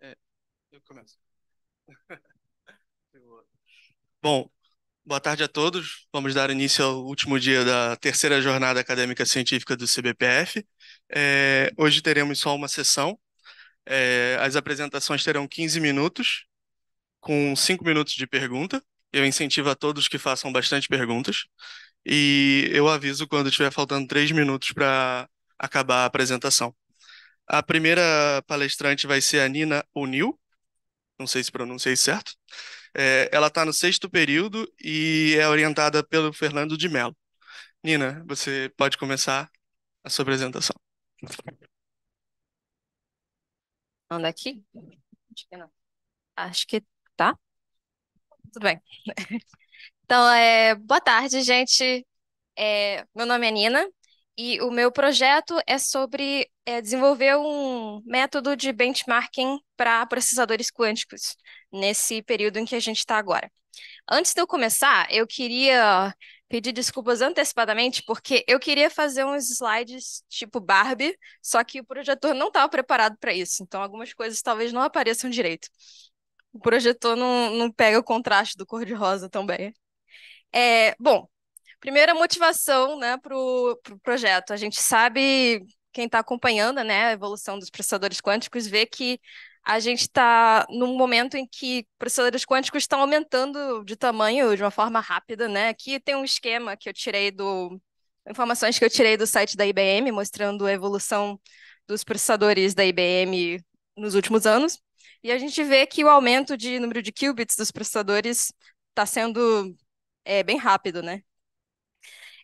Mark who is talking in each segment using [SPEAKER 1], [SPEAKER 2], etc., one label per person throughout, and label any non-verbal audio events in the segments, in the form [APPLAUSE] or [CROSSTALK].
[SPEAKER 1] É, eu começo. [LAUGHS] Bom, boa tarde a todos. Vamos dar início ao último dia da terceira jornada acadêmica científica do CBPF. É, hoje teremos só uma sessão. É, as apresentações terão 15 minutos, com 5 minutos de pergunta. Eu incentivo a todos que façam bastante perguntas. E eu aviso quando estiver faltando 3 minutos para acabar a apresentação. A primeira palestrante vai ser a Nina O'Neill, não sei se pronunciei certo. É, ela está no sexto período e é orientada pelo Fernando de Mello. Nina, você pode começar a sua apresentação.
[SPEAKER 2] Anda aqui? Acho que não. Acho que tá. Tudo bem. [LAUGHS] Então, é, boa tarde, gente. É, meu nome é Nina, e o meu projeto é sobre é, desenvolver um método de benchmarking para processadores quânticos, nesse período em que a gente está agora. Antes de eu começar, eu queria pedir desculpas antecipadamente, porque eu queria fazer uns slides tipo Barbie, só que o projetor não estava preparado para isso, então algumas coisas talvez não apareçam direito. O projetor não, não pega o contraste do cor-de-rosa tão bem. É, bom, Primeira motivação né, para o pro projeto. A gente sabe, quem está acompanhando né, a evolução dos processadores quânticos, vê que a gente está num momento em que processadores quânticos estão aumentando de tamanho de uma forma rápida, né? Aqui tem um esquema que eu tirei do informações que eu tirei do site da IBM mostrando a evolução dos processadores da IBM nos últimos anos. E a gente vê que o aumento de número de qubits dos processadores está sendo é, bem rápido, né?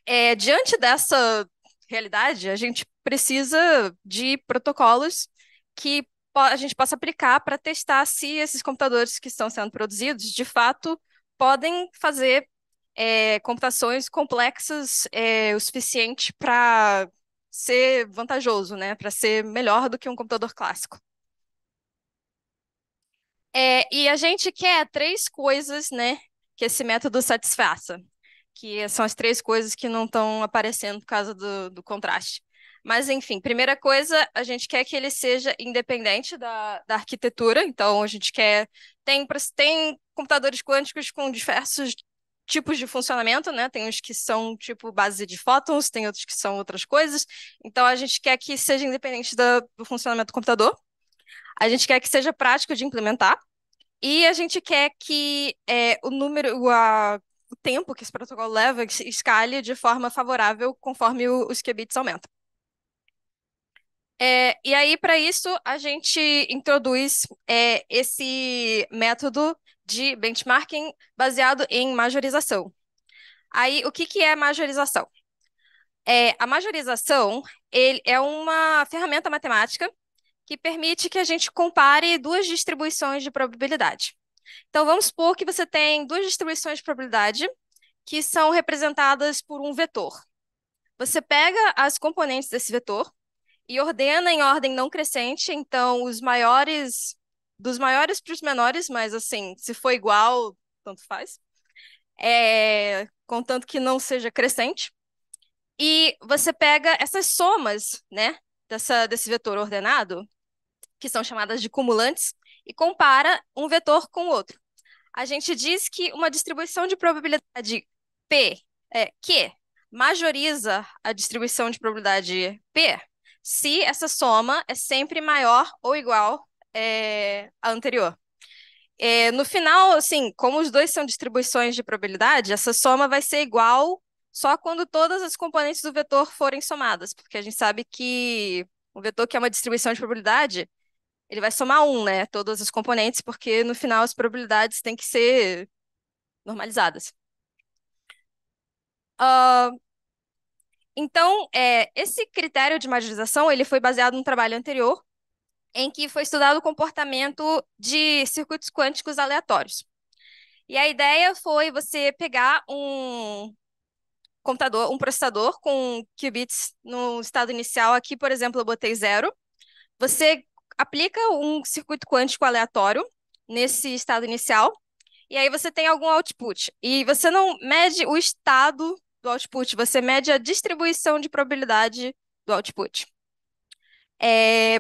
[SPEAKER 2] É, diante dessa realidade, a gente precisa de protocolos que a gente possa aplicar para testar se esses computadores que estão sendo produzidos, de fato, podem fazer é, computações complexas é, o suficiente para ser vantajoso, né? para ser melhor do que um computador clássico. É, e a gente quer três coisas né, que esse método satisfaça que são as três coisas que não estão aparecendo por causa do, do contraste. Mas, enfim, primeira coisa, a gente quer que ele seja independente da, da arquitetura, então a gente quer. Tem, tem computadores quânticos com diversos tipos de funcionamento, né? Tem uns que são tipo base de fótons, tem outros que são outras coisas. Então a gente quer que seja independente do funcionamento do computador. A gente quer que seja prático de implementar. E a gente quer que é, o número, a o tempo que esse protocolo leva escale de forma favorável conforme os qubits aumentam. É, e aí, para isso, a gente introduz é, esse método de benchmarking baseado em majorização. Aí, o que, que é majorização? É, a majorização ele é uma ferramenta matemática que permite que a gente compare duas distribuições de probabilidade. Então, vamos supor que você tem duas distribuições de probabilidade que são representadas por um vetor. Você pega as componentes desse vetor e ordena em ordem não crescente, então os maiores dos maiores para os menores, mas assim, se for igual, tanto faz. É, contanto que não seja crescente. E você pega essas somas, né, dessa, desse vetor ordenado, que são chamadas de cumulantes, e compara um vetor com o outro. A gente diz que uma distribuição de probabilidade P, é, majoriza a distribuição de probabilidade P se essa soma é sempre maior ou igual é, à anterior. É, no final, assim, como os dois são distribuições de probabilidade, essa soma vai ser igual só quando todas as componentes do vetor forem somadas, porque a gente sabe que um vetor que é uma distribuição de probabilidade ele vai somar um, né? Todas as componentes, porque no final as probabilidades têm que ser normalizadas. Uh, então, é, esse critério de marginalização ele foi baseado num trabalho anterior, em que foi estudado o comportamento de circuitos quânticos aleatórios. E a ideia foi você pegar um computador, um processador com qubits no estado inicial, aqui, por exemplo, eu botei zero. Você aplica um circuito quântico aleatório nesse estado inicial, e aí você tem algum output. E você não mede o estado do output, você mede a distribuição de probabilidade do output. É...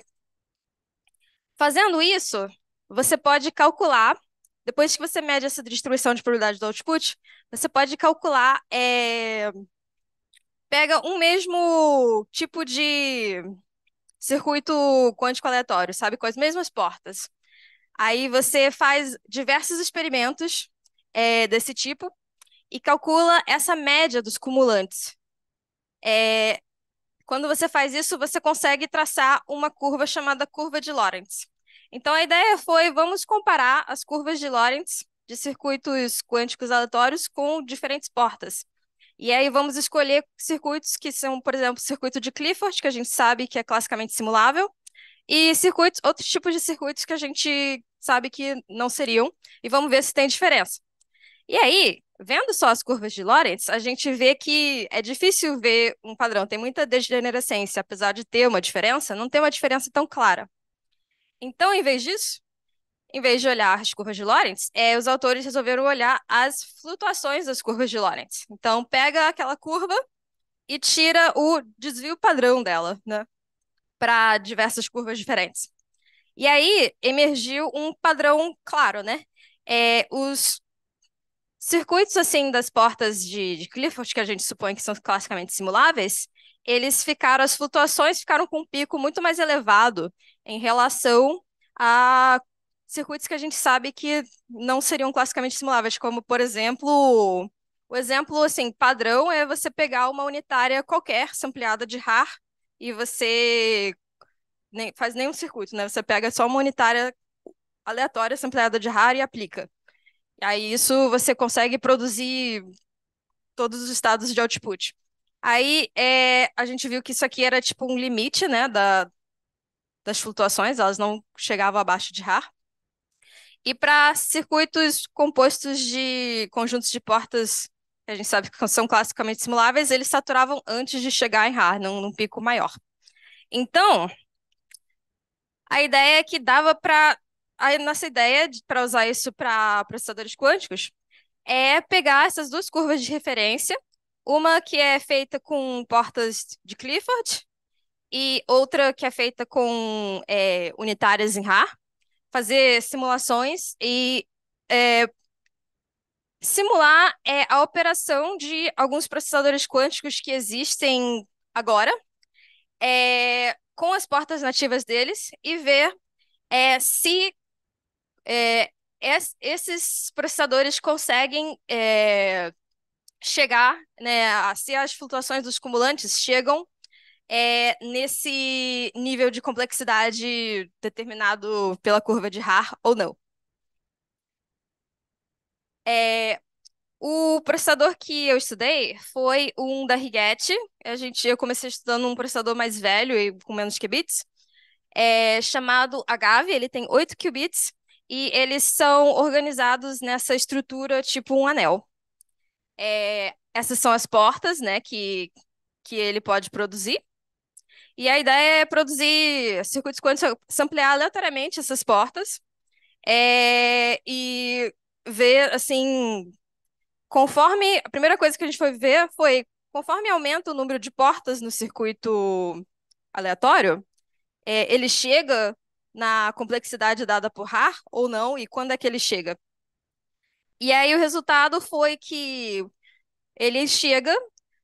[SPEAKER 2] Fazendo isso, você pode calcular, depois que você mede essa distribuição de probabilidade do output, você pode calcular, é... pega um mesmo tipo de circuito quântico aleatório, sabe? Com as mesmas portas. Aí você faz diversos experimentos é, desse tipo e calcula essa média dos cumulantes. É, quando você faz isso, você consegue traçar uma curva chamada curva de Lorentz. Então a ideia foi vamos comparar as curvas de Lorentz de circuitos quânticos aleatórios com diferentes portas. E aí vamos escolher circuitos que são, por exemplo, circuito de Clifford, que a gente sabe que é classicamente simulável, e circuitos, outros tipos de circuitos que a gente sabe que não seriam, e vamos ver se tem diferença. E aí, vendo só as curvas de Lorentz, a gente vê que é difícil ver um padrão, tem muita degenerescência, apesar de ter uma diferença, não tem uma diferença tão clara. Então, em vez disso, em vez de olhar as curvas de Lorentz, é, os autores resolveram olhar as flutuações das curvas de Lorentz. Então, pega aquela curva e tira o desvio padrão dela, né? Para diversas curvas diferentes. E aí emergiu um padrão claro, né? É, os circuitos assim das portas de, de Clifford, que a gente supõe que são classicamente simuláveis, eles ficaram, as flutuações ficaram com um pico muito mais elevado em relação a circuitos que a gente sabe que não seriam classicamente simuláveis, como, por exemplo, o exemplo assim, padrão é você pegar uma unitária qualquer, sampleada de RAR, e você nem, faz nenhum circuito, né? Você pega só uma unitária aleatória, sampleada de RAR e aplica. E aí isso você consegue produzir todos os estados de output. Aí é, a gente viu que isso aqui era tipo um limite, né, da, das flutuações, elas não chegavam abaixo de RAR. E para circuitos compostos de conjuntos de portas que a gente sabe que são classicamente simuláveis, eles saturavam antes de chegar em RAR, num, num pico maior. Então, a ideia é que dava para. A nossa ideia para usar isso para processadores quânticos é pegar essas duas curvas de referência, uma que é feita com portas de Clifford e outra que é feita com é, unitárias em RAR, fazer simulações e é, simular é, a operação de alguns processadores quânticos que existem agora, é, com as portas nativas deles, e ver é, se é, es, esses processadores conseguem é, chegar, né, a, se as flutuações dos cumulantes chegam é, nesse nível de complexidade determinado pela curva de Haar ou não. É, o processador que eu estudei foi um da Rigetti. A gente, eu comecei estudando um processador mais velho e com menos qubits, é, chamado Agave. Ele tem 8 qubits e eles são organizados nessa estrutura tipo um anel. É, essas são as portas, né, que, que ele pode produzir. E a ideia é produzir circuitos quânticos, ampliar aleatoriamente essas portas é, e ver, assim, conforme. A primeira coisa que a gente foi ver foi conforme aumenta o número de portas no circuito aleatório, é, ele chega na complexidade dada por RAR ou não, e quando é que ele chega. E aí o resultado foi que ele chega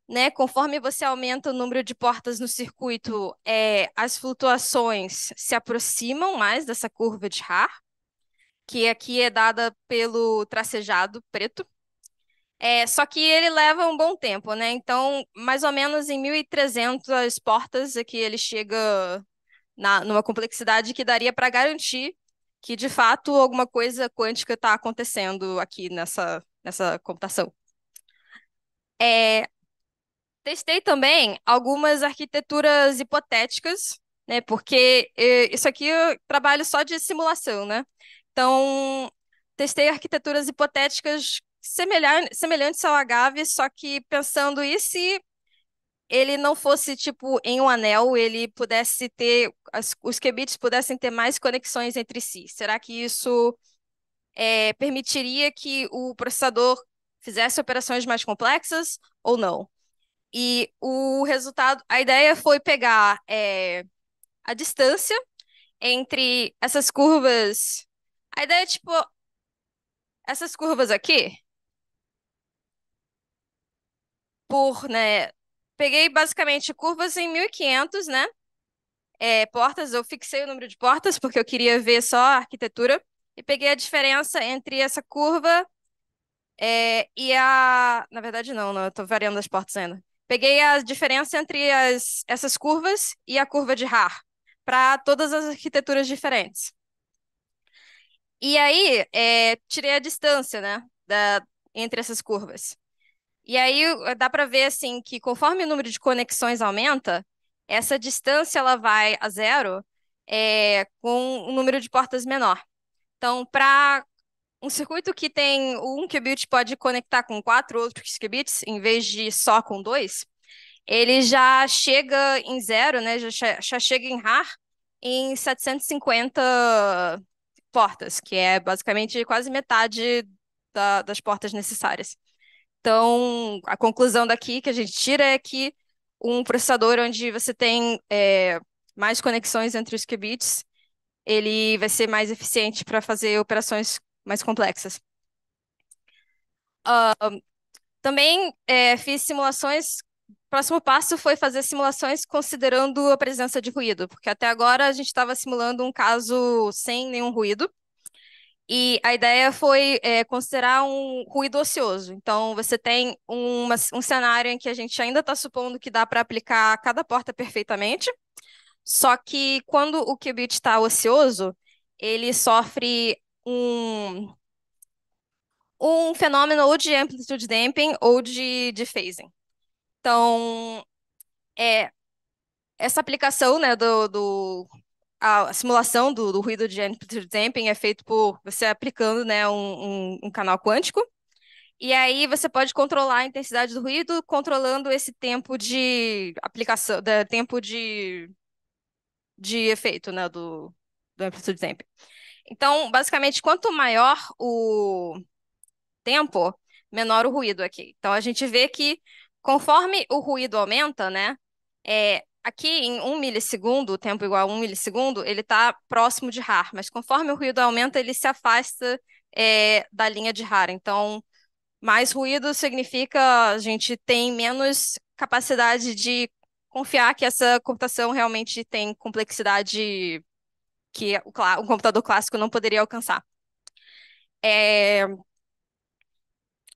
[SPEAKER 2] né? Conforme você aumenta o número de portas no circuito, é, as flutuações se aproximam mais dessa curva de Haar, que aqui é dada pelo tracejado preto. É, só que ele leva um bom tempo, né? Então, mais ou menos em 1.300 portas aqui ele chega na, numa complexidade que daria para garantir que, de fato, alguma coisa quântica está acontecendo aqui nessa, nessa computação. É, Testei também algumas arquiteturas hipotéticas, né? Porque eh, isso aqui eu trabalho só de simulação, né? Então, testei arquiteturas hipotéticas semelhantes ao agave, só que pensando e se ele não fosse tipo em um anel, ele pudesse ter as, os qubits pudessem ter mais conexões entre si. Será que isso é, permitiria que o processador fizesse operações mais complexas ou não? E o resultado, a ideia foi pegar é, a distância entre essas curvas. A ideia é tipo essas curvas aqui por, né, peguei basicamente curvas em 1500, né? É, portas, eu fixei o número de portas porque eu queria ver só a arquitetura e peguei a diferença entre essa curva é, e a. Na verdade, não, não, eu tô variando as portas ainda. Peguei a diferença entre as, essas curvas e a curva de Haar para todas as arquiteturas diferentes. E aí, é, tirei a distância, né, da, entre essas curvas. E aí, dá para ver, assim, que conforme o número de conexões aumenta, essa distância ela vai a zero é, com um número de portas menor. Então, para um circuito que tem um qubit pode conectar com quatro outros qubits em vez de só com dois, ele já chega em zero, né? Já, já chega em RAR em 750 portas, que é basicamente quase metade da, das portas necessárias. Então, a conclusão daqui que a gente tira é que um processador onde você tem é, mais conexões entre os qubits, ele vai ser mais eficiente para fazer operações mais complexas. Uh, também é, fiz simulações. O próximo passo foi fazer simulações considerando a presença de ruído, porque até agora a gente estava simulando um caso sem nenhum ruído. E a ideia foi é, considerar um ruído ocioso. Então, você tem uma, um cenário em que a gente ainda está supondo que dá para aplicar cada porta perfeitamente, só que quando o qubit está ocioso, ele sofre um, um fenômeno ou de amplitude damping ou de, de phasing. Então, é, essa aplicação né, do, do a simulação do, do, ruído de amplitude damping é feito por você aplicando né, um, um, um, canal quântico. E aí você pode controlar a intensidade do ruído, controlando esse tempo de aplicação, da, tempo de, de efeito né, do, do amplitude damping. Então, basicamente, quanto maior o tempo, menor o ruído aqui. Então, a gente vê que conforme o ruído aumenta, né? É, aqui em um milissegundo, o tempo igual a um milissegundo, ele está próximo de RAR, mas conforme o ruído aumenta, ele se afasta é, da linha de RAR. Então, mais ruído significa a gente tem menos capacidade de confiar que essa computação realmente tem complexidade que o, o computador clássico não poderia alcançar. É,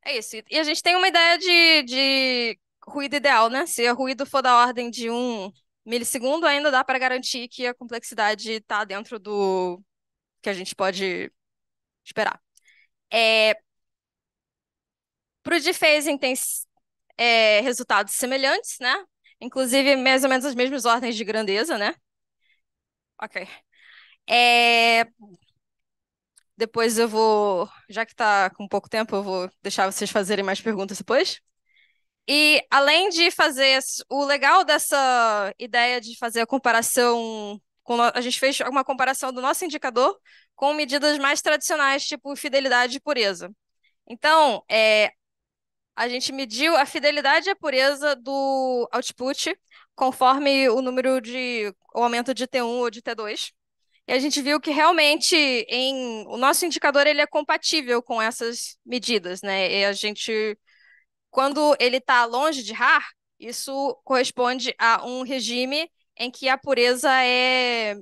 [SPEAKER 2] é isso. E a gente tem uma ideia de, de ruído ideal, né? Se o ruído for da ordem de um milissegundo, ainda dá para garantir que a complexidade está dentro do que a gente pode esperar. É... Para o dephasing tem é, resultados semelhantes, né? Inclusive, mais ou menos as mesmas ordens de grandeza, né? Ok. É... Depois eu vou, já que está com pouco tempo, eu vou deixar vocês fazerem mais perguntas depois. E além de fazer o legal dessa ideia de fazer a comparação, com, a gente fez uma comparação do nosso indicador com medidas mais tradicionais, tipo fidelidade e pureza. Então, é, a gente mediu a fidelidade e a pureza do output conforme o número de o aumento de T1 ou de T2 a gente viu que realmente em, o nosso indicador ele é compatível com essas medidas, né? E a gente, quando ele está longe de RAR, isso corresponde a um regime em que a pureza é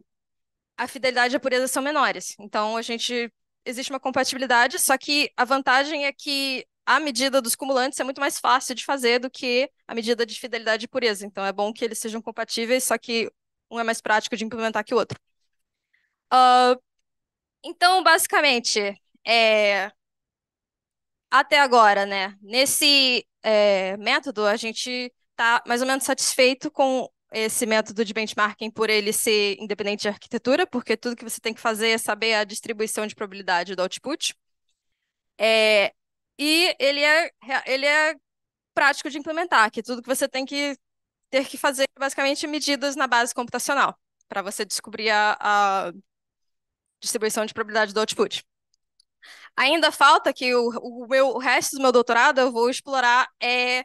[SPEAKER 2] a fidelidade e a pureza são menores. Então a gente existe uma compatibilidade, só que a vantagem é que a medida dos cumulantes é muito mais fácil de fazer do que a medida de fidelidade e pureza. Então é bom que eles sejam compatíveis, só que um é mais prático de implementar que o outro. Ah, então, basicamente, é, até agora, né? Nesse é, método, a gente está mais ou menos satisfeito com esse método de benchmarking por ele ser independente de arquitetura, porque tudo que você tem que fazer é saber a distribuição de probabilidade do output. É, e ele é, ele é prático de implementar, que tudo que você tem que ter que fazer é basicamente medidas na base computacional para você descobrir a, a, distribuição de probabilidade do output. Ainda falta que o, o, meu, o resto do meu doutorado eu vou explorar, é,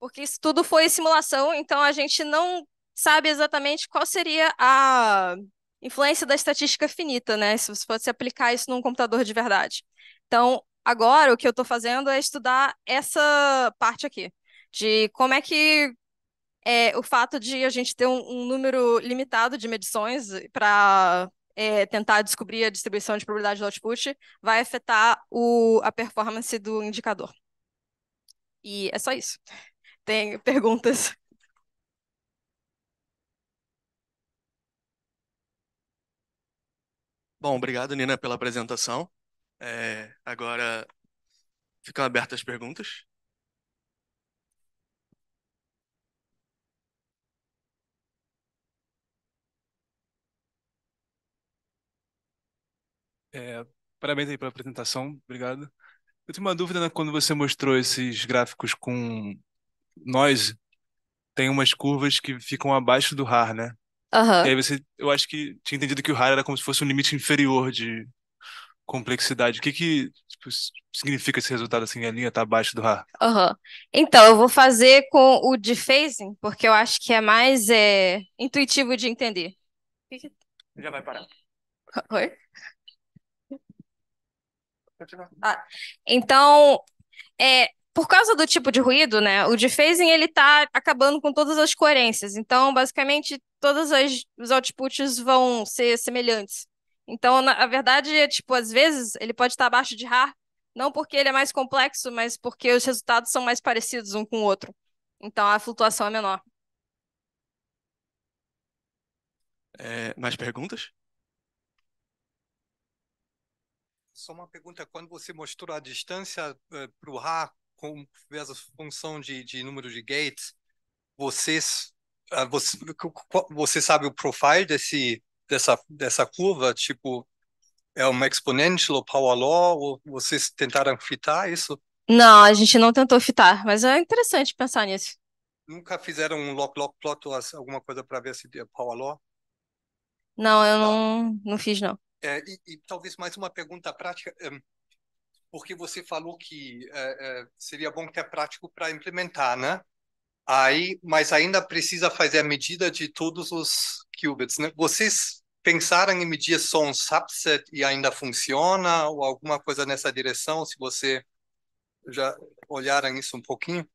[SPEAKER 2] porque isso tudo foi simulação, então a gente não sabe exatamente qual seria a influência da estatística finita, né? Se você fosse aplicar isso num computador de verdade. Então, agora o que eu estou fazendo é estudar essa parte aqui, de como é que é, o fato de a gente ter um, um número limitado de medições para é, tentar descobrir a distribuição de probabilidade do output, vai afetar o, a performance do indicador. E é só isso. Tem perguntas?
[SPEAKER 1] Bom, obrigado, Nina, pela apresentação. É, agora ficam abertas as perguntas.
[SPEAKER 3] É, parabéns aí pela apresentação, obrigado. Eu tenho uma dúvida né, quando você mostrou esses gráficos com noise, tem umas curvas que ficam abaixo do RAR, né? Aham. E aí você, eu acho que tinha entendido que o RAR era como se fosse um limite inferior de complexidade. O que que tipo, significa esse resultado assim? A linha está abaixo do RAR?
[SPEAKER 2] Aham. Então, eu vou fazer com o dephasing, porque eu acho que é mais é, intuitivo de entender. Já vai parar. Oi? Ah, então, é, por causa do tipo de ruído, né, o dephasing ele está acabando com todas as coerências. Então, basicamente, todos os outputs vão ser semelhantes. Então, na a verdade, é, tipo, às vezes ele pode estar abaixo de RAR, não porque ele é mais complexo, mas porque os resultados são mais parecidos um com o outro. Então, a flutuação é menor.
[SPEAKER 1] É, mais perguntas?
[SPEAKER 4] Só uma pergunta: quando você mostrou a distância uh, eh, para o Ra com essa função de, de número de gates, vocês, uh, ah, você, você sabe o profile desse, dessa, dessa curva? Tipo, é uma exponential ou power law? Ou vocês tentaram fitar isso?
[SPEAKER 2] Não, a gente não tentou fitar, mas é interessante pensar nisso.
[SPEAKER 4] Nunca fizeram um lock-lock plot ou alguma coisa para ver se é power law?
[SPEAKER 2] Não, eu não, não fiz, não.
[SPEAKER 4] É, e, e, talvez mais uma pergunta prática, hum, porque você falou que é, é seria bom ter é prático para implementar, né? Aí, mas ainda precisa fazer a medida de todos os qubits, né? Vocês pensaram em medir só um subset e ainda funciona ou alguma coisa nessa direção? Se você já olharam isso um pouquinho?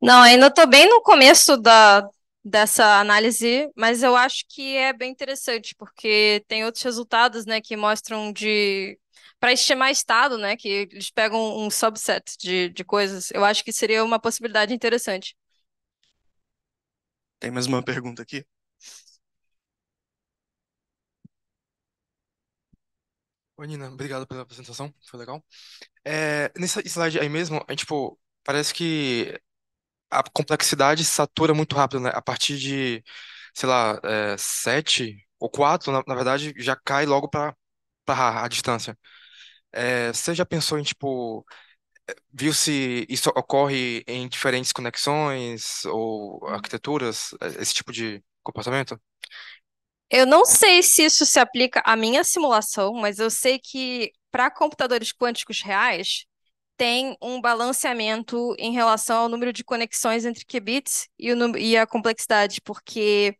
[SPEAKER 2] Não, ainda estou bem no começo da, dessa análise, mas eu acho que é bem interessante, porque tem outros resultados, né, que mostram de para estimar estado, né, que eles pegam um subset de, de coisas. Eu acho que seria uma possibilidade interessante.
[SPEAKER 1] Tem mais uma pergunta aqui? Oi, Nina, obrigado pela apresentação, foi legal. É, nesse slide aí mesmo,
[SPEAKER 5] tipo, parece que a complexidade satura muito rápido, né? A partir de, sei lá, é, ou quatro, na, na verdade, já cai logo para a distância. É, você já pensou em, tipo, viu se isso ocorre em diferentes conexões ou arquiteturas, é, esse tipo
[SPEAKER 1] de comportamento?
[SPEAKER 2] Eu não sei se isso se aplica à minha simulação, mas eu sei que para computadores quânticos reais, tem um balanceamento em relação ao número de conexões entre qubits e, o, e a complexidade, porque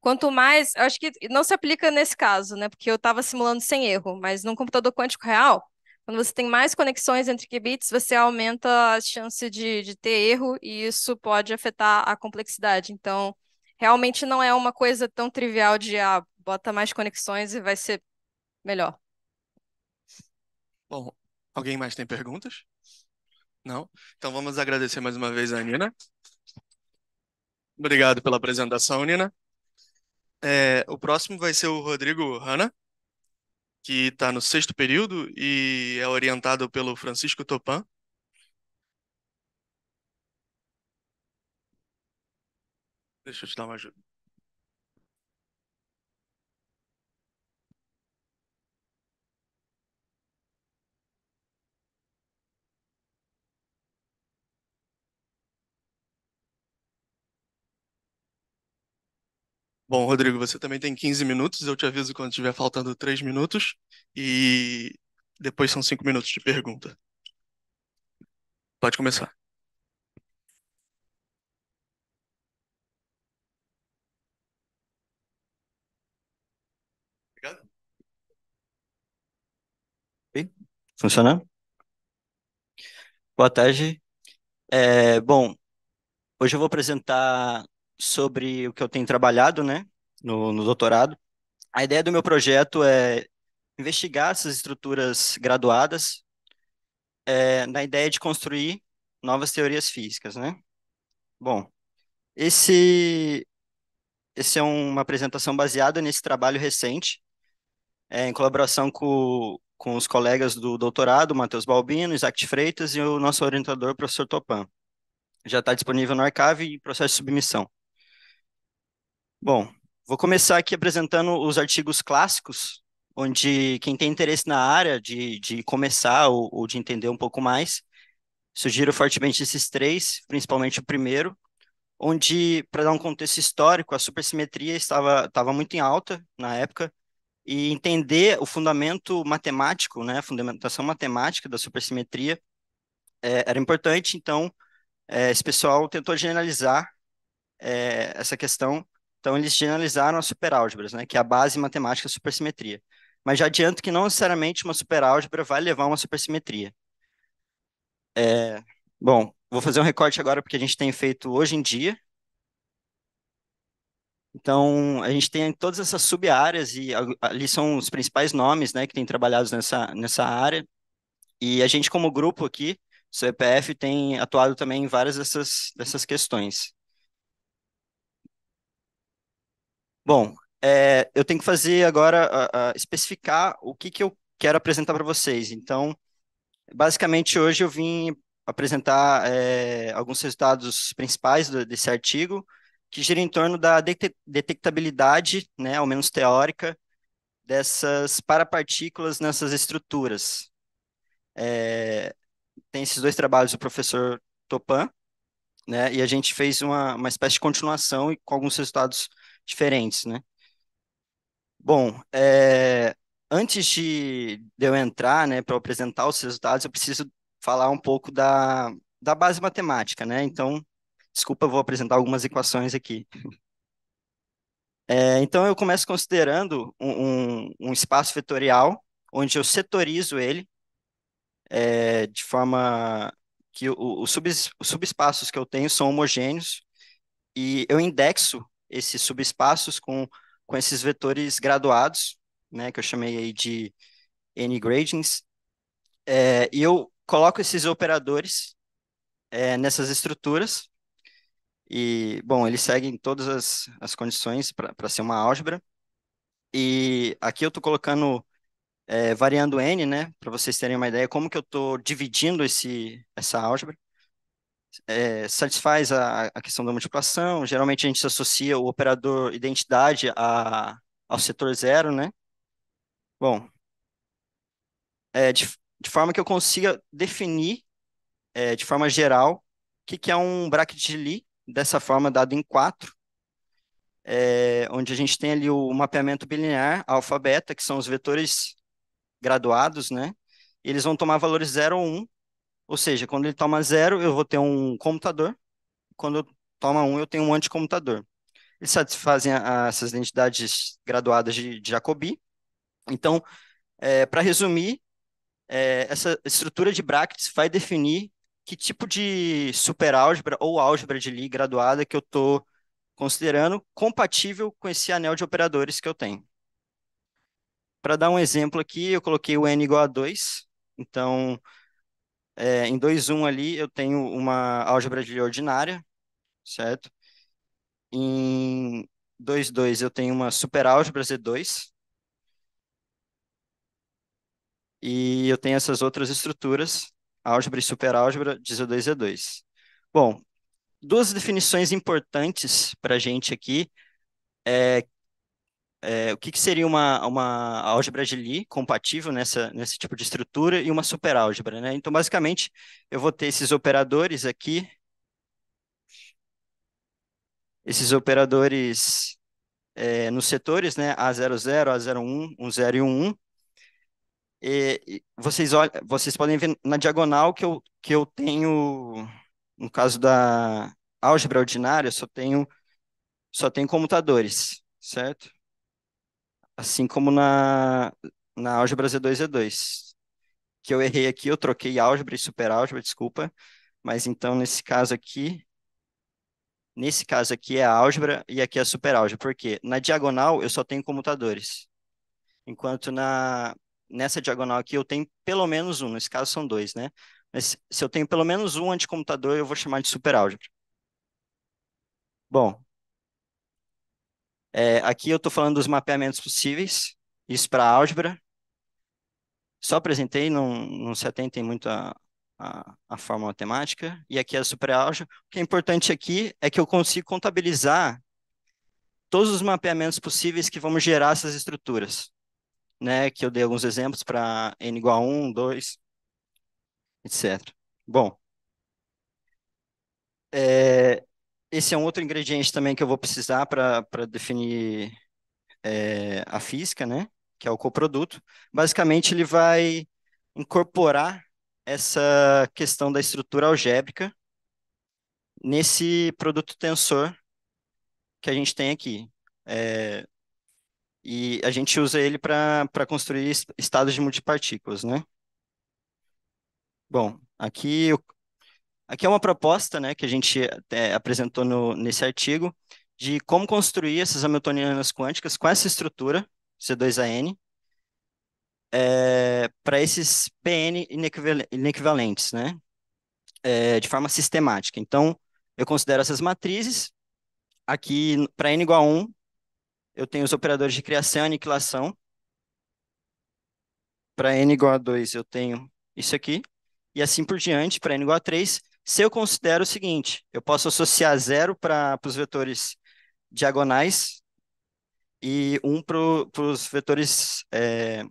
[SPEAKER 2] quanto mais. Eu acho que não se aplica nesse caso, né? Porque eu estava simulando sem erro, mas num computador quântico real, quando você tem mais conexões entre qubits, você aumenta a chance de, de ter erro e isso pode afetar a complexidade. Então, realmente não é uma coisa tão trivial de ah, bota mais conexões e vai ser melhor.
[SPEAKER 1] Bom, Alguém mais tem perguntas? Não? Então vamos agradecer mais uma vez a Nina. Obrigado pela apresentação, Nina. É, o próximo vai ser o Rodrigo Hanna, que está no sexto período e é orientado pelo Francisco Topan. Deixa eu te dar uma ajuda. Bom, Rodrigo, você também tem 15 minutos. Eu te aviso quando estiver faltando 3 minutos. E depois são 5 minutos de pergunta. Pode começar.
[SPEAKER 6] Obrigado. Boa tarde. É, bom, hoje eu vou apresentar sobre o que eu tenho trabalhado, né, no, no doutorado. A ideia do meu projeto é investigar essas estruturas graduadas é, na ideia de construir novas teorias físicas, né? Bom, esse esse é um, uma apresentação baseada nesse trabalho recente, é, em colaboração com, com os colegas do doutorado, Matheus Balbino, Isaac de Freitas e o nosso orientador, professor Topan. Já está disponível no Arcave e processo de submissão. Bom, vou começar aqui apresentando os artigos clássicos, onde quem tem interesse na área de, de começar ou, ou de entender um pouco mais, sugiro fortemente esses três, principalmente o primeiro, onde, para dar um contexto histórico, a supersimetria estava, estava muito em alta na época, e entender o fundamento matemático, né, a fundamentação matemática da supersimetria é, era importante, então é, esse pessoal tentou generalizar é, essa questão então, eles generalizaram as superálgebras, né, que é a base matemática da supersimetria. Mas já adianto que não necessariamente uma superálgebra vai levar a uma supersimetria. É, bom, vou fazer um recorte agora porque a gente tem feito hoje em dia. Então, a gente tem todas essas sub-áreas e ali são os principais nomes né, que têm trabalhado nessa, nessa área. E a gente, como grupo aqui, CPF, tem atuado também em várias dessas, dessas questões. Bom, é, eu tenho que fazer agora, especificar o que, que eu quero apresentar para vocês. Então, basicamente, hoje eu vim apresentar é, alguns resultados principais do, desse artigo, que gira em torno da detectabilidade, né, ao menos teórica, dessas parapartículas nessas estruturas. É, tem esses dois trabalhos do professor Topan, né, e a gente fez uma, uma espécie de continuação e com alguns resultados diferentes, né? Bom, é, antes de, de, eu entrar, né, para apresentar os resultados, eu preciso falar um pouco da, da base matemática, né? Então, desculpa, eu vou apresentar algumas equações aqui. É, então, eu começo considerando um, um, um, espaço vetorial, onde eu setorizo ele é, de forma que os sub, subespaços que eu tenho são homogêneos, e eu indexo esses subespaços com, com esses vetores graduados, né, que eu chamei aí de n-gradings, é, e eu coloco esses operadores é, nessas estruturas, e, bom, eles seguem todas as, as condições para ser uma álgebra, e aqui eu estou colocando, é, variando n, né, para vocês terem uma ideia como que eu estou dividindo esse, essa álgebra, é, satisfaz a, a, questão da multiplicação. Geralmente a gente associa o operador identidade a, ao setor zero, né? Bom, é, de, de, forma que eu consiga definir é, de forma geral o que, que, é um bracket de Lie, dessa forma dado em quatro, onde a gente tem ali o mapeamento bilinear, alfa, beta, que são os vetores graduados, né? eles vão tomar valores 0 ou 1 um, ou seja, quando ele toma zero, eu vou ter um computador. Quando eu toma um, eu tenho um anticomputador. Eles satisfazem a, a, essas identidades graduadas de, de Jacobi. Então, é, para resumir, é, essa estrutura de brackets vai definir que tipo de superálgebra ou álgebra de Lie graduada que eu estou considerando compatível com esse anel de operadores que eu tenho. Para dar um exemplo aqui, eu coloquei o n igual a 2. Então, é, em 2.1 ali eu tenho uma álgebra de Lie ordinária, certo? Em 2.2 eu tenho uma superálgebra Z2. E eu tenho essas outras estruturas, álgebra e superálgebra de Z2 e Z2. Bom, duas definições importantes para a gente aqui é é, o que, que, seria uma, uma álgebra de Lie compatível nessa, nesse tipo de estrutura e uma superálgebra, né? Então, basicamente, eu vou ter esses operadores aqui, esses operadores é, nos setores, né? A00, A01, 10 e 11. E vocês, olham, vocês podem ver na diagonal que eu, que eu tenho, no caso da álgebra ordinária, eu só tenho, só tenho comutadores, certo? assim como na, na álgebra Z2E2, que eu errei aqui, eu troquei álgebra e superálgebra, desculpa, mas então nesse caso aqui, nesse caso aqui é álgebra e aqui é a superálgebra, porque na diagonal eu só tenho comutadores, enquanto na nessa diagonal aqui eu tenho pelo menos um, nesse caso são dois, né? Mas se eu tenho pelo menos um anticomutador, eu vou chamar de superálgebra. Bom, é, aqui eu estou falando dos mapeamentos possíveis, isso para álgebra. Só apresentei, não, não se atentem muito a, a, a forma matemática. E aqui é a superálgebra. O que é importante aqui é que eu consigo contabilizar todos os mapeamentos possíveis que vamos gerar essas estruturas. Né, que eu dei alguns exemplos para n igual a 1, 2, etc. Bom, é, esse é um outro ingrediente também que eu vou precisar para definir é, a física, né? Que é o coproduto. Basicamente, ele vai incorporar essa questão da estrutura algébrica nesse produto tensor que a gente tem aqui. É, e a gente usa ele para construir estados de multipartículas, né? Bom, aqui Aqui é uma proposta né, que a gente é, apresentou no, nesse artigo de como construir essas Hamiltonianas quânticas com essa estrutura, C2AN, é, para esses PN inequivalentes, né, é, de forma sistemática. Então, eu considero essas matrizes. Aqui, para N igual a 1, eu tenho os operadores de criação e aniquilação. Para N igual a 2, eu tenho isso aqui. E assim por diante, para N igual a 3, se eu considero o seguinte, eu posso associar zero para os vetores diagonais e um para os vetores, é,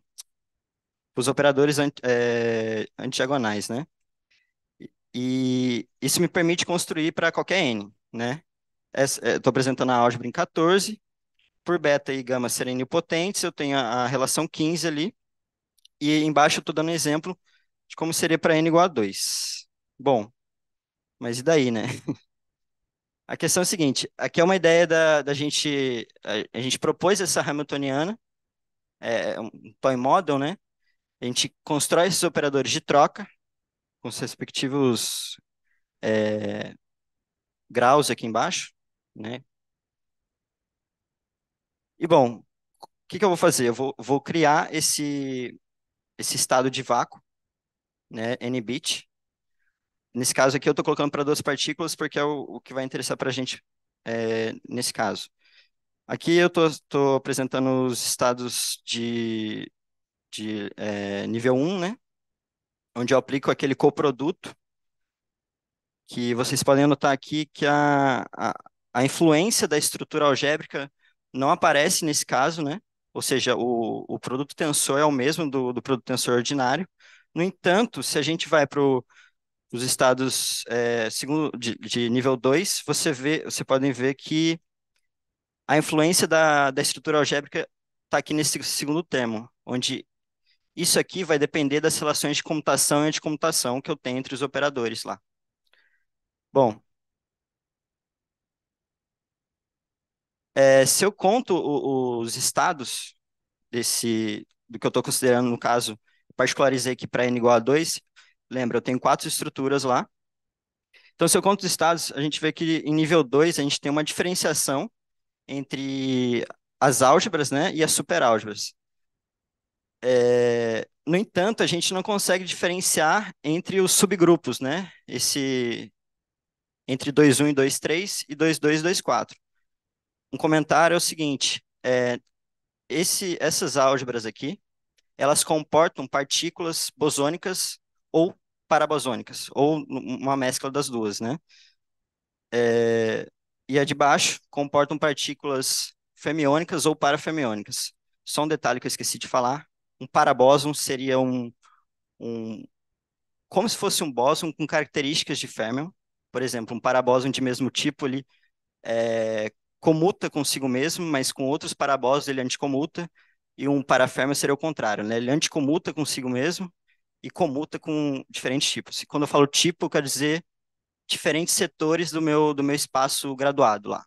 [SPEAKER 6] os operadores anti, é, né? E isso me permite construir para qualquer n, né? Estou é, apresentando a álgebra em 14, por beta e gama serem nilpotentes, eu tenho a, a relação 15 ali, e embaixo eu estou dando um exemplo de como seria para n igual a 2. Bom, mas e daí, né? A questão é a seguinte: aqui é uma ideia da, da gente. A, a gente propôs essa Hamiltoniana, é, é, um toy model, né? A gente constrói esses operadores de troca, com os respectivos é, graus aqui embaixo, né? E bom, o que, que eu vou fazer? Eu vou, vou criar esse, esse estado de vácuo, né? N-bit, Nesse caso aqui, eu estou colocando para duas partículas, porque é o, o que vai interessar para a gente é, nesse caso. Aqui eu estou apresentando os estados de, de é, nível 1, né? onde eu aplico aquele coproduto, que vocês podem notar aqui que a, a, a influência da estrutura algébrica não aparece nesse caso, né? ou seja, o, o produto tensor é o mesmo do, do produto tensor ordinário. No entanto, se a gente vai para o os estados é, segundo, de, de nível 2, você vê, você podem ver que a influência da, da estrutura algébrica está aqui nesse segundo termo, onde isso aqui vai depender das relações de computação e anticomputação que eu tenho entre os operadores lá. Bom, é, se eu conto o, os estados desse do que eu estou considerando no caso, particularizei aqui para n igual a 2, Lembra, eu tenho quatro estruturas lá. Então, se eu conto os estados, a gente vê que em nível 2 a gente tem uma diferenciação entre as álgebras né, e as superálgebras. É, no entanto, a gente não consegue diferenciar entre os subgrupos, né? Esse entre 2.1 e 2.3 e 2.2 e 2.4. Um comentário é o seguinte, é, esse, essas álgebras aqui, elas comportam partículas bosônicas ou parabosônicas ou uma mescla das duas, né? É, e a de baixo comportam partículas femiônicas ou parafemiônicas. Só um detalhe que eu esqueci de falar, um parabóson seria um, um como se fosse um bóson com características de férmion, por exemplo, um parabóson de mesmo tipo, ele é, comuta consigo mesmo, mas com outros parabósons ele é anticomuta, e um parafermion seria o contrário, né? Ele anticomuta consigo mesmo, e comuta com diferentes tipos. E quando eu falo tipo, quer dizer diferentes setores do meu, do meu espaço graduado lá.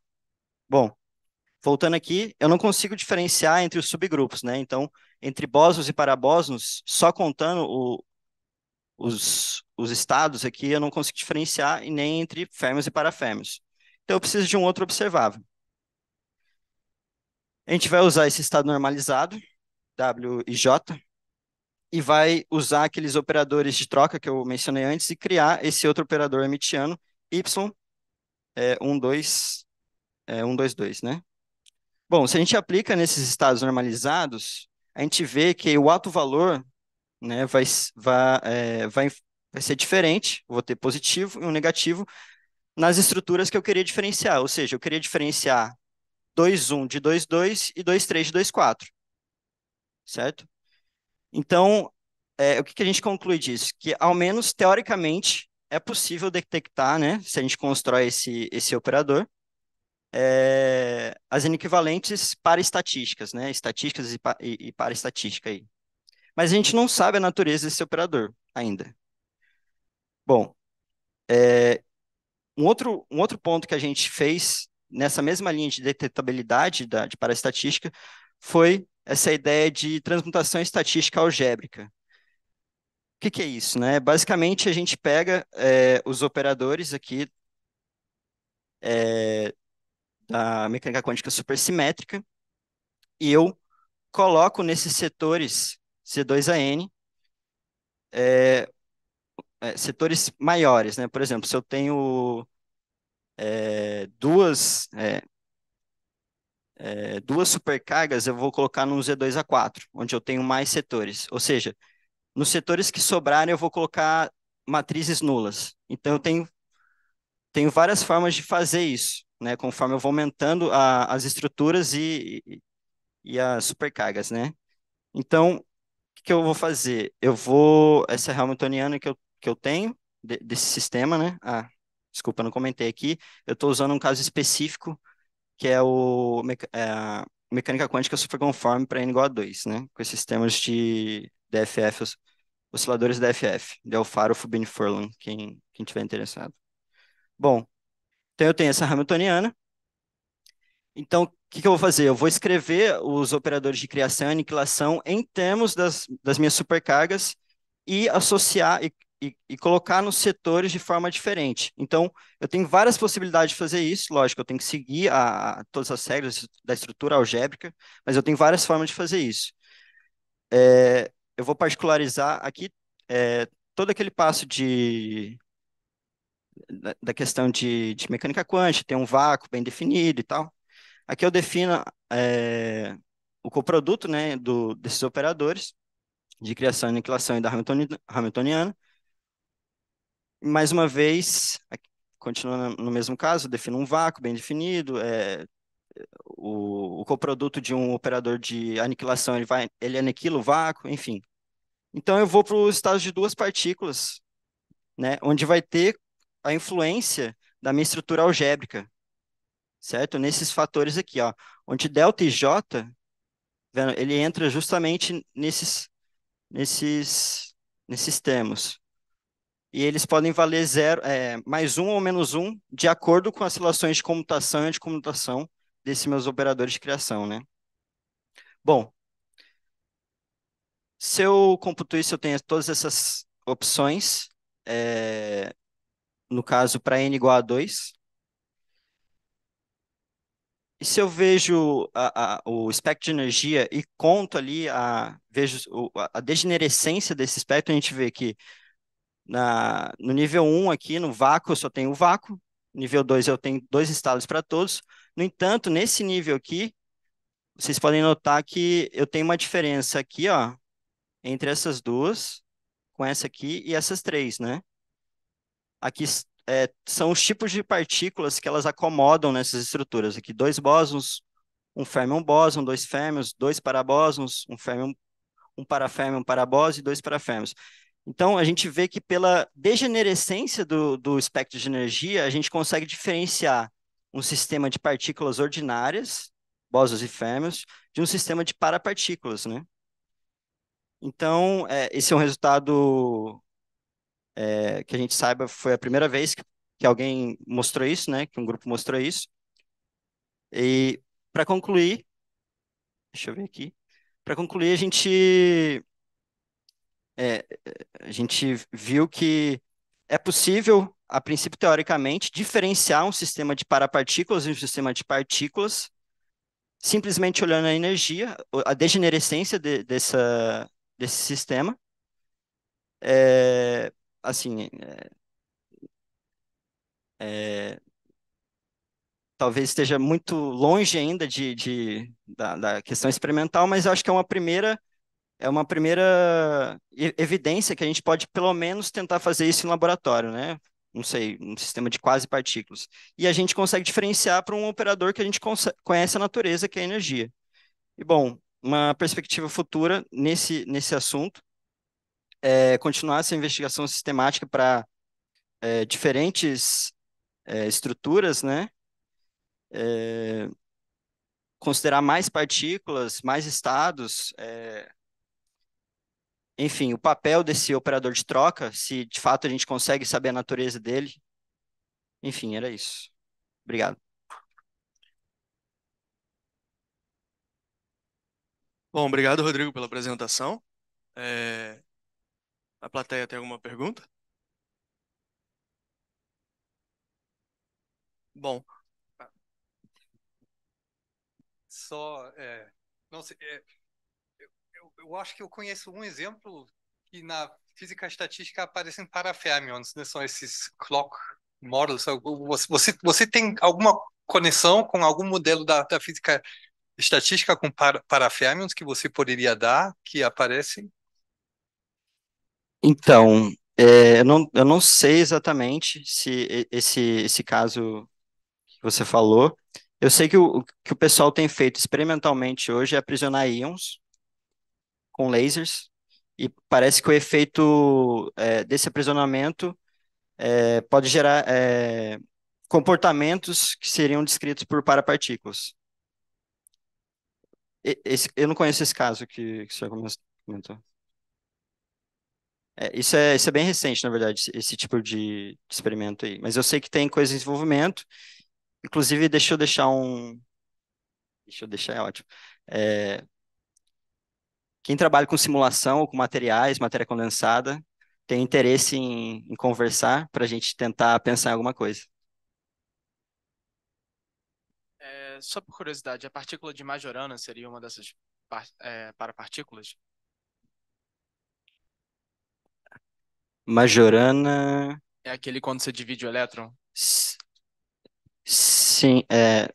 [SPEAKER 6] Bom, voltando aqui, eu não consigo diferenciar entre os subgrupos, né? Então, entre bósons e parabósons, só contando o, os, os estados aqui, eu não consigo diferenciar e nem entre fêmeos e parafêmeos. Então, eu preciso de um outro observável. A gente vai usar esse estado normalizado, W e J, e vai usar aqueles operadores de troca que eu mencionei antes e criar esse outro operador hermitiano, Y, é, 1, 2, é, 1, 2, 2, né? Bom, se a gente aplica nesses estados normalizados, a gente vê que o alto valor né, vai, vai, é, vai, vai ser diferente, vou ter positivo e um negativo, nas estruturas que eu queria diferenciar, ou seja, eu queria diferenciar 2,1 de 2,2 e 2,3 de 2,4, certo? Então, é, o que, que, a gente conclui disso? Que, ao menos teoricamente, é possível detectar, né, se a gente constrói esse, esse operador, é, as inequivalentes para estatísticas, né, estatísticas e, e, e para estatística aí. Mas a gente não sabe a natureza desse operador ainda. Bom, é, um, outro, um outro ponto que a gente fez nessa mesma linha de detetabilidade da, de para estatística foi essa ideia de transmutação estatística algébrica. O que, que é isso? Né? Basicamente, a gente pega é, os operadores aqui é, da mecânica quântica supersimétrica e eu coloco nesses setores C2 a N é, setores maiores. Né? Por exemplo, se eu tenho duas é, duas supercargas eu vou colocar num Z2A4, onde eu tenho mais setores. Ou seja, nos setores que sobrarem eu vou colocar matrizes nulas. Então eu tenho, tenho várias formas de fazer isso, né? Conforme eu vou aumentando a, as estruturas e, e, as supercargas, né? Então, o que, que, eu vou fazer? Eu vou... Essa é a Hamiltoniana que eu, que eu tenho, de, desse sistema, né? Ah, desculpa, não comentei aqui. Eu estou usando um caso específico que é, o, é a mecânica quântica superconforme para n igual a 2, né? Com esses termos de DFF, os, osciladores DFF, de Alfaro, Fubini, Furlan, quem, quem tiver interessado. Bom, então eu tenho essa Hamiltoniana. Então, o que, que, eu vou fazer? Eu vou escrever os operadores de criação e aniquilação em termos das, das minhas supercargas e associar e e, e, colocar nos setores de forma diferente. Então, eu tenho várias possibilidades de fazer isso, lógico, eu tenho que seguir a, a todas as regras da estrutura algébrica, mas eu tenho várias formas de fazer isso. É, eu vou particularizar aqui é, todo aquele passo de da, da questão de, de, mecânica quântica, tem um vácuo bem definido e tal. Aqui eu defino é, o coproduto né, do, desses operadores de criação, aniquilação e da Hamiltoniana, mais uma vez, continuando no mesmo caso, defino um vácuo bem definido, é, o, o, coproduto de um operador de aniquilação, ele, vai, ele aniquila o vácuo, enfim. Então, eu vou para o estado de duas partículas, né, onde vai ter a influência da minha estrutura algébrica, certo? Nesses fatores aqui, ó, onde delta e J, ele entra justamente nesses, nesses, nesses termos e eles podem valer zero, é, mais um ou menos um, de acordo com as relações de comutação e anticomutação desses meus operadores de criação, né? Bom, se eu computo isso, eu tenho todas essas opções, é, no caso, para n igual a 2. E se eu vejo a, a, o espectro de energia e conto ali, a, vejo a degenerescência desse espectro, a gente vê que na, no nível 1 aqui, no vácuo, eu só tenho o vácuo. Nível 2, eu tenho dois estados para todos. No entanto, nesse nível aqui, vocês podem notar que eu tenho uma diferença aqui, ó, entre essas duas, com essa aqui e essas três, né? Aqui é, são os tipos de partículas que elas acomodam nessas estruturas. Aqui, dois bósons, um fermion bóson, dois fermions dois parabósons, um fermion um paraférmion, um parabósio e dois paraférmions. Então, a gente vê que pela degenerescência do, do espectro de energia, a gente consegue diferenciar um sistema de partículas ordinárias, bósons e férmions, de um sistema de parapartículas, né? Então, é, esse é um resultado é, que a gente saiba, foi a primeira vez que, que alguém mostrou isso, né? Que um grupo mostrou isso. E, para concluir, deixa eu ver aqui. Para concluir, a gente é, é, a gente viu que é possível, a princípio teoricamente, diferenciar um sistema de parapartículas e um sistema de partículas, simplesmente olhando a energia, a degenerescência de, dessa, desse sistema. É, assim, é, é, talvez esteja muito longe ainda de, de da, da, questão experimental, mas acho que é uma primeira é uma primeira evidência que a gente pode, pelo menos, tentar fazer isso em laboratório, né? Não sei, um sistema de quase partículas. E a gente consegue diferenciar para um operador que a gente conhece a natureza, que é a energia. E, bom, uma perspectiva futura nesse, nesse assunto é continuar essa investigação sistemática para é, diferentes é, estruturas, né? É, considerar mais partículas, mais estados, é, enfim, o papel desse operador de troca, se de fato a gente consegue saber a natureza dele. Enfim, era isso. Obrigado.
[SPEAKER 1] Bom, obrigado, Rodrigo, pela apresentação. É... A plateia tem alguma pergunta? Bom,
[SPEAKER 4] só é, não sei, é, eu acho que eu conheço um exemplo que na física estatística [LAUGHS] aparecem parafermions, né? São esses clock models. Você, você tem alguma conexão com algum modelo da, da física estatística com par, parafermions que você poderia dar que aparecem?
[SPEAKER 6] Então, é, eu, não, eu não sei exatamente se esse, esse caso que você falou. Eu sei que o que o pessoal tem feito experimentalmente hoje é aprisionar íons com lasers, e parece que o efeito é, desse aprisionamento é, pode gerar é, comportamentos que seriam descritos por parapartículas. Esse, eu não conheço esse caso que, que o senhor comentou. É, isso, é, isso é bem recente, na verdade, esse tipo de, de experimento aí. Mas eu sei que tem coisa em desenvolvimento. Inclusive, deixa eu deixar um. Deixa eu deixar, é ótimo. É, quem trabalha com simulação ou com materiais, matéria condensada, tem interesse em, em conversar para a gente tentar pensar em alguma coisa.
[SPEAKER 5] É, só por curiosidade, a partícula de Majorana seria uma dessas par é, para partículas?
[SPEAKER 6] Majorana.
[SPEAKER 5] É aquele quando você divide o elétron?
[SPEAKER 6] S Sim, é,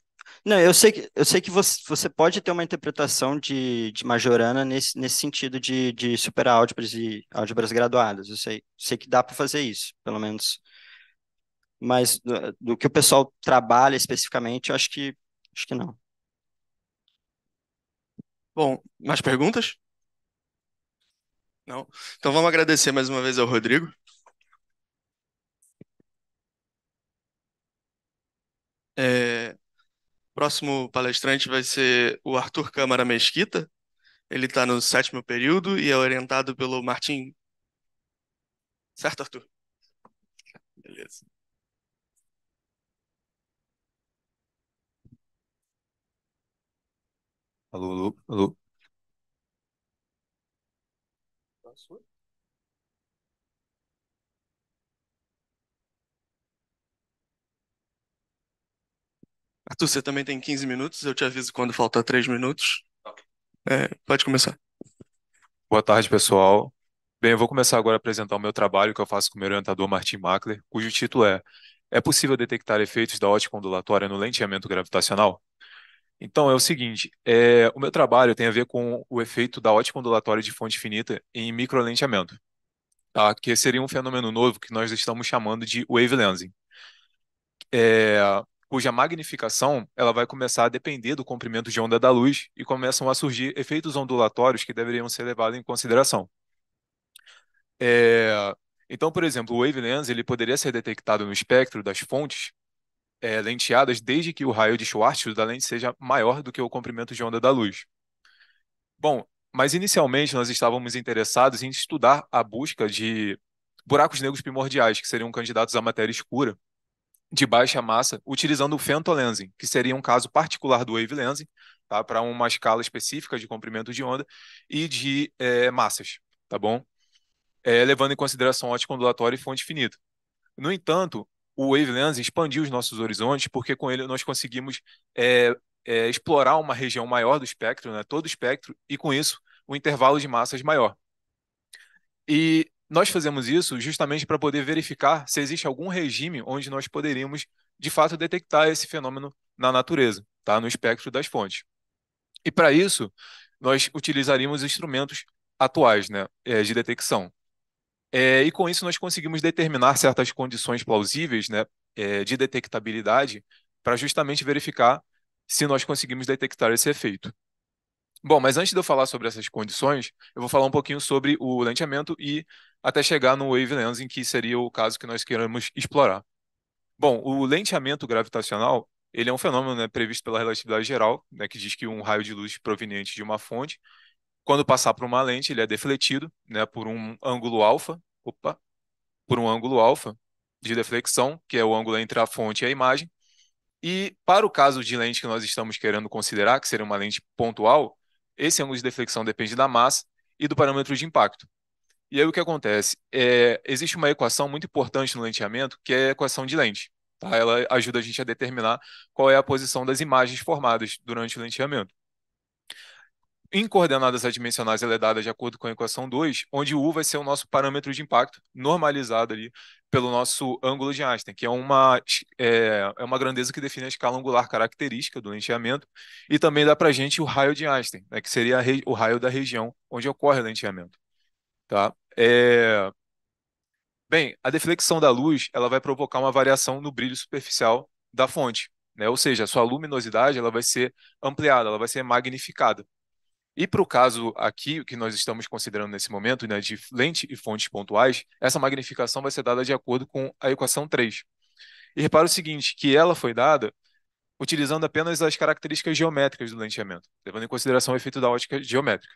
[SPEAKER 6] não, eu sei que, eu sei que você, você pode ter uma interpretação de, de Majorana nesse, nesse sentido de, de superar álgebras e álgebras graduadas. Eu sei, sei que dá para fazer isso, pelo menos. Mas do, do, que o pessoal trabalha especificamente, eu acho que, acho que não. Bom, mais perguntas?
[SPEAKER 1] Não? Então vamos agradecer mais uma vez ao Rodrigo. É, Próximo palestrante vai ser o Arthur Câmara Mesquita. Ele está no sétimo período e é orientado pelo Martim. Certo, Arthur? Beleza. Alô, alô, alô. Arthur, você também tem 15 minutos, eu te aviso quando faltar 3 minutos. É, pode começar.
[SPEAKER 3] Boa tarde, pessoal. Bem, eu vou começar agora a apresentar o meu trabalho que eu faço com o meu orientador Martin Mackler, cujo título é É possível detectar efeitos da ótica ondulatória no lenteamento gravitacional? Então, é o seguinte, é, o meu trabalho tem a ver com o efeito da ótica ondulatória de fonte finita em microlenteamento, tá? que seria um fenômeno novo que nós estamos chamando de wavelengthing. É, cuja magnificação ela vai começar a depender do comprimento de onda da luz e começam a surgir efeitos ondulatórios que deveriam ser levados em consideração. É... Então, por exemplo, o wavelength ele poderia ser detectado no espectro das fontes é, lenteadas desde que o raio de Schwarzschild da lente seja maior do que o comprimento de onda da luz. Bom, mas inicialmente nós estávamos interessados em estudar a busca de buracos negros primordiais, que seriam candidatos à matéria escura, de baixa massa utilizando o fentolensing, que seria um caso particular do wave lensing, tá? para uma escala específica de comprimento de onda e de é, massas, tá bom? É, levando em consideração ótica ondulatória e fonte finita. No entanto, o wave lensing expandiu os nossos horizontes porque com ele nós conseguimos é, explorar uma região maior do espectro, né? todo o espectro, e com isso o um intervalo de massas maior. E nós fazemos isso justamente para poder verificar se existe algum regime onde nós poderíamos, de fato, detectar esse fenômeno na natureza, tá? no espectro das fontes. E para isso, nós utilizaríamos instrumentos atuais né? É, de detecção. É, e com isso, nós conseguimos determinar certas condições plausíveis né? É, de detectabilidade para justamente verificar se nós conseguimos detectar esse efeito. Bom, mas antes de eu falar sobre essas condições, eu vou falar um pouquinho sobre o lenteamento e até chegar no wave em que seria o caso que nós queremos explorar. Bom, o lenteamento gravitacional ele é um fenômeno né, previsto pela relatividade geral, né, que diz que um raio de luz proveniente de uma fonte, quando passar por uma lente, ele é defletido né, por um ângulo alfa, opa, por um ângulo alfa de deflexão, que é o ângulo entre a fonte e a imagem. E para o caso de lente que nós estamos querendo considerar, que seria uma lente pontual, esse ângulo de deflexão depende da massa e do parâmetro de impacto. E aí o que acontece? É, existe uma equação muito importante no lenteamento, que é a equação de lente. Tá? Ela ajuda a gente a determinar qual é a posição das imagens formadas durante o lenteamento. Em coordenadas adimensionais, ela é dada de acordo com a equação 2, onde U vai ser o nosso parâmetro de impacto normalizado ali pelo nosso ângulo de Einstein, que é uma, é, é uma grandeza que define a escala angular característica do lenteamento, e também dá para a gente o raio de Einstein, né, que seria o raio da região onde ocorre o lenteamento. Tá? É... Bem, a deflexão da luz ela vai provocar uma variação no brilho superficial da fonte, né? ou seja, a sua luminosidade ela vai ser ampliada, ela vai ser magnificada. E para o caso aqui, que nós estamos considerando nesse momento, né, de lente e fontes pontuais, essa magnificação vai ser dada de acordo com a equação 3. E repara o seguinte, que ela foi dada utilizando apenas as características geométricas do lenteamento, levando em consideração o efeito da ótica geométrica.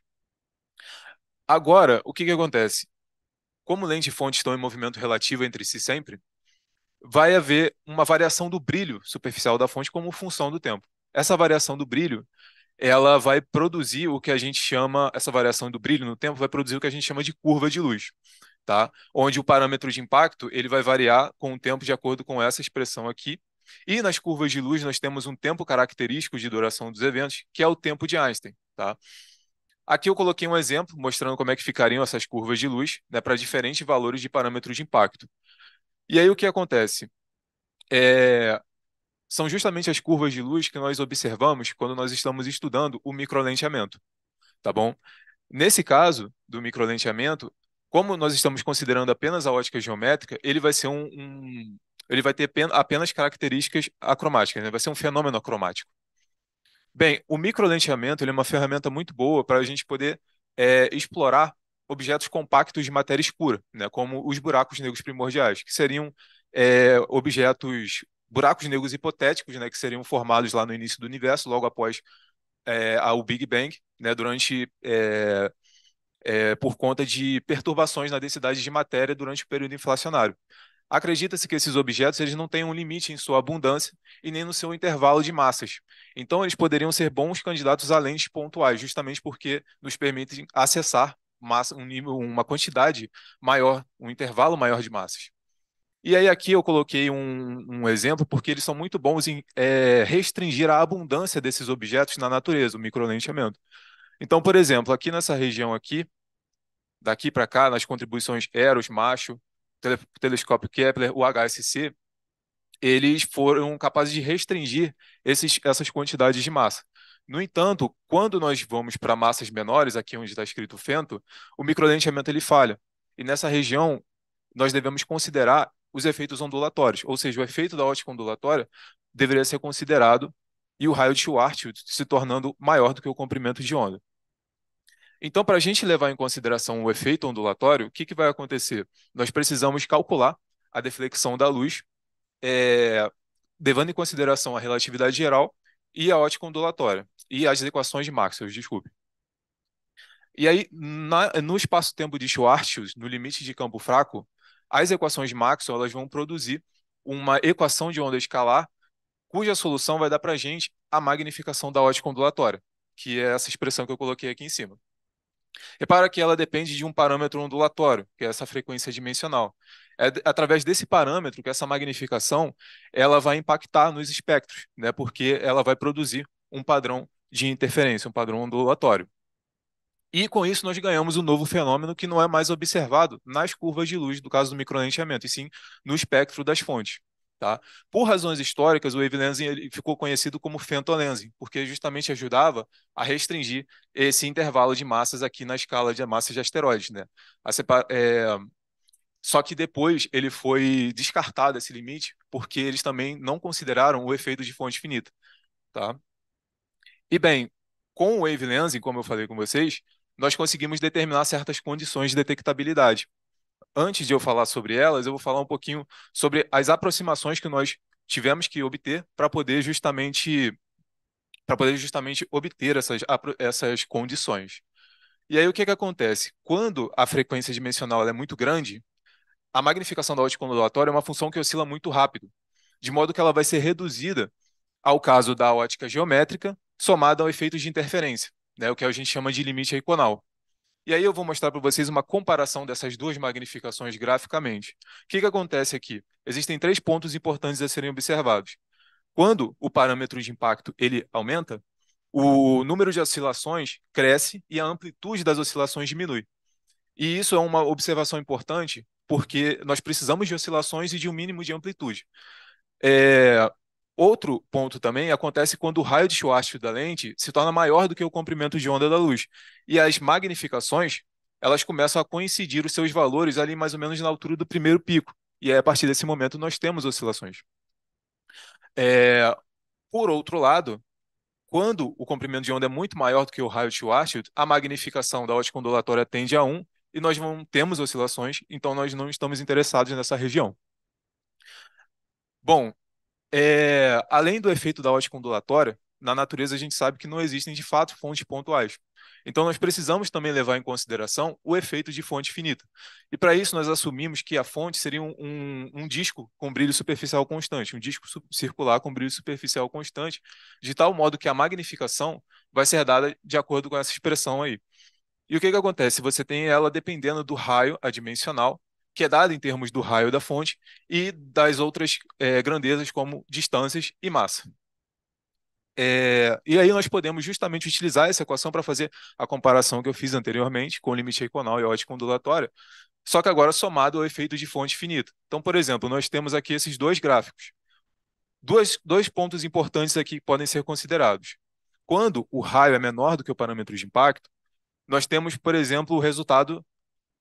[SPEAKER 3] Agora, o que, que acontece? Como lente e fonte estão em movimento relativo entre si sempre, vai haver uma variação do brilho superficial da fonte como função do tempo. Essa variação do brilho ela vai produzir o que a gente chama, essa variação do brilho no tempo vai produzir o que a gente chama de curva de luz, tá? Onde o parâmetro de impacto, ele vai variar com o tempo de acordo com essa expressão aqui. E nas curvas de luz nós temos um tempo característico de duração dos eventos, que é o tempo de Einstein, tá? Aqui eu coloquei um exemplo mostrando como é que ficariam essas curvas de luz né, para diferentes valores de parâmetros de impacto. E aí o que acontece? É, são justamente as curvas de luz que nós observamos quando nós estamos estudando o microlenteamento, tá bom? Nesse caso do microlenteamento, como nós estamos considerando apenas a ótica geométrica, ele vai ser um, um ele vai ter apenas características acromáticas, né? vai ser um fenômeno acromático. Bem, o microlenteamento é uma ferramenta muito boa para a gente poder é, explorar objetos compactos de matéria escura, né? como os buracos negros primordiais, que seriam é, objetos buracos negros hipotéticos, né, que seriam formados lá no início do universo, logo após é, o Big Bang, né, durante é, é, por conta de perturbações na densidade de matéria durante o período inflacionário. Acredita-se que esses objetos eles não têm um limite em sua abundância e nem no seu intervalo de massas. Então, eles poderiam ser bons candidatos a lentes pontuais, justamente porque nos permitem acessar massa, um nível, uma quantidade maior, um intervalo maior de massas. E aí aqui eu coloquei um, um, exemplo porque eles são muito bons em é, restringir a abundância desses objetos na natureza, o microlenteamento. Então, por exemplo, aqui nessa região aqui, daqui para cá, nas contribuições Eros, Macho, tele, telescópio Kepler, o HSC, eles foram capazes de restringir esses, essas quantidades de massa. No entanto, quando nós vamos para massas menores, aqui onde está escrito fento, o microlenteamento ele falha. E nessa região, nós devemos considerar os efeitos ondulatórios, ou seja, o efeito da ótica ondulatória deveria ser considerado e o raio de Schwarzschild se tornando maior do que o comprimento de onda. Então, para a gente levar em consideração o efeito ondulatório, o que, que vai acontecer? Nós precisamos calcular a deflexão da luz, é, levando em consideração a relatividade geral e a ótica ondulatória, e as equações de Maxwell, desculpe. E aí, na, no espaço-tempo de Schwarzschild, no limite de campo fraco, as equações de Maxwell elas vão produzir uma equação de onda escalar cuja solução vai dar para a gente a magnificação da ótica ondulatória, que é essa expressão que eu coloquei aqui em cima. Repara que ela depende de um parâmetro ondulatório, que é essa frequência dimensional. É através desse parâmetro que essa magnificação ela vai impactar nos espectros, né? porque ela vai produzir um padrão de interferência, um padrão ondulatório. E com isso nós ganhamos um novo fenômeno que não é mais observado nas curvas de luz, do caso do microlenteamento, e sim no espectro das fontes. Tá? Por razões históricas, o wave ficou conhecido como fentolensing, porque justamente ajudava a restringir esse intervalo de massas aqui na escala de massas de asteroides. Né? É... Só que depois ele foi descartado esse limite, porque eles também não consideraram o efeito de fonte finita. Tá? E bem, com o wave como eu falei com vocês, nós conseguimos determinar certas condições de detectabilidade. Antes de eu falar sobre elas, eu vou falar um pouquinho sobre as aproximações que nós tivemos que obter para poder justamente para poder justamente obter essas, essas condições. E aí o que, que acontece? Quando a frequência dimensional é muito grande, a magnificação da ótica ondulatória é uma função que oscila muito rápido, de modo que ela vai ser reduzida ao caso da ótica geométrica somada ao efeito de interferência né, o que a gente chama de limite iconal. E aí eu vou mostrar para vocês uma comparação dessas duas magnificações graficamente. O que, que acontece aqui? Existem três pontos importantes a serem observados. Quando o parâmetro de impacto ele aumenta, o número de oscilações cresce e a amplitude das oscilações diminui. E isso é uma observação importante, porque nós precisamos de oscilações e de um mínimo de amplitude. É, Outro ponto também acontece quando o raio de Schwarzschild da lente se torna maior do que o comprimento de onda da luz. E as magnificações, elas começam a coincidir os seus valores ali mais ou menos na altura do primeiro pico. E aí, a partir desse momento, nós temos oscilações. É... Por outro lado, quando o comprimento de onda é muito maior do que o raio de Schwarzschild, a magnificação da ótica ondulatória tende a 1 e nós não temos oscilações, então nós não estamos interessados nessa região. Bom, é, além do efeito da ótica ondulatória, na natureza a gente sabe que não existem de fato fontes pontuais. Então nós precisamos também levar em consideração o efeito de fonte finita. E para isso nós assumimos que a fonte seria um, um, um, disco com brilho superficial constante, um disco circular com brilho superficial constante, de tal modo que a magnificação vai ser dada de acordo com essa expressão aí. E o que, que acontece? Você tem ela dependendo do raio adimensional, que é dada em termos do raio da fonte e das outras é, grandezas como distâncias e massa. É, e aí nós podemos justamente utilizar essa equação para fazer a comparação que eu fiz anteriormente com o limite econômico e ótica ondulatória, só que agora somado ao efeito de fonte finita. Então, por exemplo, nós temos aqui esses dois gráficos. Dois, dois pontos importantes aqui podem ser considerados. Quando o raio é menor do que o parâmetro de impacto, nós temos, por exemplo, o resultado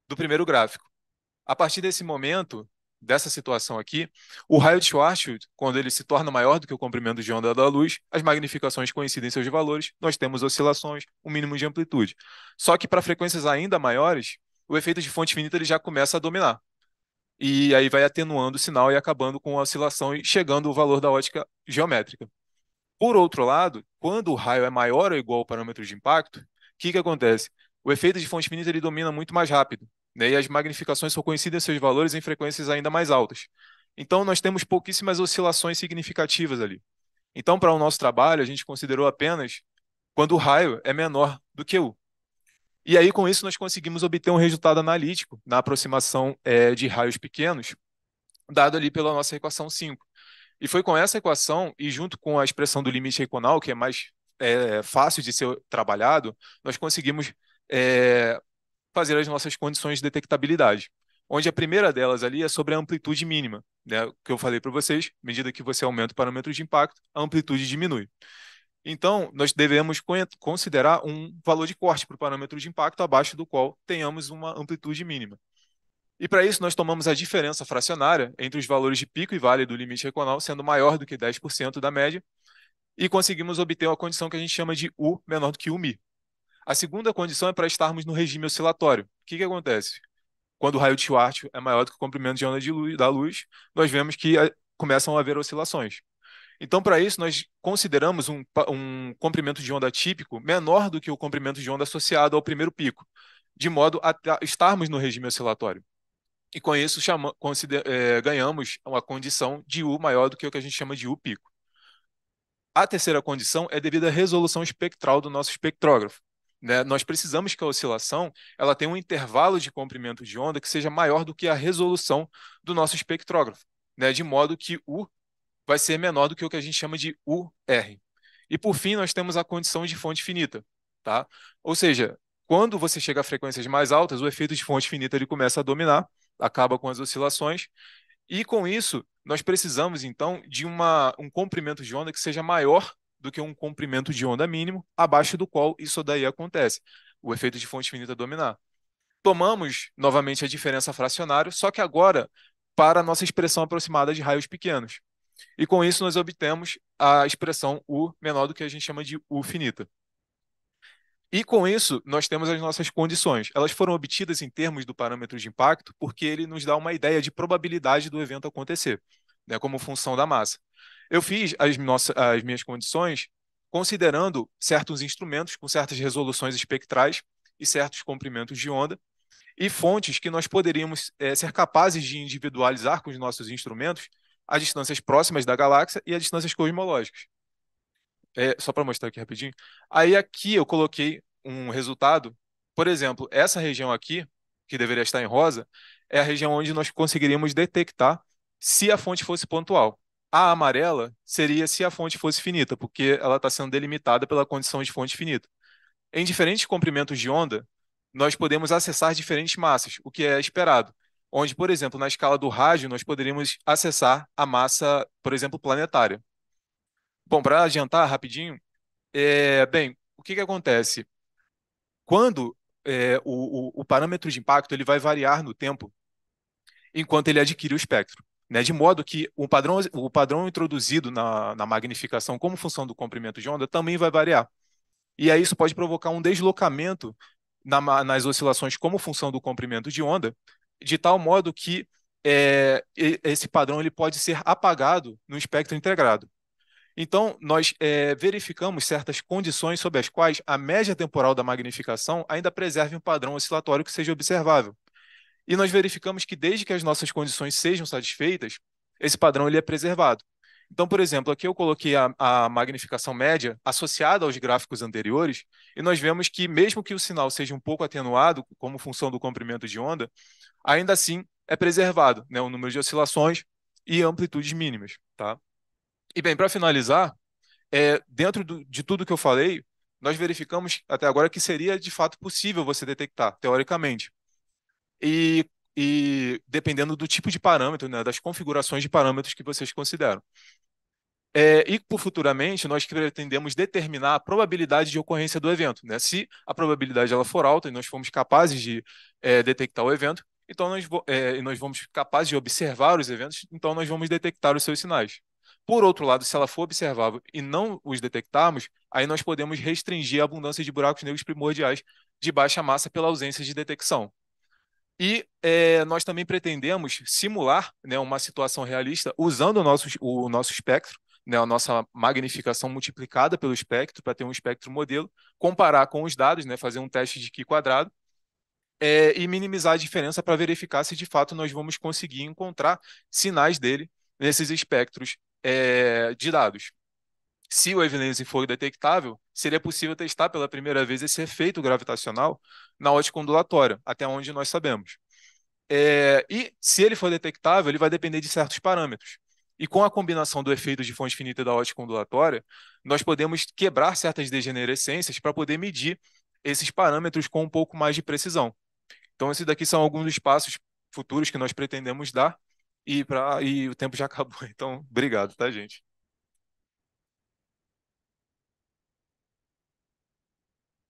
[SPEAKER 3] do primeiro gráfico. A partir desse momento, dessa situação aqui, o raio de Schwarzschild, quando ele se torna maior do que o comprimento de onda da luz, as magnificações coincidem em seus valores, nós temos oscilações, um mínimo de amplitude. Só que para frequências ainda maiores, o efeito de fonte finita ele já começa a dominar. E aí vai atenuando o sinal e acabando com a oscilação e chegando ao valor da ótica geométrica. Por outro lado, quando o raio é maior ou igual ao parâmetro de impacto, o que, que acontece? O efeito de fonte finita ele domina muito mais rápido né? e as magnificações são conhecidas seus valores em frequências ainda mais altas. Então, nós temos pouquíssimas oscilações significativas ali. Então, para o nosso trabalho, a gente considerou apenas quando o raio é menor do que U. E aí, com isso, nós conseguimos obter um resultado analítico na aproximação é, de raios pequenos, dado ali pela nossa equação 5. E foi com essa equação, e junto com a expressão do limite reconal, que é mais é, fácil de ser trabalhado, nós conseguimos é, fazer as nossas condições de detectabilidade, onde a primeira delas ali é sobre a amplitude mínima, né, que eu falei para vocês, à medida que você aumenta o parâmetro de impacto, a amplitude diminui. Então, nós devemos considerar um valor de corte para o parâmetro de impacto abaixo do qual tenhamos uma amplitude mínima. E para isso, nós tomamos a diferença fracionária entre os valores de pico e vale do limite econômico sendo maior do que 10% da média, e conseguimos obter uma condição que a gente chama de U menor do que U mi. A segunda condição é para estarmos no regime oscilatório. O que, que acontece? Quando o raio de Schwartz é maior do que o comprimento de onda de luz, da luz, nós vemos que a, eh, começam a haver oscilações. Então, para isso, nós consideramos um, um comprimento de onda típico menor do que o comprimento de onda associado ao primeiro pico, de modo a estarmos no regime oscilatório. E com isso, chama, é, ganhamos uma condição de U maior do que o que a gente chama de U pico. A terceira condição é devido à resolução espectral do nosso espectrógrafo. Né? Nós precisamos que a oscilação ela tenha um intervalo de comprimento de onda que seja maior do que a resolução do nosso espectrógrafo, né? de modo que U vai ser menor do que o que a gente chama de UR. E por fim, nós temos a condição de fonte finita. Tá? Ou seja, quando você chega a frequências mais altas, o efeito de fonte finita ele começa a dominar, acaba com as oscilações, e com isso, nós precisamos, então, de uma, um comprimento de onda que seja maior do que um comprimento de onda mínimo, abaixo do qual isso daí acontece, o efeito de fonte finita dominar. Tomamos novamente a diferença fracionária, só que agora para a nossa expressão aproximada de raios pequenos. E com isso nós obtemos a expressão U menor do que a gente chama de U finita. E com isso, nós temos as nossas condições. Elas foram obtidas em termos do parâmetro de impacto, porque ele nos dá uma ideia de probabilidade do evento acontecer, né, como função da massa. Eu fiz as, nossas, as minhas condições considerando certos instrumentos com certas resoluções espectrais e certos comprimentos de onda e fontes que nós poderíamos é, ser capazes de individualizar com os nossos instrumentos as distâncias próximas da galáxia e as distâncias cosmológicas. É, só para mostrar aqui rapidinho. Aí aqui eu coloquei um resultado. Por exemplo, essa região aqui, que deveria estar em rosa, é a região onde nós conseguiríamos detectar se a fonte fosse pontual. A amarela seria se a fonte fosse finita, porque ela está sendo delimitada pela condição de fonte finita. Em diferentes comprimentos de onda, nós podemos acessar diferentes massas, o que é esperado. Onde, por exemplo, na escala do rádio, nós poderíamos acessar a massa, por exemplo, planetária. Bom, para adiantar rapidinho, é, bem, o que, que acontece? Quando é, o, o, o parâmetro de impacto ele vai variar no tempo enquanto ele adquire o espectro né, de modo que o padrão, o padrão introduzido na, na magnificação como função do comprimento de onda também vai variar. E aí isso pode provocar um deslocamento na, nas oscilações como função do comprimento de onda, de tal modo que é, esse padrão ele pode ser apagado no espectro integrado. Então, nós é, verificamos certas condições sob as quais a média temporal da magnificação ainda preserve um padrão oscilatório que seja observável e nós verificamos que desde que as nossas condições sejam satisfeitas, esse padrão ele é preservado. Então, por exemplo, aqui eu coloquei a, a, magnificação média associada aos gráficos anteriores, e nós vemos que, mesmo que o sinal seja um pouco atenuado, como função do comprimento de onda, ainda assim é preservado né, o número de oscilações e amplitudes mínimas. Tá? E, bem, para finalizar, é, dentro do, de tudo que eu falei, nós verificamos até agora que seria de fato possível você detectar, teoricamente e, e dependendo do tipo de parâmetro, né, das configurações de parâmetros que vocês consideram. É, e por futuramente nós pretendemos determinar a probabilidade de ocorrência do evento. Né? Se a probabilidade ela for alta e nós formos capazes de é, detectar o evento, então nós, é, nós vamos capazes de observar os eventos, então nós vamos detectar os seus sinais. Por outro lado, se ela for observável e não os detectarmos, aí nós podemos restringir a abundância de buracos negros primordiais de baixa massa pela ausência de detecção. E é, nós também pretendemos simular né, uma situação realista usando o nosso, o nosso espectro, né, a nossa magnificação multiplicada pelo espectro, para ter um espectro modelo, comparar com os dados, né, fazer um teste de Q quadrado, é, e minimizar a diferença para verificar se de fato nós vamos conseguir encontrar sinais dele nesses espectros é, de dados. Se o wavelength for detectável, seria possível testar pela primeira vez esse efeito gravitacional na ótica ondulatória, até onde nós sabemos. É, e se ele for detectável, ele vai depender de certos parâmetros. E com a combinação do efeito de fonte finita da ótica ondulatória, nós podemos quebrar certas degenerescências para poder medir esses parâmetros com um pouco mais de precisão. Então, esses daqui são alguns dos passos futuros que nós pretendemos dar. E, pra, e o tempo já [LAUGHS] acabou, então obrigado, tá, gente?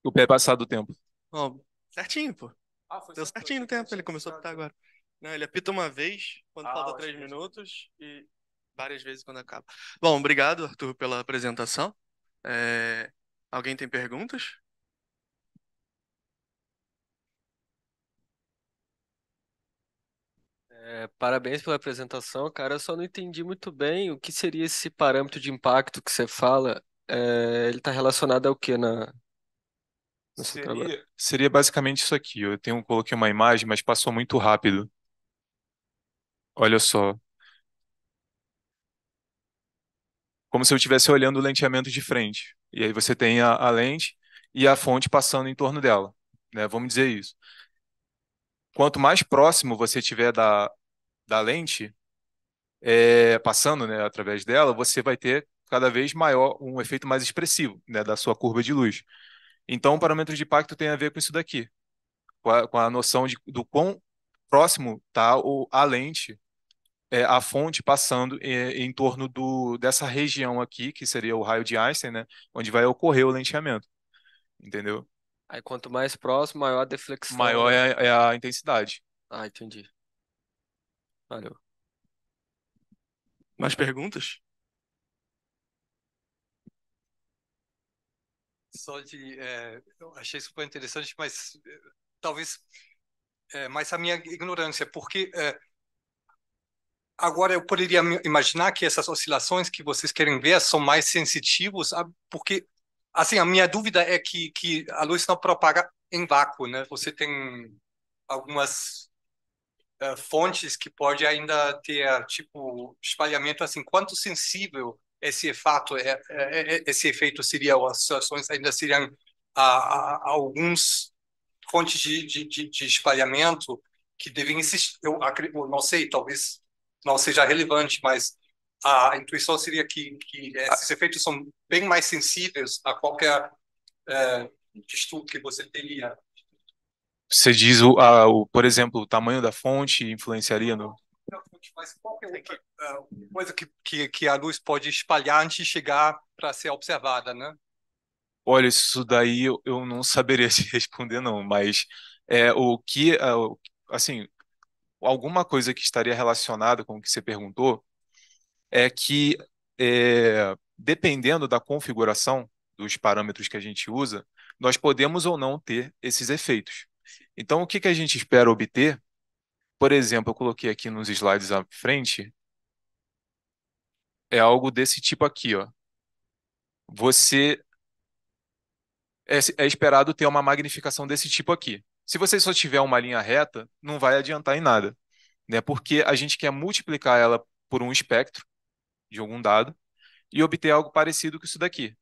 [SPEAKER 3] O pé passar do tempo.
[SPEAKER 1] Bom, certinho, pô. Ah, Deu certinho no tempo, ele começou a apitar agora. Não, ele apita uma vez, quando ah, falta três minutos, e várias vezes quando acaba. Bom, obrigado, Arthur, pela apresentação. É... Alguém tem perguntas?
[SPEAKER 4] É, parabéns pela apresentação, cara. Eu só não entendi muito bem o que seria esse parâmetro de impacto que você fala. É, ele está relacionado ao que na,
[SPEAKER 3] Seria, seria, basicamente isso aqui. Eu tenho, coloquei uma imagem, mas passou muito rápido. Olha só. Como se eu estivesse olhando o lenteamento de frente. E aí você tem a, a lente e a fonte passando em torno dela. Né? Vamos dizer isso. Quanto mais próximo você tiver da, da lente, é, passando né, através dela, você vai ter cada vez maior, um efeito mais expressivo né, da sua curva de luz. Então, o parâmetro de impacto tem a ver com isso daqui, com a, com a noção de, do quão próximo está a lente, é, a fonte passando é, em torno do, dessa região aqui, que seria o raio de Einstein, né, onde vai ocorrer o lenteamento, entendeu? Aí quanto mais próximo, maior a deflexão. Maior né? é, é a intensidade. Ah, entendi.
[SPEAKER 1] Valeu. Mais perguntas?
[SPEAKER 4] só de. É, eu achei super interessante, mas é, talvez é, mais a minha ignorância, porque é, agora eu poderia imaginar que essas oscilações que vocês querem ver são mais sensitivos, porque assim a minha dúvida é que, que a luz não propaga em vácuo, né? Você tem algumas é, fontes que pode ainda ter tipo espalhamento assim quanto sensível esse fato, é, é, é, esse efeito seria, as situações ainda seriam a, a, alguns fontes de, de, de, espalhamento que devem existir. Eu, eu não sei, talvez não seja relevante, mas a intuição seria que, que esses ah. efeitos são bem mais sensíveis a qualquer é, estudo que você teria.
[SPEAKER 3] Você diz, o, a, o, por exemplo, o tamanho da fonte influenciaria no
[SPEAKER 4] mas qualquer é, outra coisa que, que, que, a luz pode espalhar antes de chegar para ser observada, né?
[SPEAKER 3] Olha, isso daí eu, eu não saberia [LAUGHS] te responder, não, mas é, o que, é, assim, alguma coisa que estaria relacionada com o que você perguntou é que, é, dependendo da configuração dos parâmetros que a gente usa, nós podemos ou não ter esses efeitos. Então, o que, que a gente espera obter por exemplo, eu coloquei aqui nos slides à frente, é algo desse tipo aqui, ó. Você é, é esperado ter uma magnificação desse tipo aqui. Se você só tiver uma linha reta, não vai adiantar em nada, né? Porque a gente quer multiplicar ela por um espectro de algum dado e obter algo parecido com isso daqui.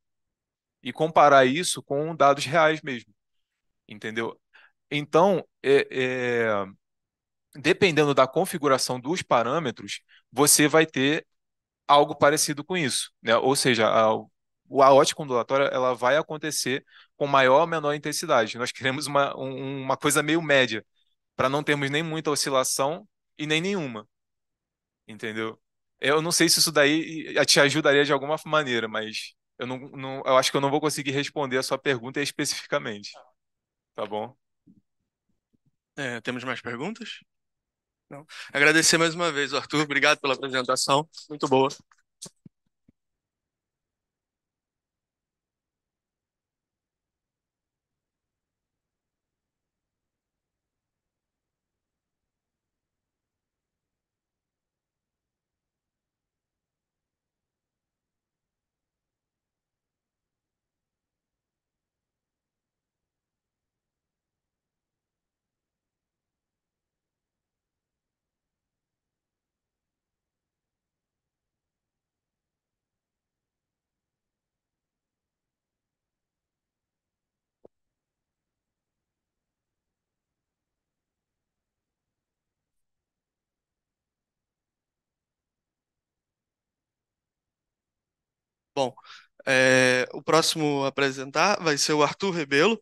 [SPEAKER 3] E comparar isso com dados reais mesmo. Entendeu? Então, é, é, dependendo da configuração dos parâmetros, você vai ter algo parecido com isso, né? Ou seja, a, a ótica ondulatória ela vai acontecer com maior ou menor intensidade. Nós queremos uma, um, uma coisa meio média, para não termos nem muita oscilação e nem nenhuma. Entendeu? Eu não sei se isso daí te ajudaria de alguma maneira, mas eu, não, não, eu acho que eu não vou conseguir responder a sua pergunta especificamente.
[SPEAKER 1] Tá bom? É, temos mais perguntas? Não. Agradecer mais uma vez, Arthur. Obrigado pela apresentação. Muito boa. Bom, é, o próximo a apresentar vai ser o Arthur Rebelo.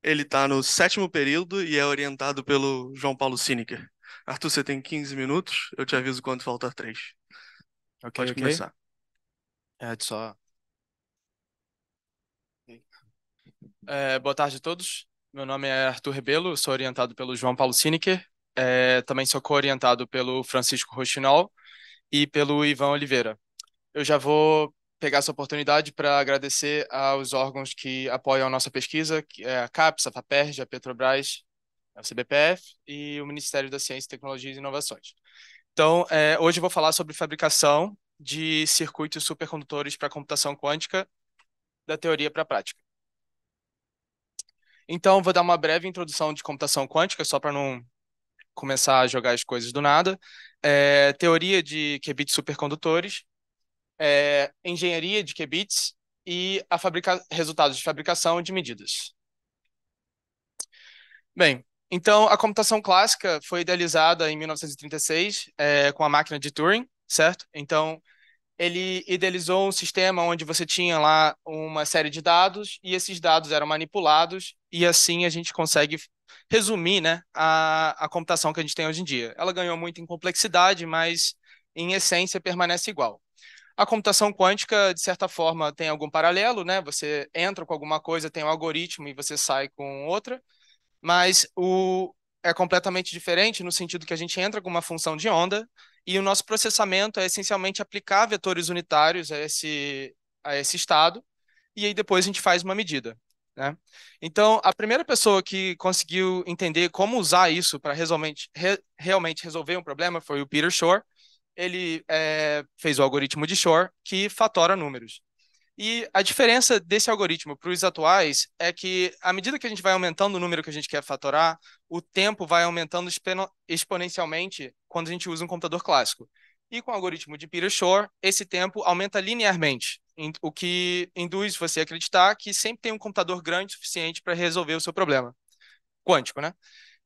[SPEAKER 1] Ele está no sétimo período e é orientado pelo João Paulo Sineker. Arthur, você tem 15 minutos. Eu te aviso quando faltar três. Okay, Pode okay. começar. É, só. É, boa
[SPEAKER 5] tarde a todos. Meu nome é Arthur Rebelo, sou orientado pelo João Paulo Sineker. É, também sou co-orientado pelo Francisco Rochinol e pelo Ivan Oliveira. Eu já vou pegar essa oportunidade para agradecer aos órgãos que apoiam a nossa pesquisa, que é a CAPES, a FAPERJ, a Petrobras, a CBPF e o Ministério da Ciência, Tecnologia e Inovações. Então, é, hoje eu vou falar sobre fabricação de circuitos supercondutores para computação quântica, da teoria para a prática. Então, vou dar uma breve introdução de computação quântica, só para não começar a jogar as coisas do nada. É, teoria de qubits supercondutores, é, engenharia de qubits e a resultados de fabricação de medidas. Bem, então a computação clássica foi idealizada em 1936 é, com a máquina de Turing, certo? Então ele idealizou um sistema onde você tinha lá uma série de dados e esses dados eram manipulados e assim a gente consegue resumir né, a, a computação que a gente tem hoje em dia. Ela ganhou muito em complexidade, mas em essência permanece igual. A computação quântica, de certa forma, tem algum paralelo, né? Você entra com alguma coisa, tem um algoritmo e você sai com outra, mas o, é completamente diferente no sentido que a gente entra com uma função de onda e o nosso processamento é essencialmente aplicar vetores unitários a esse, a esse estado e aí depois a gente faz uma medida. Né? Então, a primeira pessoa que conseguiu entender como usar isso para realmente, re, realmente resolver um problema foi o Peter Shor, ele é, fez o algoritmo de Shor, que fatora números. E a diferença desse algoritmo para os atuais é que, à medida que a gente vai aumentando o número que a gente quer fatorar, o tempo vai aumentando exponencialmente quando a gente usa um computador clássico. E com o algoritmo de Peter Shor, esse tempo aumenta linearmente, o que induz você a acreditar que sempre tem um computador grande o suficiente para resolver o seu problema. Quântico, né?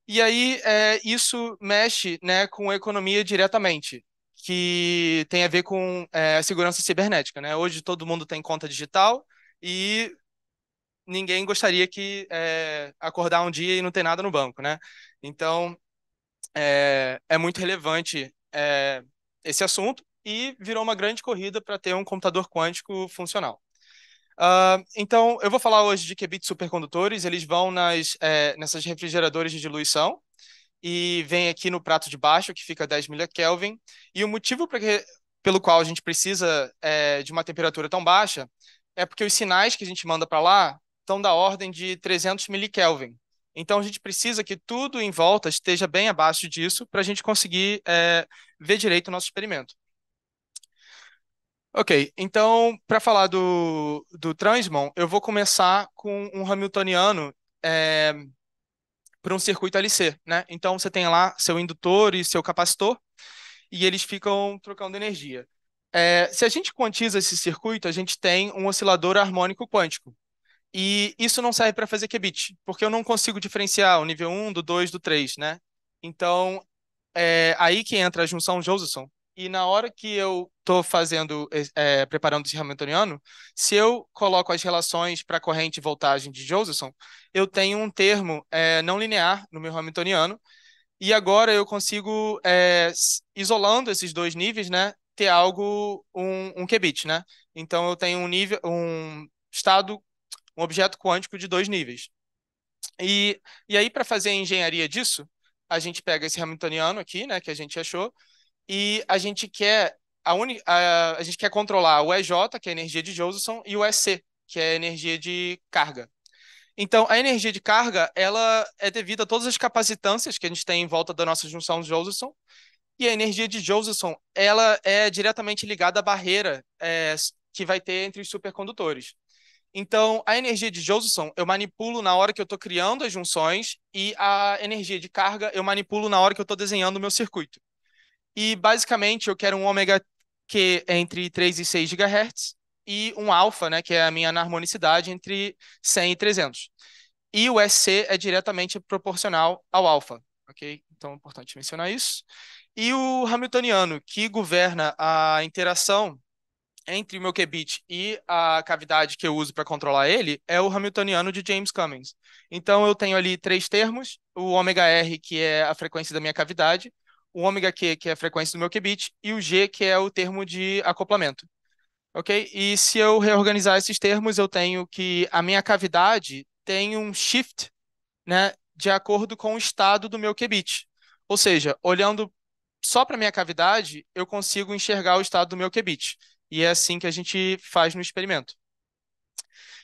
[SPEAKER 5] E aí, é, isso mexe né, com a economia diretamente que tem a ver com é, segurança cibernética. Né? Hoje todo mundo tem conta digital e ninguém gostaria que é, acordar um dia e não ter nada no banco. Né? Então, é, é muito relevante é, esse assunto e virou uma grande corrida para ter um computador quântico funcional. Uh, então, eu vou falar hoje de qubits supercondutores. Eles vão nas, é, nessas refrigeradores de diluição e vem aqui no prato de baixo, que fica 10 milha Kelvin. E o motivo que, pelo qual a gente precisa é, de uma temperatura tão baixa é porque os sinais que a gente manda para lá estão da ordem de 300 milikelvin. Então, a gente precisa que tudo em volta esteja bem abaixo disso para a gente conseguir é, ver direito o nosso experimento. Ok, então, para falar do, do Transmon, eu vou começar com um Hamiltoniano é, para um circuito LC, né? Então você tem lá seu indutor e seu capacitor e eles ficam trocando energia. É, se a gente quantiza esse circuito, a gente tem um oscilador harmônico quântico. E isso não serve para fazer qubit, porque eu não consigo diferenciar o nível 1 do 2 do 3, né? Então, é aí que entra a junção Josephson, e na hora que eu estou fazendo, é, preparando esse Hamiltoniano, se eu coloco as relações para corrente e voltagem de Josephson, eu tenho um termo é, não linear no meu Hamiltoniano, e agora eu consigo, é, isolando esses dois níveis, né, ter algo, um, um qubit, né? Então eu tenho um nível, um estado, um objeto quântico de dois níveis. E, e aí, para fazer a engenharia disso, a gente pega esse Hamiltoniano aqui, né, que a gente achou, e a gente quer a, uni, a, a, gente quer controlar o EJ, que é a energia de Josephson, e o EC, que é a energia de carga. Então, a energia de carga ela é devida a todas as capacitâncias que a gente tem em volta da nossa junção Josephson, e a energia de Josephson ela é diretamente ligada à barreira é, que vai ter entre os supercondutores. Então, a energia de Josephson eu manipulo na hora que eu estou criando as junções e a energia de carga eu manipulo na hora que eu estou desenhando o meu circuito. E basicamente eu quero um ômega que é entre 3 e 6 GHz e um alfa, né, que é a minha harmonicidade entre 100 e 300. E o SC é diretamente proporcional ao alfa, ok? Então é importante mencionar isso. E o Hamiltoniano, que governa a interação entre o meu qubit e a cavidade que eu uso para controlar ele é o Hamiltoniano de James Cummings. Então eu tenho ali três termos: o ômega r, que é a frequência da minha cavidade, o ômega Q, que é a frequência do meu qubit, e o G, que é o termo de acoplamento. Ok? E se eu reorganizar esses termos, eu tenho que a minha cavidade tem um shift né, de acordo com o estado do meu qubit. Ou seja, olhando só para a minha cavidade, eu consigo enxergar o estado do meu qubit. E é assim que a gente faz no experimento.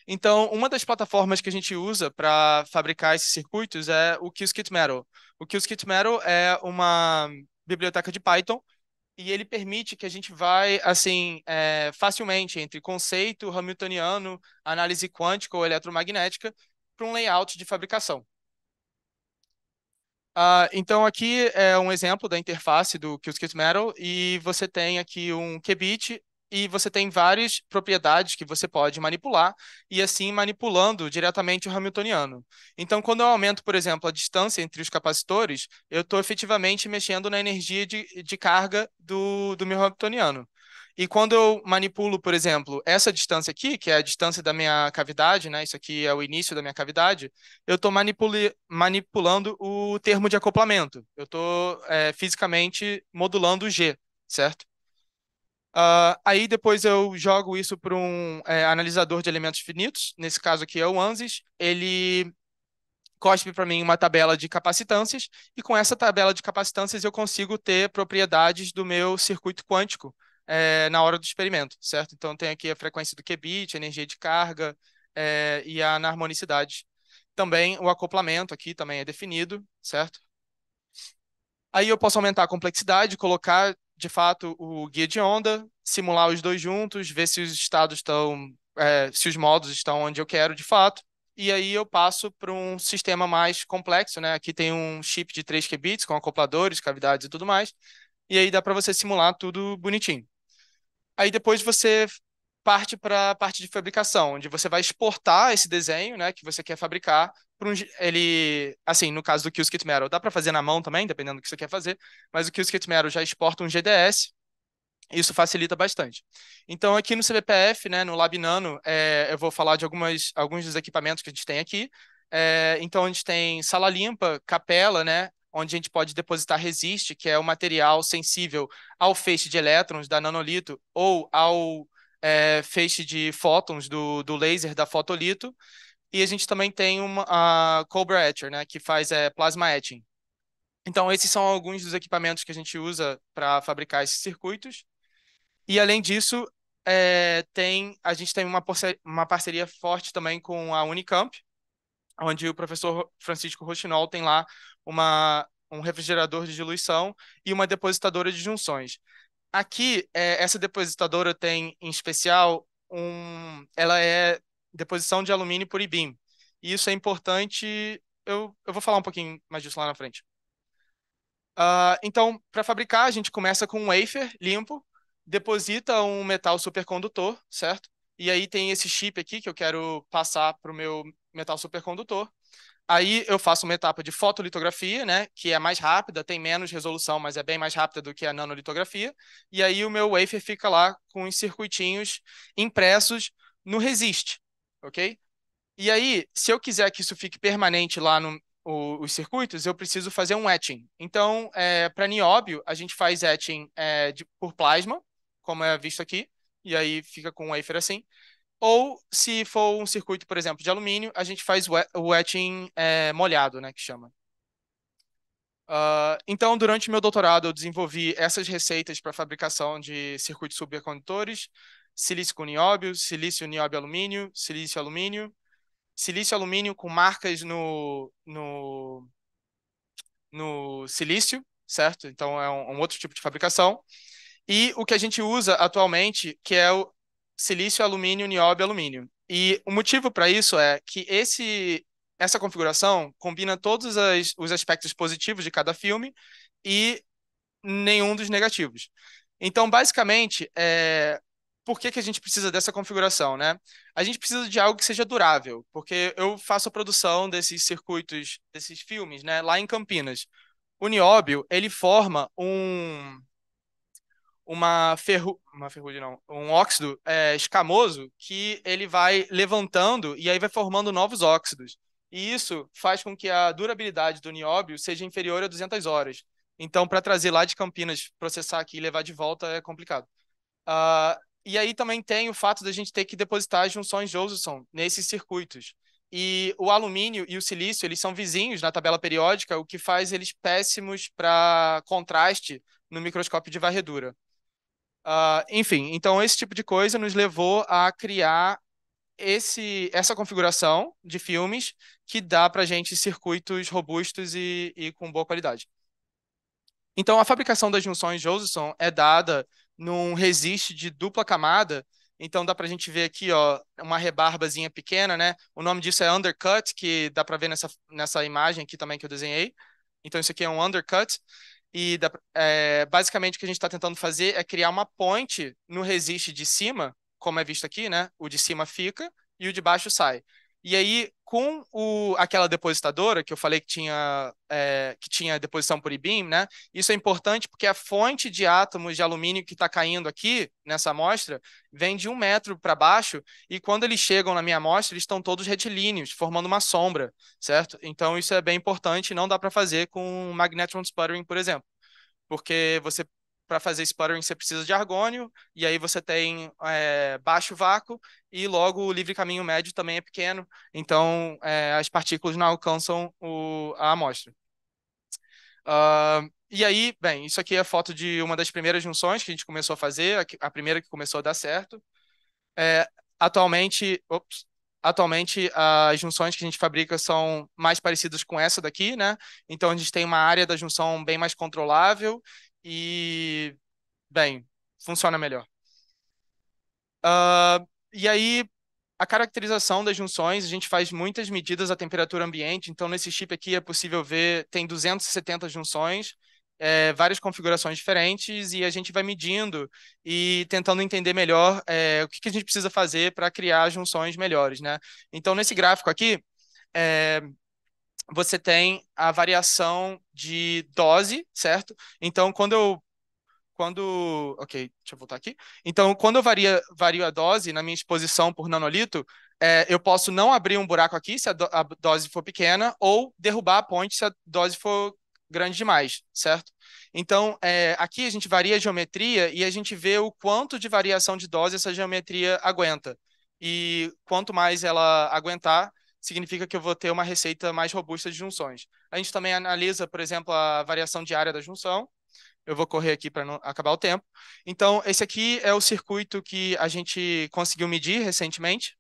[SPEAKER 5] Então, uma das plataformas que a gente usa para fabricar esses circuitos é o Qiskit Metal. O que Metal é uma biblioteca de Python e ele permite que a gente vai assim é, facilmente entre conceito hamiltoniano, análise quântica ou eletromagnética para um layout de fabricação. Ah, então aqui é um exemplo da interface do Qiskit Metal e você tem aqui um qubit e você tem várias propriedades que você pode manipular e assim manipulando diretamente o Hamiltoniano. Então, quando eu aumento, por exemplo, a distância entre os capacitores, eu estou efetivamente mexendo na energia de, de carga do, do meu Hamiltoniano. E quando eu manipulo, por exemplo, essa distância aqui, que é a distância da minha cavidade, né? Isso aqui é o início da minha cavidade, eu estou manipulando o termo de acoplamento. Eu estou é, fisicamente modulando o G, certo? Uh, aí depois eu jogo isso para um é, analisador de elementos finitos, nesse caso aqui é o ANSYS. Ele cospe para mim uma tabela de capacitâncias, e com essa tabela de capacitâncias eu consigo ter propriedades do meu circuito quântico é, na hora do experimento, certo? Então tem aqui a frequência do qubit, a energia de carga é, e a harmonicidade. Também o acoplamento aqui também é definido, certo? Aí eu posso aumentar a complexidade, colocar de fato, o guia de onda, simular os dois juntos, ver se os estados estão, é, se os modos estão onde eu quero de fato. E aí eu passo para um sistema mais complexo, né? Aqui tem um chip de 3 qubits com acopladores, cavidades e tudo mais. E aí dá para você simular tudo bonitinho. Aí depois você parte para a parte de fabricação, onde você vai exportar esse desenho, né, que você quer fabricar para um, ele, assim, no caso do Qiskit Metal, dá para fazer na mão também, dependendo do que você quer fazer, mas o Qiskit Metal já exporta um GDS, isso facilita bastante. Então, aqui no CBPF, né, no Lab Nano, é, eu vou falar de algumas, alguns dos equipamentos que a gente tem aqui. É, então, a gente tem sala limpa, capela, né, onde a gente pode depositar resiste, que é o um material sensível ao feixe de elétrons da nanolito ou ao é, feixe de fótons do, do laser da fotolito. E a gente também tem uma, a Cobra Etcher, né, que faz é, plasma etching. Então, esses são alguns dos equipamentos que a gente usa para fabricar esses circuitos. E, além disso, é, tem, a gente tem uma, uma parceria forte também com a Unicamp, onde o professor Francisco Rochinol tem lá uma, um refrigerador de diluição e uma depositadora de junções. Aqui, é, essa depositadora tem, em especial, um, ela é deposição de alumínio por IBIM. E isso é importante, eu, eu vou falar um pouquinho mais disso lá na frente. Uh, então, para fabricar, a gente começa com um wafer limpo, deposita um metal supercondutor, certo? E aí tem esse chip aqui que eu quero passar para o meu metal supercondutor. Aí eu faço uma etapa de fotolitografia, né, que é mais rápida, tem menos resolução, mas é bem mais rápida do que a nanolitografia. E aí o meu wafer fica lá com os circuitinhos impressos no resiste ok? E aí, se eu quiser que isso fique permanente lá no, o, os circuitos, eu preciso fazer um etching. Então, é, para nióbio, a gente faz etching é, de, por plasma, como é visto aqui, e aí fica com um wafer assim. Ou, se for um circuito, por exemplo, de alumínio, a gente faz o etching é, molhado, né, que chama. Uh, então, durante meu doutorado, eu desenvolvi essas receitas para fabricação de circuitos supercondutores, silício com nióbio, silício, nióbio, alumínio, silício, alumínio, silício, alumínio com marcas no, no, no silício, certo? Então é um, um outro tipo de fabricação. E o que a gente usa atualmente, que é o silício, alumínio, nióbio, alumínio. E o motivo para isso é que esse essa configuração combina todos as, os aspectos positivos de cada filme e nenhum dos negativos. Então, basicamente, é, por que, que a gente precisa dessa configuração, né? A gente precisa de algo que seja durável, porque eu faço a produção desses circuitos, desses filmes, né, lá em Campinas. O nióbio, ele forma um uma ferru... uma ferrugem não, um óxido é, escamoso que ele vai levantando e aí vai formando novos óxidos. E isso faz com que a durabilidade do nióbio seja inferior a 200 horas. Então, para trazer lá de Campinas, processar aqui e levar de volta é complicado. Uh, e aí também tem o fato da gente ter que depositar as junções Josephson nesses circuitos. E o alumínio e o silício, eles são vizinhos na tabela periódica, o que faz eles péssimos para contraste no microscópio de varredura. Uh, enfim, então esse tipo de coisa nos levou a criar esse, essa configuração de filmes que dá para a gente circuitos robustos e, e com boa qualidade. Então, a fabricação das junções Josephson é dada num resiste de dupla camada. Então dá para a gente ver aqui, ó, uma rebarbazinha pequena, né? O nome disso é undercut, que dá para ver nessa, nessa imagem aqui também que eu desenhei. Então isso aqui é um undercut. E dá, é, basicamente o que a gente está tentando fazer é criar uma ponte no resiste de cima, como é visto aqui, né? O de cima fica e o de baixo sai. E aí, com o, aquela depositadora que eu falei que tinha, é, que tinha deposição por IBIM, né? Isso é importante porque a fonte de átomos de alumínio que está caindo aqui nessa amostra vem de um metro para baixo e quando eles chegam na minha amostra, eles estão todos retilíneos, formando uma sombra, certo? Então isso é bem importante, não dá para fazer com magnetron sputtering, por exemplo, porque você para fazer sputtering você precisa de argônio, e aí você tem é, baixo vácuo, e logo o livre caminho médio também é pequeno, então é, as partículas não alcançam o, a amostra. Uh, e aí, bem, isso aqui é foto de uma das primeiras junções que a gente começou a fazer, a, primeira que começou a dar certo. É, atualmente, ops, atualmente as junções que a gente fabrica são mais parecidas com essa daqui, né? Então a gente tem uma área da junção bem mais controlável e, bem, funciona melhor. Uh, e aí, a caracterização das junções, a gente faz muitas medidas à temperatura ambiente, então nesse chip aqui é possível ver, tem 270 junções, é, várias configurações diferentes e a gente vai medindo e tentando entender melhor é, o que, que, a gente precisa fazer para criar junções melhores, né? Então, nesse gráfico aqui, é, você tem a variação de dose, certo? Então, quando eu quando. Ok, deixa eu voltar aqui. Então, quando eu varia, vario a dose na minha exposição por nanolito, é, eu posso não abrir um buraco aqui se a, do, a, dose for pequena, ou derrubar a ponte se a dose for grande demais, certo? Então, é, aqui a gente varia a geometria e a gente vê o quanto de variação de dose essa geometria aguenta. E quanto mais ela aguentar, significa que eu vou ter uma receita mais robusta de junções. A gente também analisa, por exemplo, a variação diária da junção. Eu vou correr aqui para não acabar o tempo. Então, esse aqui é o circuito que a gente conseguiu medir recentemente.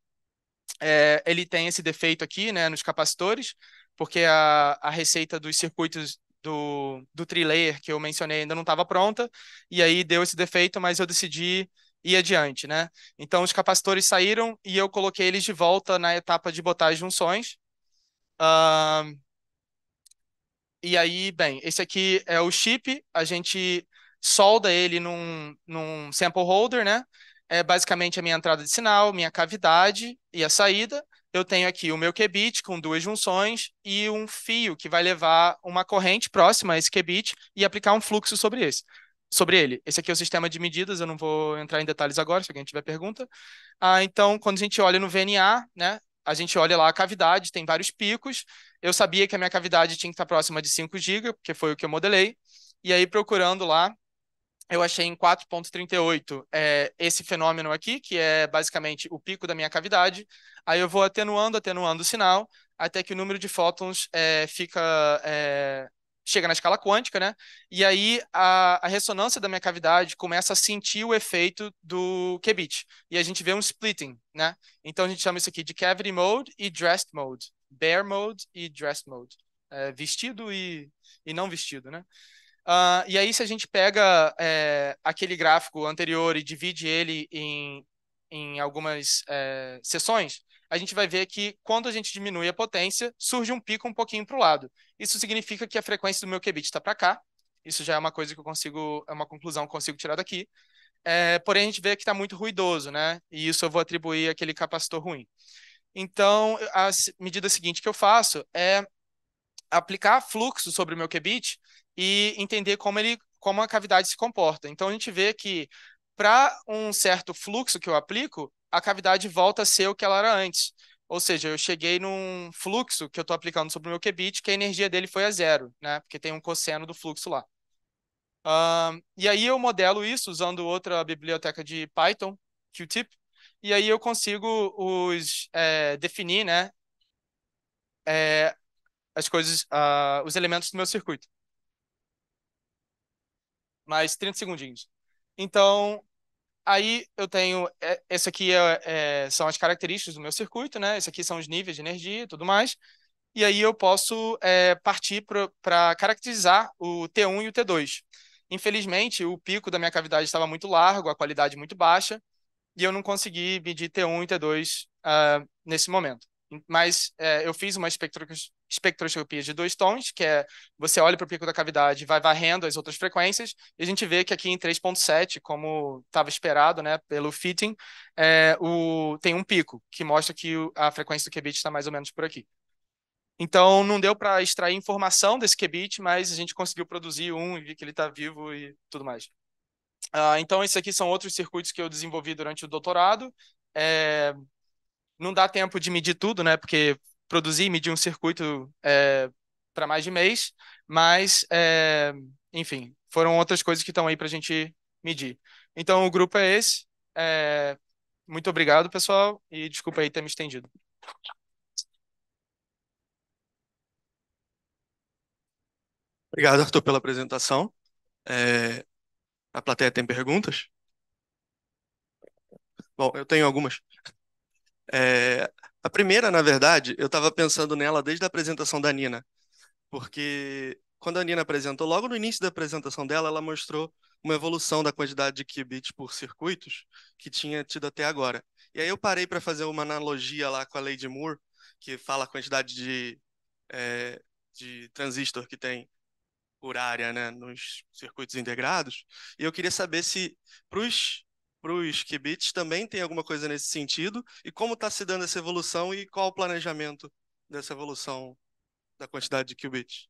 [SPEAKER 5] É, ele tem esse defeito aqui né, nos capacitores, porque a, a receita dos circuitos do, do trilayer que eu mencionei ainda não estava pronta, e aí deu esse defeito, mas eu decidi e adiante, né? Então os capacitores saíram e eu coloquei eles de volta na etapa de botar as junções. Uh, e aí, bem, esse aqui é o chip, a gente solda ele num, num sample holder, né? É basicamente a minha entrada de sinal, minha cavidade e a saída. Eu tenho aqui o meu qubit com duas junções e um fio que vai levar uma corrente próxima a esse qubit e aplicar um fluxo sobre esse sobre ele. Esse aqui é o sistema de medidas, eu não vou entrar em detalhes agora, se alguém tiver pergunta. Ah, então, quando a gente olha no VNA, né, a gente olha lá a cavidade, tem vários picos. Eu sabia que a minha cavidade tinha que estar próxima de 5 GB, porque foi o que eu modelei. E aí, procurando lá, eu achei em 4.38 é, esse fenômeno aqui, que é basicamente o pico da minha cavidade. Aí eu vou atenuando, atenuando o sinal, até que o número de fótons é, fica é, chega na escala quântica, né? E aí a, a, ressonância da minha cavidade começa a sentir o efeito do qubit. E a gente vê um splitting, né? Então a gente chama isso aqui de cavity mode e dressed mode. Bare mode e dressed mode. É, vestido e, e não vestido, né? Uh, e aí se a gente pega é, aquele gráfico anterior e divide ele em, em algumas é, sessões, a gente vai ver que quando a gente diminui a potência, surge um pico um pouquinho para o lado. Isso significa que a frequência do meu qubit está para cá. Isso já é uma coisa que eu consigo, é uma conclusão que eu consigo tirar daqui. É, porém, a gente vê que está muito ruidoso, né? E isso eu vou atribuir àquele capacitor ruim. Então, a medida seguinte que eu faço é aplicar fluxo sobre o meu qubit e entender como ele como a cavidade se comporta. Então a gente vê que para um certo fluxo que eu aplico, a cavidade volta a ser o que ela era antes. Ou seja, eu cheguei num fluxo que eu estou aplicando sobre o meu qubit, que a energia dele foi a zero, né? Porque tem um cosseno do fluxo lá. Uh, e aí eu modelo isso usando outra biblioteca de Python, Qtip, e aí eu consigo os é, definir, né? É, as coisas, uh, os elementos do meu circuito. Mais 30 segundinhos. Então, Aí eu tenho, é, esse aqui é, é, são as características do meu circuito, né? Esse aqui são os níveis de energia e tudo mais. E aí eu posso é, partir para caracterizar o T1 e o T2. Infelizmente, o pico da minha cavidade estava muito largo, a qualidade muito baixa, e eu não consegui medir T1 e T2 uh, ah, nesse momento. Mas é, eu fiz uma espectro espectroscopia de dois tons, que é você olha para o pico da cavidade e vai varrendo as outras frequências, e a gente vê que aqui em 3.7, como estava esperado né, pelo fitting, é, o, tem um pico, que mostra que a frequência do qubit está mais ou menos por aqui. Então, não deu para extrair informação desse qubit, mas a gente conseguiu produzir um e vi que ele está vivo e tudo mais. Ah, então, esses aqui são outros circuitos que eu desenvolvi durante o doutorado. É, não dá tempo de medir tudo, né? Porque produzir e medir um circuito é, para mais de mês, mas, é, enfim, foram outras coisas que estão aí para a gente medir. Então, o grupo é esse. É, muito obrigado, pessoal, e desculpa aí ter me estendido.
[SPEAKER 1] Obrigado, Arthur, pela apresentação. É, a plateia tem perguntas? Bom, eu tenho algumas. É, a primeira, na verdade, eu estava pensando nela desde a apresentação da Nina, porque quando a Nina apresentou, logo no início da apresentação dela, ela mostrou uma evolução da quantidade de qubits por circuitos que tinha tido até agora. E aí eu parei para fazer uma analogia lá com a lei de Moore, que fala a quantidade de, é, de transistor que tem por área né, nos circuitos integrados, e eu queria saber se para os para os qubits também tem alguma coisa nesse sentido? E como está se dando essa evolução e qual o planejamento dessa evolução da quantidade de qubits?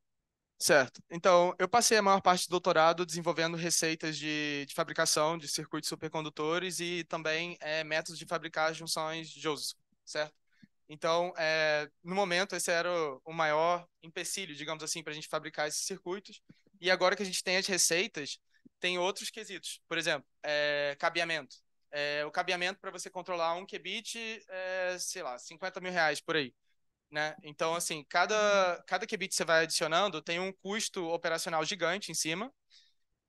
[SPEAKER 1] Certo. Então, eu passei a maior parte do doutorado desenvolvendo
[SPEAKER 5] receitas de, de fabricação de circuitos supercondutores e também é, métodos de fabricar junções Joule, certo? Então, é, no momento, esse era o, o maior empecilho, digamos assim, para a gente fabricar esses circuitos. E agora que a gente tem as receitas, tem outros quesitos. Por exemplo, é, cabeamento. É, o cabeamento para você controlar um qubit, é, sei lá, 50 mil reais por aí. Né? Então, assim, cada, cada qubit que você vai adicionando tem um custo operacional gigante em cima.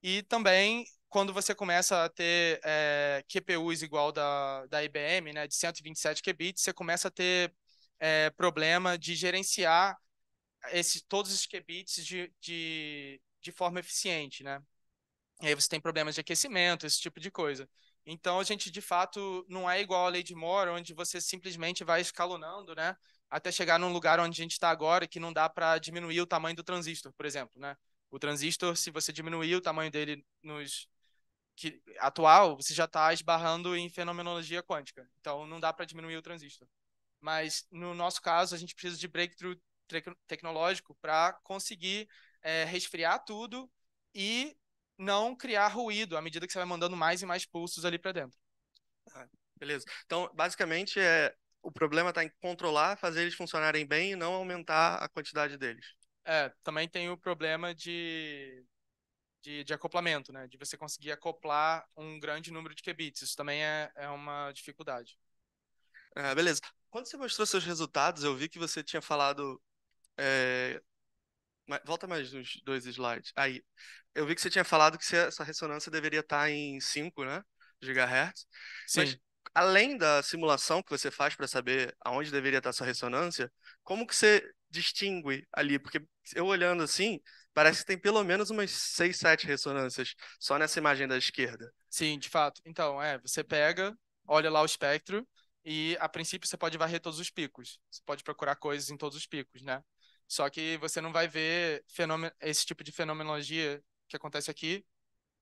[SPEAKER 5] E também, quando você começa a ter é, QPUs igual da, da IBM, né, de 127 qubits, você começa a ter é, problema de gerenciar esse, todos os qubits de, de, de forma eficiente, né? E aí você tem problemas de aquecimento, esse tipo de coisa. Então, a gente, de fato, não é igual a lei de Moore, onde você simplesmente vai escalonando, né? Até chegar num lugar onde a gente está agora, que não dá para diminuir o tamanho do transistor, por exemplo, né? O transistor, se você diminuir o tamanho dele nos que, atual, você já está esbarrando em fenomenologia quântica. Então, não dá para diminuir o transistor. Mas, no nosso caso, a gente precisa de breakthrough tecnológico para conseguir é, resfriar tudo e não criar ruído à medida que você vai mandando mais e mais pulsos ali para dentro.
[SPEAKER 1] Ah, beleza. Então, basicamente, é, o problema está em controlar, fazer eles funcionarem bem e não aumentar a quantidade deles.
[SPEAKER 5] É, também tem o problema de, de, de acoplamento, né? De você conseguir acoplar um grande número de qubits. Isso também é, é uma dificuldade.
[SPEAKER 1] Ah, beleza. Quando você mostrou seus resultados, eu vi que você tinha falado é, Volta mais uns dois slides. Aí, eu vi que você tinha falado que essa ressonância deveria estar tá em 5, né? Gigahertz. Sim. Mas, além da simulação que você faz para saber aonde deveria estar tá sua ressonância, como que você distingue ali? Porque eu olhando assim, parece que tem pelo menos umas 6, 7 ressonâncias só nessa imagem da esquerda. Sim, de fato. Então, é, você pega, olha lá o espectro
[SPEAKER 5] e a princípio você pode varrer todos os picos. Você pode procurar coisas em todos os picos, né? Só que você não vai ver fenômeno, esse tipo de fenomenologia que acontece aqui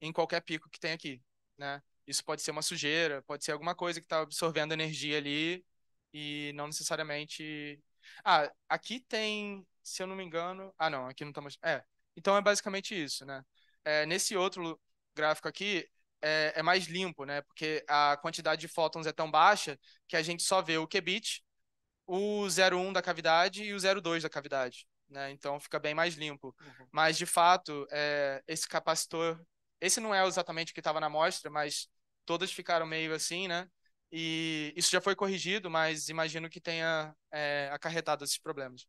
[SPEAKER 5] em qualquer pico que tem aqui, né? Isso pode ser uma sujeira, pode ser alguma coisa que está absorvendo energia ali e não necessariamente. Ah, aqui tem, se eu não me engano. Ah, não, aqui não está mostrando. É, então é basicamente isso, né? É, nesse outro gráfico aqui é, é, mais limpo, né? Porque a quantidade de fótons é tão baixa que a gente só vê o qubit o 01 da cavidade e o 02 da cavidade. Né? Então fica bem mais limpo. Uhum. Mas, de fato, é, esse capacitor, esse não é exatamente o que estava na amostra, mas todas ficaram meio assim, né? E isso já foi corrigido, mas imagino que tenha é, acarretado esses problemas.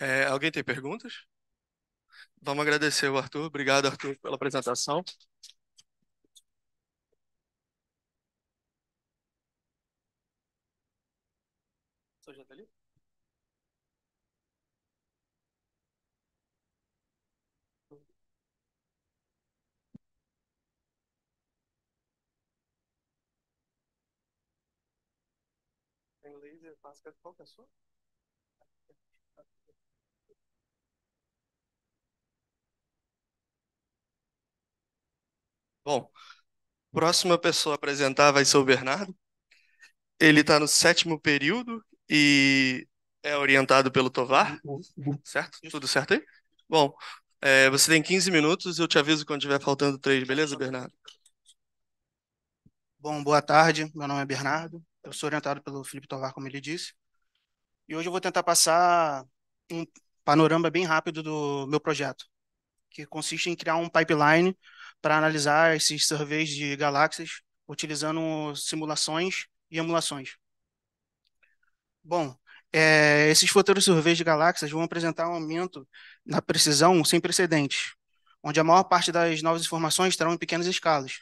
[SPEAKER 1] É, alguém tem perguntas? Vamos agradecer o Arthur. Obrigado, Arthur, pela apresentação. Você já está ali? Tem laser, máscara, qual que é a sua? Bom, próxima pessoa a apresentar vai ser o Bernardo. Ele está no sétimo período e é orientado pelo Tovar, certo? Tudo certo aí? Bom, é, você tem 15 minutos, eu te aviso quando estiver faltando três, beleza, Bernardo?
[SPEAKER 7] Bom, boa tarde, meu nome é Bernardo, eu sou orientado pelo Felipe Tovar, como ele disse, e hoje eu vou tentar passar um panorama bem rápido do meu projeto, que consiste em criar um pipeline para analisar esses surveys de galáxias utilizando simulações e emulações. Bom, é, esses futuros surveys de galáxias vão apresentar um aumento na precisão sem precedentes, onde a maior parte das novas informações estarão em pequenas escalas.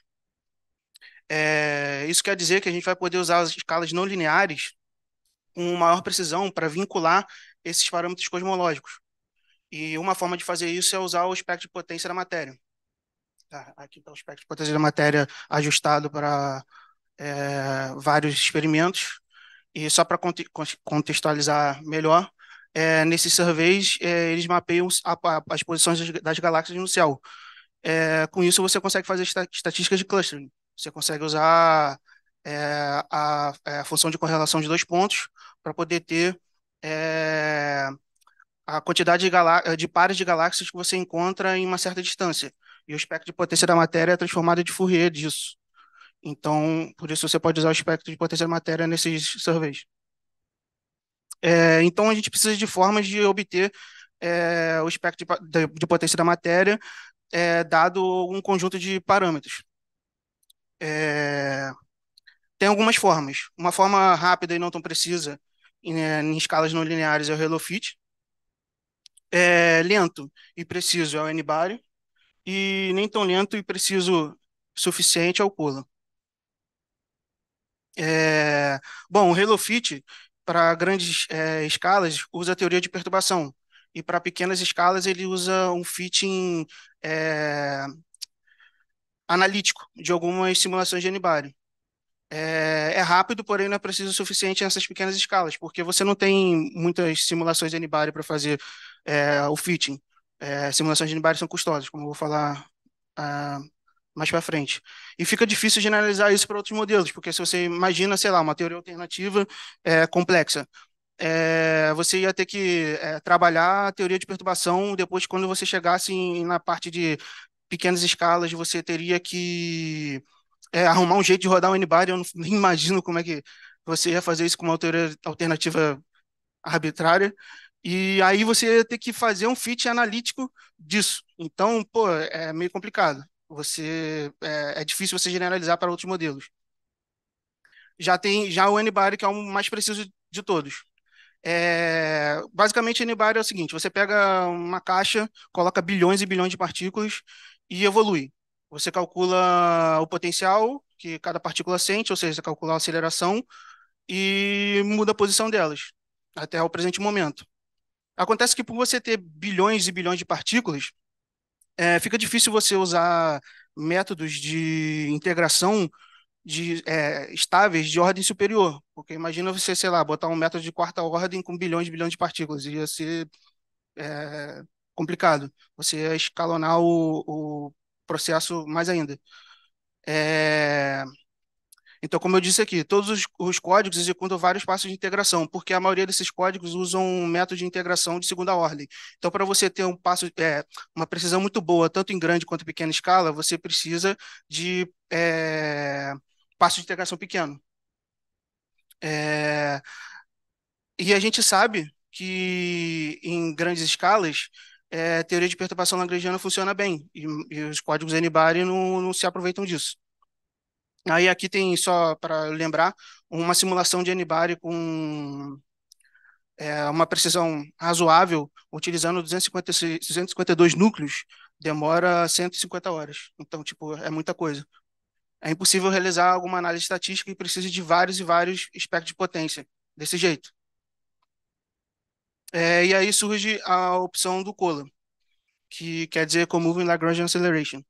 [SPEAKER 7] É, isso quer dizer que a gente vai poder usar as escalas não lineares com maior precisão para vincular esses parâmetros cosmológicos. E uma forma de fazer isso é usar o espectro de potência da matéria. Tá, aqui está o espectro de potência da matéria ajustado para é, vários experimentos. E só para contextualizar melhor, é, nesses surveys é, eles mapeiam a, a, as posições das galáxias no céu. É, com isso você consegue fazer estatísticas de clustering. Você consegue usar é, a, é, a, função de correlação de dois pontos para poder ter é, a quantidade de, de pares de galáxias que você encontra em uma certa distância. E o espectro de potência da matéria é transformado de Fourier disso. Então, por isso você pode usar o espectro de potência da matéria nesses surveys. É, então, a gente precisa de formas de obter é, o espectro de, de, potência da matéria é, dado um conjunto de parâmetros. É, tem algumas formas. Uma forma rápida e não tão precisa em, né, em escalas não lineares é o HelloFit. É, lento e preciso é o n bari E nem tão lento e preciso suficiente é o Pula. É, bom, o Halo Fit, para grandes é, escalas, usa a teoria de perturbação. E para pequenas escalas, ele usa um fitting é, analítico de algumas simulações de anibário. É, é, rápido, porém não é preciso o suficiente nessas pequenas escalas, porque você não tem muitas simulações de anibário para fazer é, o fitting. É, simulações de anibário são custosas, como eu vou falar uh, mais para frente. E fica difícil generalizar isso para outros modelos, porque se você imagina, sei lá, uma teoria alternativa é, complexa, é, você ia ter que é, trabalhar a teoria de perturbação depois, quando você chegasse em, na parte de pequenas escalas, você teria que é, arrumar um jeito de rodar um n eu não, [LAUGHS] nem imagino como é que você ia fazer isso com uma teoria alternativa arbitrária. E aí você ia ter que fazer um fit analítico disso. Então, pô, é meio complicado você é, é difícil você generalizar para outros modelos. Já tem já o anybody que é o mais preciso de todos. É, basicamente, anybody é o seguinte: você pega uma caixa, coloca bilhões e bilhões de partículas e evolui. Você calcula o potencial que cada partícula sente, ou seja, você calcula a aceleração e muda a posição delas até o presente momento. Acontece que por você ter bilhões e bilhões de partículas, é, fica difícil você usar métodos de integração de é, estáveis de ordem superior, porque imagina você, sei lá, botar um método de quarta ordem com bilhões e bilhões de partículas, ia ser é, complicado. Você ia escalonar o, o processo mais ainda. É, então, como eu disse aqui, todos os, os códigos executam vários passos de integração, porque a maioria desses códigos usam um método de integração de segunda ordem. Então, para você ter um passo, é, uma precisão muito boa, tanto em grande quanto em pequena escala, você precisa de é, passo de integração pequeno. É, e a gente sabe que em grandes escalas, é, teoria de perturbação lagrangiana funciona bem, e, e os códigos n não, não se aproveitam disso. Aí aqui tem, só para lembrar, uma simulação de Anibari com é, uma precisão razoável, utilizando 256, 252 núcleos, demora 150 horas. Então, tipo, é muita coisa. É impossível realizar alguma análise estatística e precisa de vários e vários espectros de potência, desse jeito. É, e aí surge a opção do Cola, que quer dizer moving Lagrangian Acceleration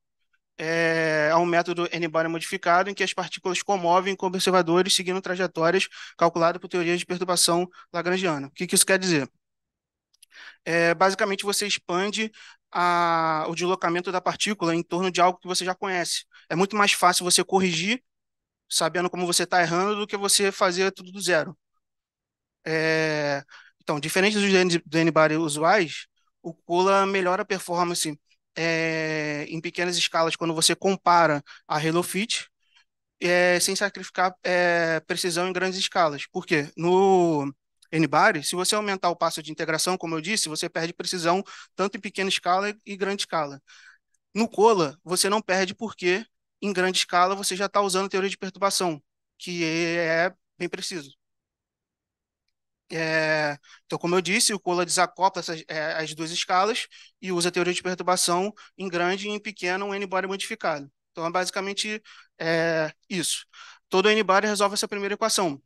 [SPEAKER 7] é, a é um método N-body modificado em que as partículas comovem com observadores seguindo trajetórias calculadas por teorias de perturbação lagrangiana. O que, que isso quer dizer? É, basicamente, você expande a, o deslocamento da partícula em torno de algo que você já conhece. É muito mais fácil você corrigir sabendo como você está errando do que você fazer tudo do zero. É, então, diferente dos n DN usuais, o Kula melhora a performance é, em pequenas escalas quando você compara a Hello Fit, é, sem sacrificar é, precisão em grandes escalas. Por quê? No n se você aumentar o passo de integração, como eu disse, você perde precisão tanto em pequena escala e grande escala. No Cola, você não perde porque em grande escala você já está usando teoria de perturbação, que é bem preciso. É, então, como eu disse, o Kola desacopla essas, é, as duas escalas e usa a teoria de perturbação em grande e em pequeno um n-body modificado. Então, é basicamente é, isso. Todo n-body resolve essa primeira equação,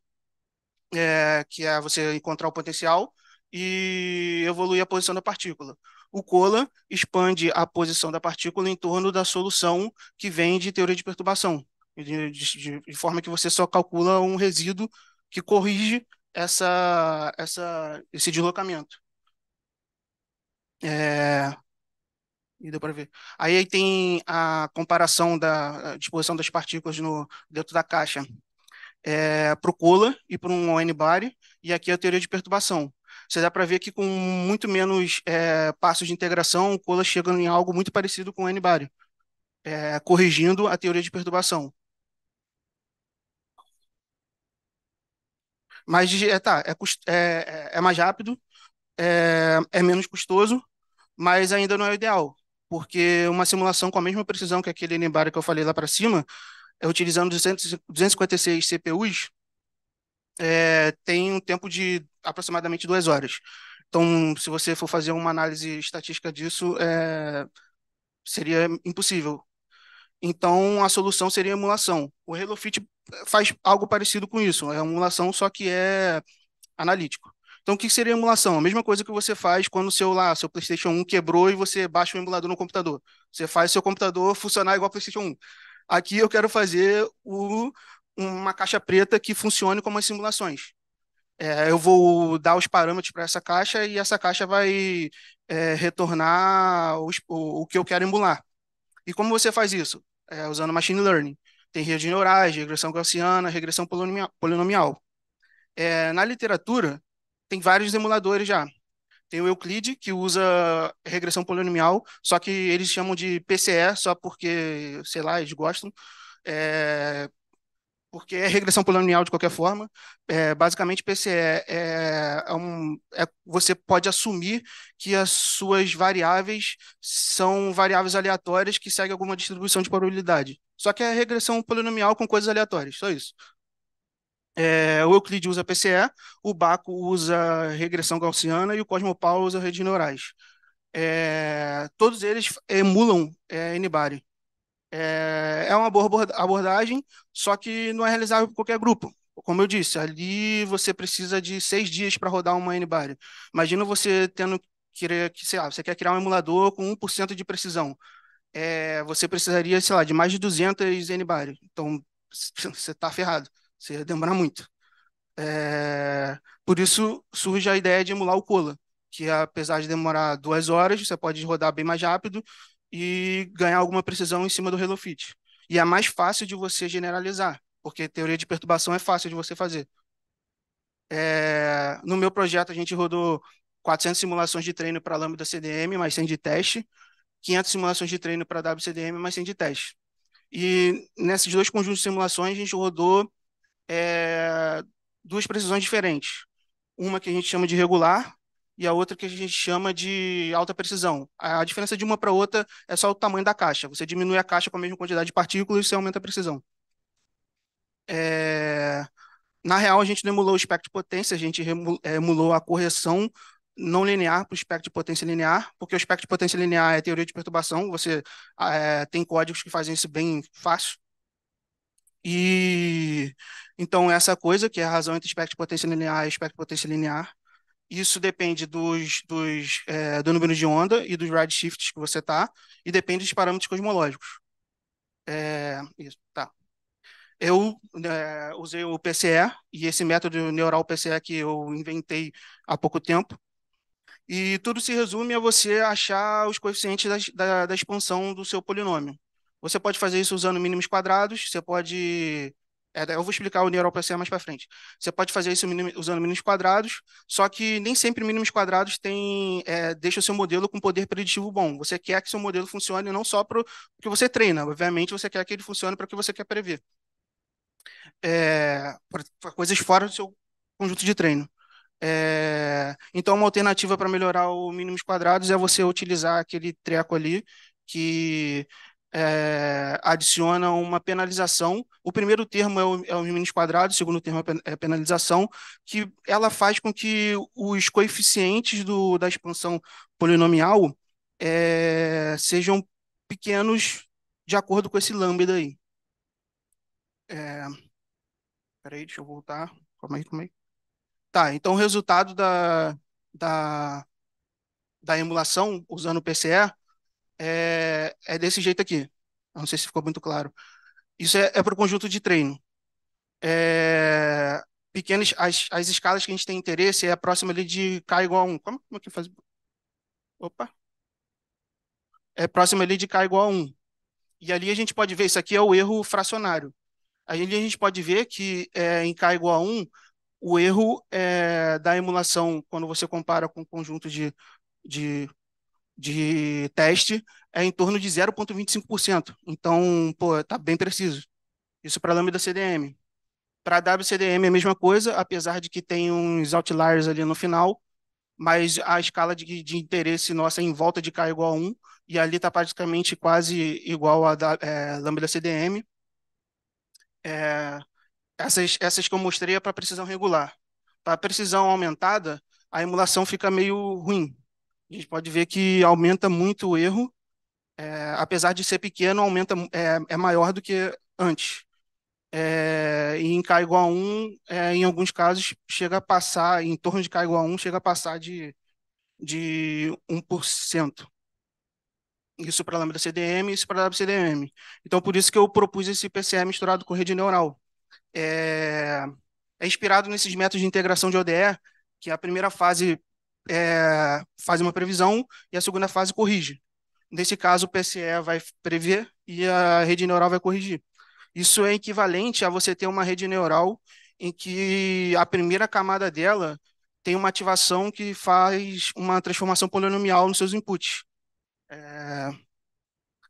[SPEAKER 7] é, que é você encontrar o potencial e evoluir a posição da partícula. O Kola expande a posição da partícula em torno da solução que vem de teoria de perturbação, de, de, de forma que você só calcula um resíduo que corrige essa, essa, esse deslocamento. É, e deu para ver. Aí, tem a comparação da disposição das partículas no, dentro da caixa é, para o Cola e para um N-body, e aqui é a teoria de perturbação. Você dá para ver que com muito menos é, passos de integração, o Cola chega em algo muito parecido com o N-body, é, corrigindo a teoria de perturbação. Mas é, tá, é, é, é, é mais rápido, é, é menos custoso, mas ainda não é o ideal, porque uma simulação com a mesma precisão que aquele Nimbara que eu falei lá para cima, é, utilizando 200, 256 CPUs, é, tem um tempo de aproximadamente duas horas. Então, se você for fazer uma análise estatística disso, é, seria impossível. Então, a solução seria emulação. O Hellofit faz algo parecido com isso, é emulação, só que é analítico. Então, o que seria emulação? A mesma coisa que você faz quando seu lá, seu PlayStation 1 quebrou e você baixa o emulador no computador. Você faz seu computador funcionar igual ao PlayStation 1. Aqui eu quero fazer o, uma caixa preta que funcione como as simulações. É, eu vou dar os parâmetros para essa caixa e essa caixa vai é, retornar os, o, o, que eu quero emular. E como você faz isso? É, usando machine learning. Tem redes neurais, regressão gaussiana, regressão polinomial. É, na literatura, tem vários emuladores já. Tem o Euclide, que usa regressão polinomial, só que eles chamam de PCE, só porque, sei lá, eles gostam. É, porque é regressão polinomial de qualquer forma. É, basicamente, PCE é, é, um, é, você pode assumir que as suas variáveis são variáveis aleatórias que seguem alguma distribuição de probabilidade. Só que é regressão polinomial com coisas aleatórias, só isso. É, o Euclide usa PCE, o Baco usa regressão gaussiana e o Cosmopau usa redes neurais. É, todos eles emulam é, NBARI. É, é uma boa abordagem, só que não é realizável por qualquer grupo. Como eu disse, ali você precisa de seis dias para rodar uma NBARI. Imagina você tendo que, sei lá, você quer criar um emulador com 1% de precisão é, você precisaria, sei lá, de mais de 200 n Então, [LAUGHS] você está ferrado. Você ia demorar muito. É, por isso surge a ideia de emular o Cola, que apesar de demorar duas horas, você pode rodar bem mais rápido e ganhar alguma precisão em cima do Hello Fit. E é mais fácil de você generalizar, porque teoria de perturbação é fácil de você fazer. É, no meu projeto, a gente rodou 400 simulações de treino para Lambda CDM, mas sem de teste. 500 simulações de treino para WCDM, mas 100 de teste. E nesses dois conjuntos de simulações, a gente rodou é, duas precisões diferentes. Uma que a gente chama de regular e a outra que a gente chama de alta precisão. A diferença de uma para outra é só o tamanho da caixa. Você diminui a caixa com a mesma quantidade de partículas e você aumenta a precisão. É... Na real, a gente não emulou o espectro de potência, a gente é, emulou a correção não linear para o espectro de potência linear, porque o espectro de potência linear é teoria de perturbação, você é, tem códigos que fazem isso bem fácil. E então essa coisa, que é a razão entre espectro de potência linear e espectro de potência linear, isso depende dos, dos é, do número de onda e dos redshifts que você está e depende dos parâmetros cosmológicos. É, isso, tá. Eu é, usei o PCE e esse método neural PCE que eu inventei há pouco tempo e tudo se resume a você achar os coeficientes da, da, da expansão do seu polinômio. Você pode fazer isso usando mínimos quadrados, você pode é, eu vou explicar o neural neuroplacer mais para frente. Você pode fazer isso usando mínimos quadrados, só que nem sempre mínimos quadrados tem, é, deixa o seu modelo com poder preditivo bom. Você quer que seu modelo funcione não só para o que você treina, obviamente você quer que ele funcione para o que você quer prever. É, para coisas fora do seu conjunto de treino. É, então, uma alternativa para melhorar o mínimos quadrados é você utilizar aquele treco ali que é, adiciona uma penalização. O primeiro termo é o, é o mínimos quadrados, o segundo termo é a é penalização, que ela faz com que os coeficientes do, da expansão polinomial é, sejam pequenos de acordo com esse lambda aí. É, peraí, deixa eu voltar. Calma aí, calma aí. Tá, então o resultado da, da, da emulação usando o PCE é, é desse jeito aqui. não sei se ficou muito claro. Isso é, é para o conjunto de treino. É, pequenas, as, as escalas que a gente tem interesse é a próxima ali de K igual a 1. Como, como é que faz? Opa! É próxima ali de K igual a 1. E ali a gente pode ver, isso aqui é o erro fracionário. Ali a gente pode ver que é, em K igual a 1, o erro é, da emulação, quando você compara com o conjunto de, de, de teste, é em torno de 0,25%. Então, pô, tá bem preciso. Isso para Lambda CDM. Para WCDM é a mesma coisa, apesar de que tem uns outliers ali no final, mas a escala de, de interesse nossa é em volta de K igual a 1, e ali está praticamente quase igual a da, é, Lambda CDM. É, essas, essas que eu mostrei é para precisão regular. Para precisão aumentada, a emulação fica meio ruim. A gente pode ver que aumenta muito o erro, é, apesar de ser pequeno, aumenta é, é maior do que antes. É, e em K igual a 1, é, em alguns casos, chega a passar, em torno de K igual a 1, chega a passar de, de 1%. Isso para lambda CDM, isso para WCDM. Então, por isso que eu propus esse PCE misturado com rede neural, é, é inspirado nesses métodos de integração de ODE, que a primeira fase é, faz uma previsão e a segunda fase corrige. Nesse caso, o PCE vai prever e a rede neural vai corrigir. Isso é equivalente a você ter uma rede neural em que a primeira camada dela tem uma ativação que faz uma transformação polinomial nos seus inputs. É...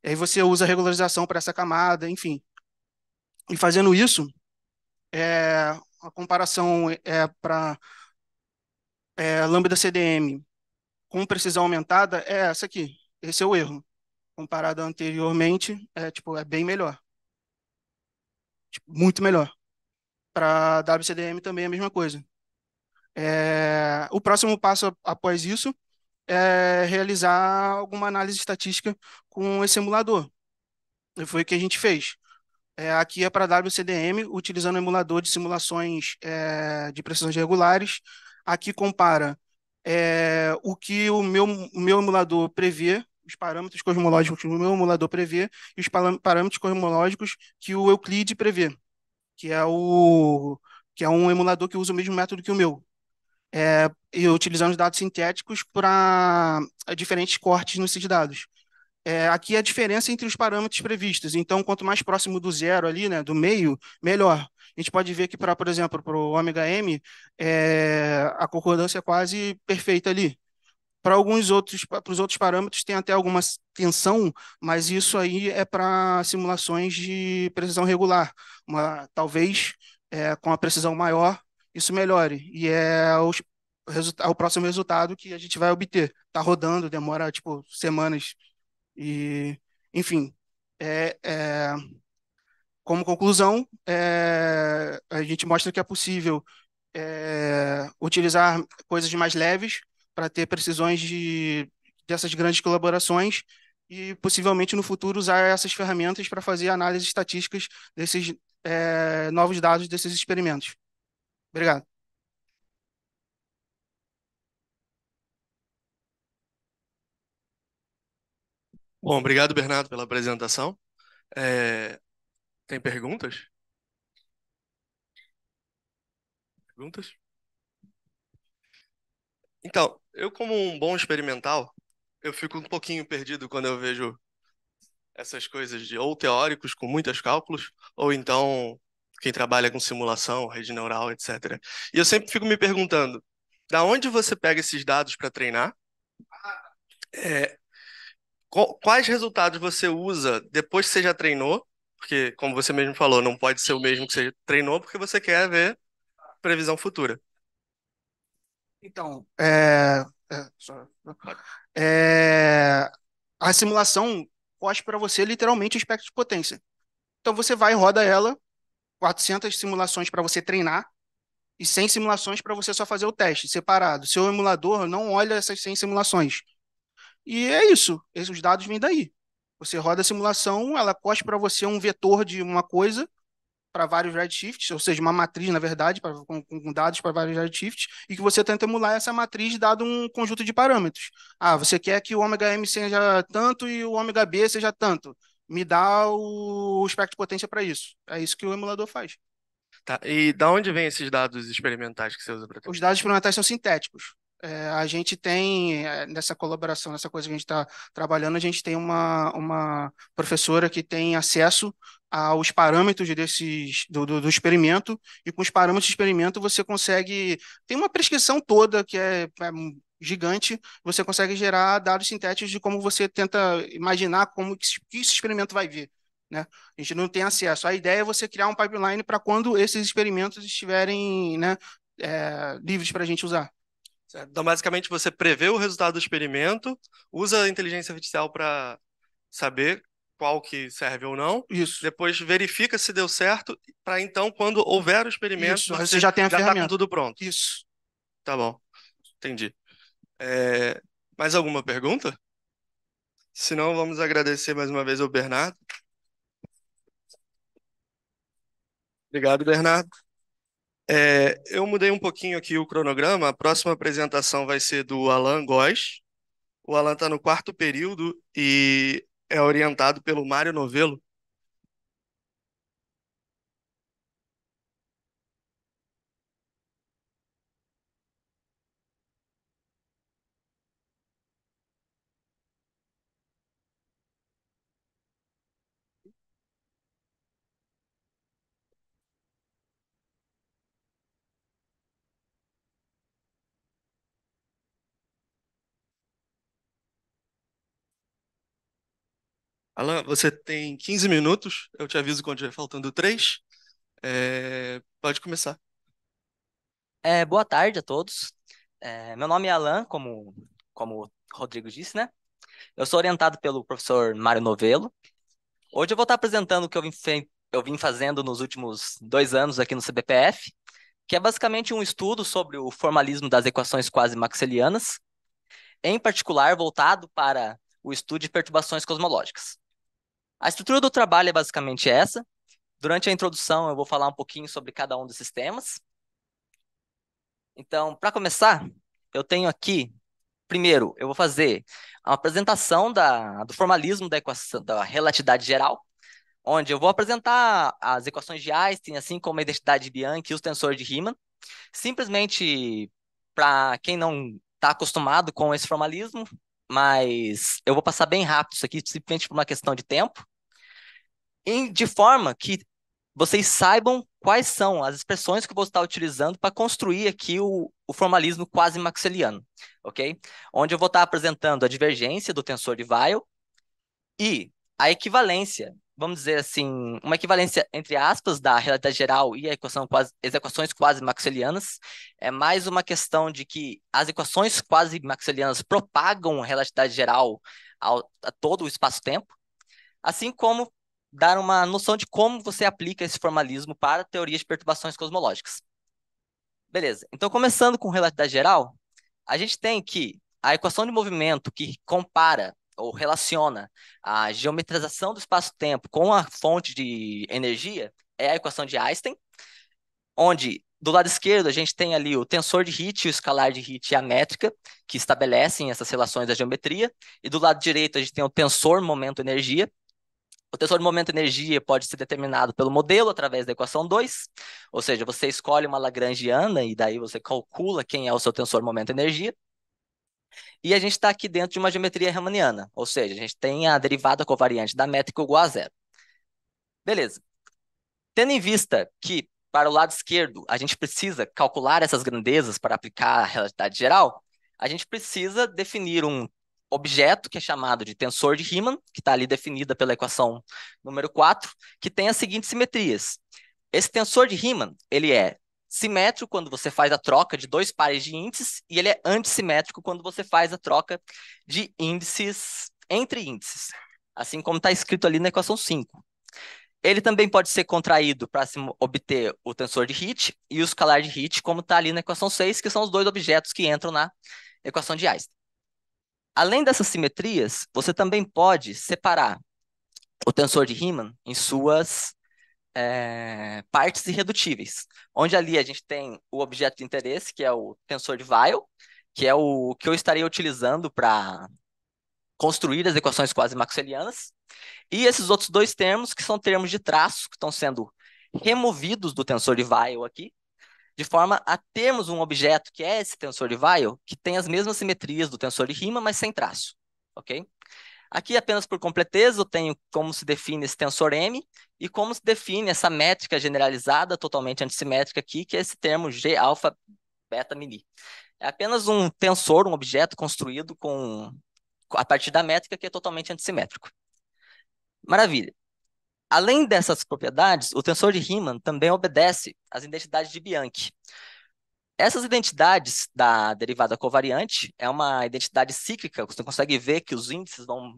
[SPEAKER 7] aí você usa regularização para essa camada, enfim. E fazendo isso, é, a comparação é para é, Lambda CDM com precisão aumentada é essa aqui. Esse é o erro. Comparado anteriormente, é, tipo, é bem melhor. Tipo, muito melhor. Para WCDM também é a mesma coisa. É, o próximo passo após isso é realizar alguma análise estatística com esse emulador. foi o que a gente fez. É, aqui é para WCDM, utilizando um emulador de simulações é, de precisões regulares. Aqui compara é, o que o meu, meu emulador prevê, os parâmetros cosmológicos que o meu emulador prevê e os parâmetros cosmológicos que o Euclide prevê, que é, o, que é um emulador que usa o mesmo método que o meu. É, e utilizando os dados sintéticos para diferentes cortes nesses dados é, aqui é a diferença entre os parâmetros previstos. Então, quanto mais próximo do zero ali, né, do meio, melhor. A gente pode ver que, pra, por exemplo, para o ômega M, é, a concordância é quase perfeita ali. Para alguns outros, para os outros parâmetros, tem até alguma tensão, mas isso aí é para simulações de precisão regular. Uma, talvez é, com a precisão maior, isso melhore. E é o próximo resultado que a gente vai obter. Está rodando, demora tipo semanas e, enfim, é, é, como conclusão, é, a gente mostra que é possível é, utilizar coisas mais leves para ter precisões de, dessas grandes colaborações e possivelmente no futuro usar essas ferramentas para fazer análises estatísticas desses é, novos dados desses experimentos. Obrigado. Bom, obrigado,
[SPEAKER 1] Bernardo, pela apresentação. É, Tem perguntas? Perguntas? Então, eu como um bom experimental, eu fico um pouquinho perdido quando eu vejo essas coisas de ou teóricos com muitos cálculos, ou então quem trabalha com simulação, rede neural, etc. E eu sempre fico me perguntando, da onde você pega esses dados para treinar? É, quais resultados você usa depois que você já treinou? Porque, como você mesmo falou, não pode ser o mesmo que você treinou, porque você quer ver previsão futura.
[SPEAKER 7] Então, é, é, é a simulação poste para você literalmente o espectro de potência. Então, você vai e roda ela, 400 simulações para você treinar e 100 simulações para você só fazer o teste separado. Seu emulador não olha essas 100 simulações e é isso. Esses dados vêm daí. Você roda a simulação, ela cospe para você um vetor de uma coisa para vários redshifts, ou seja, uma matriz, na verdade, pra, com, com, dados para vários redshifts, e que você tenta emular essa matriz dado um conjunto de parâmetros. Ah, você quer que o ômega M seja tanto e o ômega B seja tanto. Me dá o, o espectro de potência para isso. É isso que o emulador faz.
[SPEAKER 1] Tá. E da onde vêm esses dados experimentais que você usa para Os
[SPEAKER 7] dados experimentais são sintéticos. É, a gente tem, é, nessa colaboração, nessa coisa que a gente está trabalhando, a gente tem uma, uma professora que tem acesso aos parâmetros desses do, do, do, experimento, e com os parâmetros do experimento você consegue. Tem uma prescrição toda que é, é gigante, você consegue gerar dados sintéticos de como você tenta imaginar como que esse experimento vai vir. Né? A gente não tem acesso. A ideia é você criar um pipeline para quando esses experimentos estiverem né, é, livres para a gente usar.
[SPEAKER 1] Então, basicamente, você prevê o resultado do experimento, usa a inteligência artificial para saber qual que serve ou não. Isso. Depois verifica se deu certo, para então, quando houver o experimento, Isso, você, você já tem a já ferramenta. Tá com tudo pronto. Isso. Tá bom. Entendi. É... Mais alguma pergunta? Se não, vamos agradecer mais uma vez ao Bernardo. Obrigado, Bernardo. É, eu mudei um pouquinho aqui o cronograma. A próxima apresentação vai ser do Alan Góes. O Alan está no quarto período e é orientado pelo Mário Novelo. Alan, você tem 15 minutos, eu te aviso quando estiver faltando três. É, pode começar.
[SPEAKER 8] É, boa tarde a todos. É, meu nome é Alan, como, como o Rodrigo disse, né? Eu sou orientado pelo professor Mário Novelo. Hoje eu vou estar apresentando o que eu vim, eu vim fazendo nos últimos dois anos aqui no CBPF, que é basicamente um estudo sobre o formalismo das equações quase maxelianas, em particular voltado para o estudo de perturbações cosmológicas. A estrutura do trabalho é basicamente essa. Durante a introdução, eu vou falar um pouquinho sobre cada um desses temas. Então, para começar, eu tenho aqui, primeiro, eu vou fazer a apresentação da, do formalismo da, equação, da relatividade geral, onde eu vou apresentar as equações de Einstein, assim como a identidade de Bianchi e os tensores de Riemann, simplesmente para quem não está acostumado com esse formalismo, mas eu vou passar bem rápido isso aqui, simplesmente por uma questão de tempo, em de forma que vocês saibam quais são as expressões que eu vou estar utilizando para construir aqui o, o, formalismo quase maxwelliano, ok? Onde eu vou estar apresentando a divergência do tensor de Weyl e a equivalência vamos dizer assim, uma equivalência entre aspas da realidade geral e a equação quase, as equações quase maxwellianas, é mais uma questão de que as equações quase maxwellianas propagam a realidade geral ao, a todo o espaço-tempo, assim como dar uma noção de como você aplica esse formalismo para teorias de perturbações cosmológicas. Beleza, então começando com relatividade geral, a gente tem que a equação de movimento que compara ou relaciona a geometrização do espaço-tempo com a fonte de energia é a equação de Einstein, onde do lado esquerdo a gente tem ali o tensor de Hit, o escalar de Hit e a métrica, que estabelecem essas relações da geometria, e do lado direito a gente tem o tensor momento-energia. O tensor momento-energia pode ser determinado pelo modelo através da equação 2, ou seja, você escolhe uma Lagrangiana e daí você calcula quem é o seu tensor momento-energia. E a gente está aqui dentro de uma geometria riemanniana, ou seja, a gente tem a derivada covariante da métrica igual a zero. Beleza. Tendo em vista que, para o lado esquerdo, a gente precisa calcular essas grandezas para aplicar a relatividade geral, a gente precisa definir um objeto que é chamado de tensor de Riemann, que está ali definida pela equação número 4, que tem as seguintes simetrias. Esse tensor de Riemann, ele é simétrico quando você faz a troca de dois pares de índices e ele é antissimétrico quando você faz a troca de índices entre índices, assim como está escrito ali na equação 5. Ele também pode ser contraído para se obter o tensor de Hit e o escalar de Hit, como está ali na equação 6, que são os dois objetos que entram na equação de Einstein. Além dessas simetrias, você também pode separar o tensor de Riemann em suas é, partes irredutíveis, onde ali a gente tem o objeto de interesse, que é o tensor de Weyl, que é o que eu estaria utilizando para construir as equações quase maxwellianas, e esses outros dois termos, que são termos de traço, que estão sendo removidos do tensor de Weyl aqui, de forma a termos um objeto que é esse tensor de Weyl que tem as mesmas simetrias do tensor de Riemann, mas sem traço, ok? Aqui, apenas por completeza, eu tenho como se define esse tensor M e como se define essa métrica generalizada, totalmente antissimétrica aqui, que é esse termo G alfa beta mini. É apenas um tensor, um objeto construído com a partir da métrica que é totalmente antissimétrico. Maravilha. Além dessas propriedades, o tensor de Riemann também obedece às identidades de Bianchi. Essas identidades da derivada covariante é uma identidade cíclica, você consegue ver que os índices vão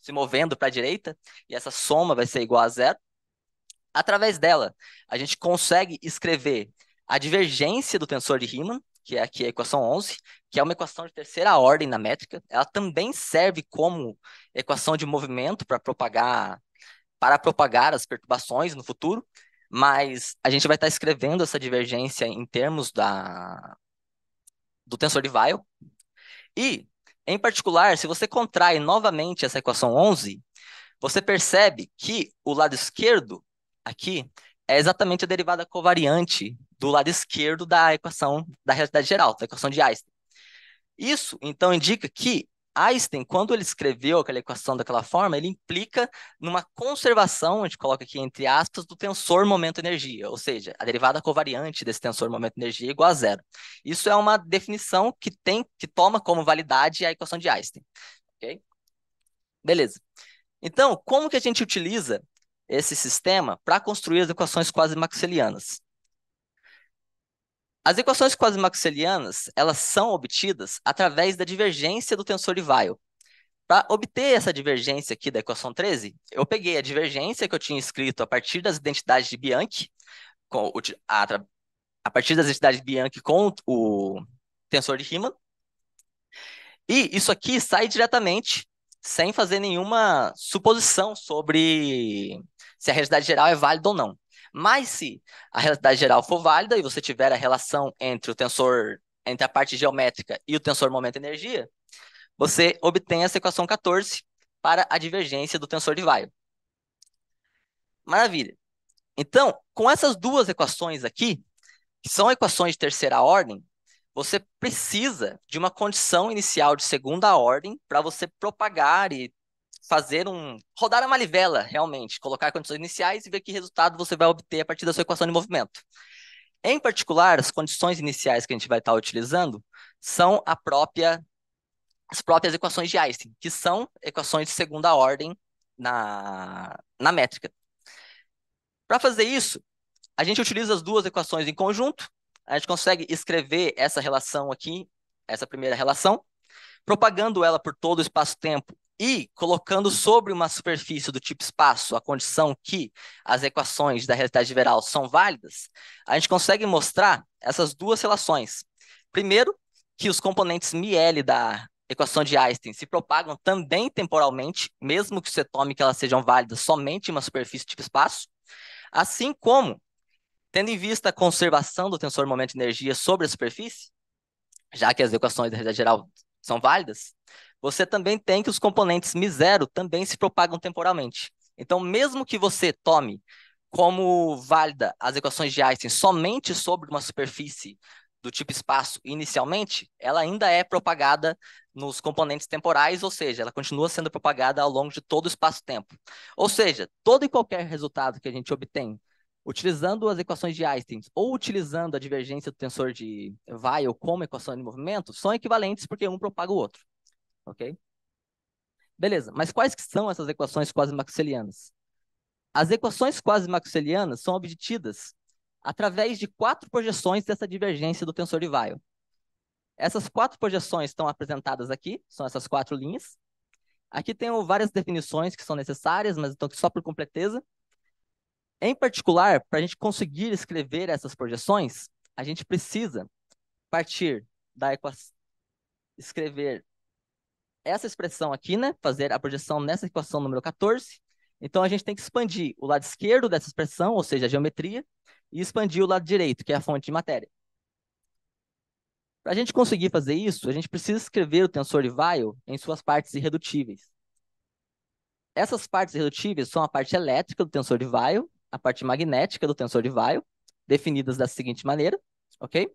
[SPEAKER 8] se movendo para a direita e essa soma vai ser igual a zero. Através dela, a gente consegue escrever a divergência do tensor de Riemann, que é aqui a equação 11, que é uma equação de terceira ordem na métrica. Ela também serve como equação de movimento para propagar para propagar as perturbações no futuro. Mas a gente vai estar escrevendo essa divergência em termos da, do tensor de Weyl. E, em particular, se você contrai novamente essa equação 11, você percebe que o lado esquerdo aqui é exatamente a derivada covariante do lado esquerdo da equação da realidade geral, da equação de Einstein. Isso, então, indica que Einstein, quando ele escreveu aquela equação daquela forma, ele implica numa conservação, a gente coloca aqui entre aspas, do tensor momento-energia, ou seja, a derivada covariante desse tensor momento-energia é igual a zero. Isso é uma definição que tem, que toma como validade a equação de Einstein. Ok? Beleza. Então, como que a gente utiliza esse sistema para construir as equações quase maxwellianas? As equações Maxwellianas elas são obtidas através da divergência do tensor de Weyl. Para obter essa divergência aqui da equação 13, eu peguei a divergência que eu tinha escrito a partir das identidades de Bianchi, com, a, a, partir das identidades de Bianchi com o tensor de Riemann, e isso aqui sai diretamente, sem fazer nenhuma suposição sobre se a realidade geral é válida ou não. Mas se a realidade geral for válida e você tiver a relação entre o tensor, entre a parte geométrica e o tensor momento-energia, você obtém essa equação 14 para a divergência do tensor de Weyl. Maravilha. Então, com essas duas equações aqui, que são equações de terceira ordem, você precisa de uma condição inicial de segunda ordem para você propagar e fazer um. rodar a manivela, realmente, colocar condições iniciais e ver que resultado você vai obter a partir da sua equação de movimento. Em particular, as condições iniciais que a gente vai estar utilizando são a própria, as próprias equações de Einstein, que são equações de segunda ordem na, na métrica. Para fazer isso, a gente utiliza as duas equações em conjunto, a gente consegue escrever essa relação aqui, essa primeira relação, propagando ela por todo o espaço-tempo e colocando sobre uma superfície do tipo espaço a condição que as equações da realidade geral são válidas, a gente consegue mostrar essas duas relações. Primeiro, que os componentes μl da equação de Einstein se propagam também temporalmente, mesmo que você tome que elas sejam válidas somente em uma superfície tipo espaço, assim como, tendo em vista a conservação do tensor momento de energia sobre a superfície, já que as equações da realidade geral são válidas, você também tem que os componentes Mi0 também se propagam temporalmente. Então, mesmo que você tome como válida as equações de Einstein somente sobre uma superfície do tipo espaço inicialmente, ela ainda é propagada nos componentes temporais, ou seja, ela continua sendo propagada ao longo de todo o espaço-tempo. Ou seja, todo e qualquer resultado que a gente obtém utilizando as equações de Einstein ou utilizando a divergência do tensor de Weyl como equação de movimento, são equivalentes porque um propaga o outro, ok? Beleza, mas quais que são essas equações quasi-maxwellianas? As equações quasi-maxwellianas são obtidas através de quatro projeções dessa divergência do tensor de Weyl Essas quatro projeções estão apresentadas aqui, são essas quatro linhas. Aqui tem várias definições que são necessárias, mas aqui só por completeza. Em particular, para a gente conseguir escrever essas projeções, a gente precisa partir da equação, escrever essa expressão aqui, né? Fazer a projeção nessa equação número 14. Então, a gente tem que expandir o lado esquerdo dessa expressão, ou seja, a geometria, e expandir o lado direito, que é a fonte de matéria. Para a gente conseguir fazer isso, a gente precisa escrever o tensor de Weyl em suas partes irredutíveis. Essas partes irredutíveis são a parte elétrica do tensor de Weyl a parte magnética do tensor de Weyl definidas da seguinte maneira, ok?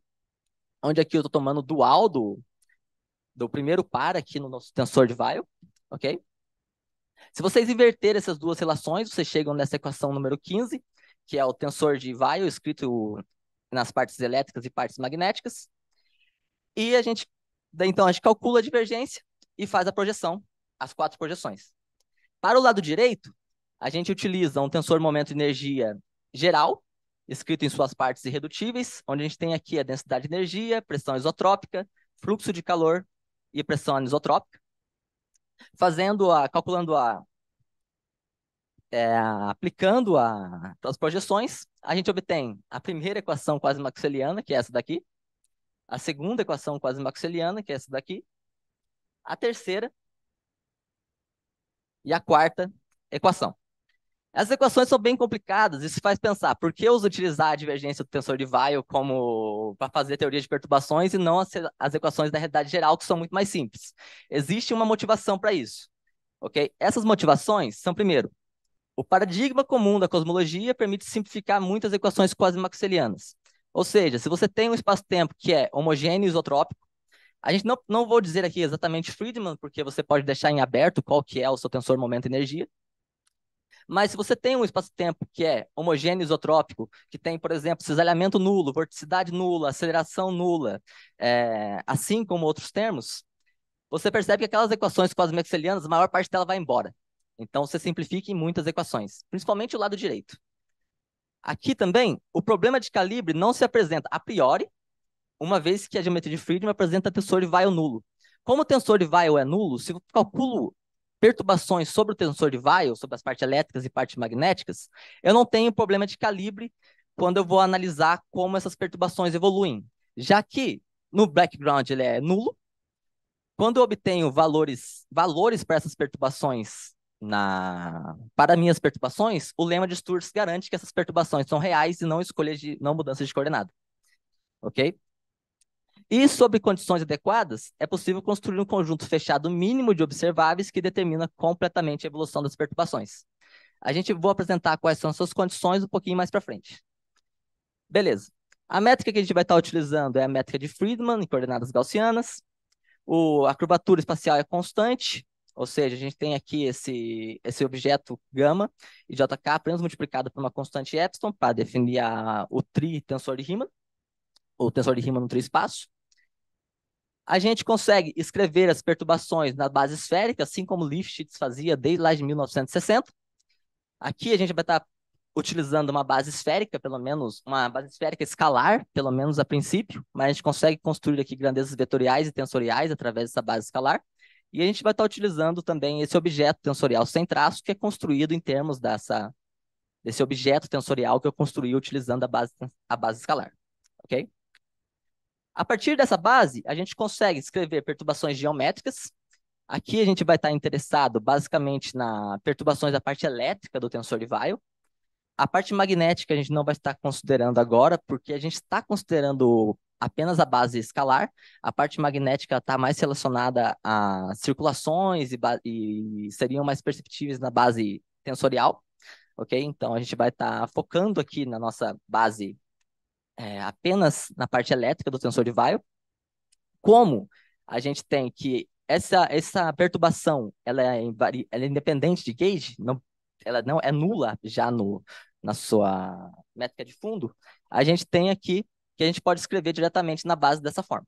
[SPEAKER 8] Onde aqui eu estou tomando dual do, do primeiro par aqui no nosso tensor de Weyl, ok? Se vocês inverterem essas duas relações, vocês chegam nessa equação número 15, que é o tensor de Weyl escrito nas partes elétricas e partes magnéticas. E a gente, então, a gente calcula a divergência e faz a projeção, as quatro projeções. Para o lado direito, a gente utiliza um tensor momento energia geral, escrito em suas partes irredutíveis, onde a gente tem aqui a densidade de energia, pressão isotrópica, fluxo de calor e pressão anisotrópica, fazendo a, calculando a, é, aplicando a, as projeções, a gente obtém a primeira equação quase maxwelliana, que é essa daqui, a segunda equação quase maxwelliana, que é essa daqui, a terceira e a quarta equação. As equações são bem complicadas, isso faz pensar por que os utilizar a divergência do tensor de Weil como para fazer teoria de perturbações e não as, as, equações da realidade geral, que são muito mais simples. Existe uma motivação para isso. ok? Essas motivações são, primeiro, o paradigma comum da cosmologia permite simplificar muitas equações quase maxelianas. Ou seja, se você tem um espaço-tempo que é homogêneo e isotrópico, a gente não, não vou dizer aqui exatamente Friedman, porque você pode deixar em aberto qual que é o seu tensor momento-energia, mas se você tem um espaço-tempo que é homogêneo isotrópico, que tem, por exemplo, cisalhamento nulo, vorticidade nula, aceleração nula, é, assim como outros termos, você percebe que aquelas equações quase mexelianas a maior parte dela vai embora. Então, você simplifica em muitas equações, principalmente o lado direito. Aqui também, o problema de calibre não se apresenta a priori, uma vez que a geometria de Friedman apresenta tensor de vai ou nulo. Como o tensor de vai ou é nulo, se eu calculo perturbações sobre o tensor de Weyl, sobre as partes elétricas e partes magnéticas, eu não tenho problema de calibre quando eu vou analisar como essas perturbações evoluem, já que no background ele é nulo. Quando eu obtenho valores, valores para essas perturbações na para minhas perturbações, o lema de Sturz garante que essas perturbações são reais e não escolhas de não mudanças de coordenada. OK? E, sob condições adequadas, é possível construir um conjunto fechado mínimo de observáveis que determina completamente a evolução das perturbações. A gente vou apresentar quais são essas condições um pouquinho mais para frente. Beleza. A métrica que a gente vai estar tá utilizando é a métrica de Friedman, em coordenadas gaussianas. O, a curvatura espacial é constante, ou seja, a gente tem aqui esse, esse objeto γ e jk apenas multiplicado por uma constante ε para definir a, o tri tensor de Riemann, o tensor de Riemann no tri-espaço a gente consegue escrever as perturbações na base esférica, assim como Lifshitz fazia desde lá de 1960. Aqui a gente vai estar utilizando uma base esférica, pelo menos uma base esférica escalar, pelo menos a princípio, mas a gente consegue construir aqui grandezas vetoriais e tensoriais através dessa base escalar. E a gente vai estar utilizando também esse objeto tensorial sem traço, que é construído em termos dessa, desse objeto tensorial que eu construí utilizando a base, a base escalar. Ok? A partir dessa base, a gente consegue escrever perturbações geométricas. Aqui a gente vai estar interessado basicamente na perturbações da parte elétrica do tensor de Weil. A parte magnética a gente não vai estar considerando agora, porque a gente está considerando apenas a base escalar. A parte magnética está mais relacionada a circulações e, e, seriam mais perceptíveis na base tensorial, ok? Então a gente vai estar focando aqui na nossa base é, apenas na parte elétrica do tensor de Weyl. como a gente tem que essa, essa perturbação ela é, ela é independente de gauge, não, ela não é nula já no, na sua métrica de fundo, a gente tem aqui que a gente pode escrever diretamente na base dessa forma.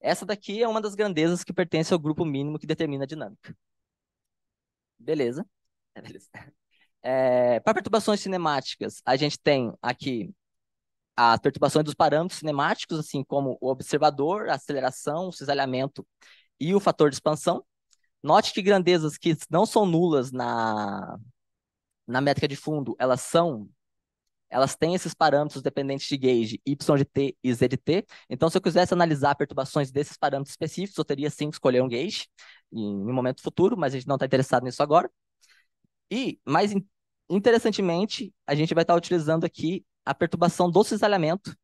[SPEAKER 8] Essa daqui é uma das grandezas que pertence ao grupo mínimo que determina a dinâmica. Beleza. [LAUGHS] É, beleza. É, para perturbações cinemáticas, a gente tem aqui as perturbações dos parâmetros cinemáticos, assim como o observador, a aceleração, o cisalhamento e o fator de expansão. Note que grandezas que não são nulas na, na métrica de fundo, elas são elas têm esses parâmetros dependentes de gauge y de t e z de t. Então, se eu quisesse analisar perturbações desses parâmetros específicos, eu teria sim que escolher um gauge em um momento futuro, mas a gente não está interessado nisso agora. E, mais interessantemente, a gente vai estar tá utilizando aqui a perturbação do cisalhamento.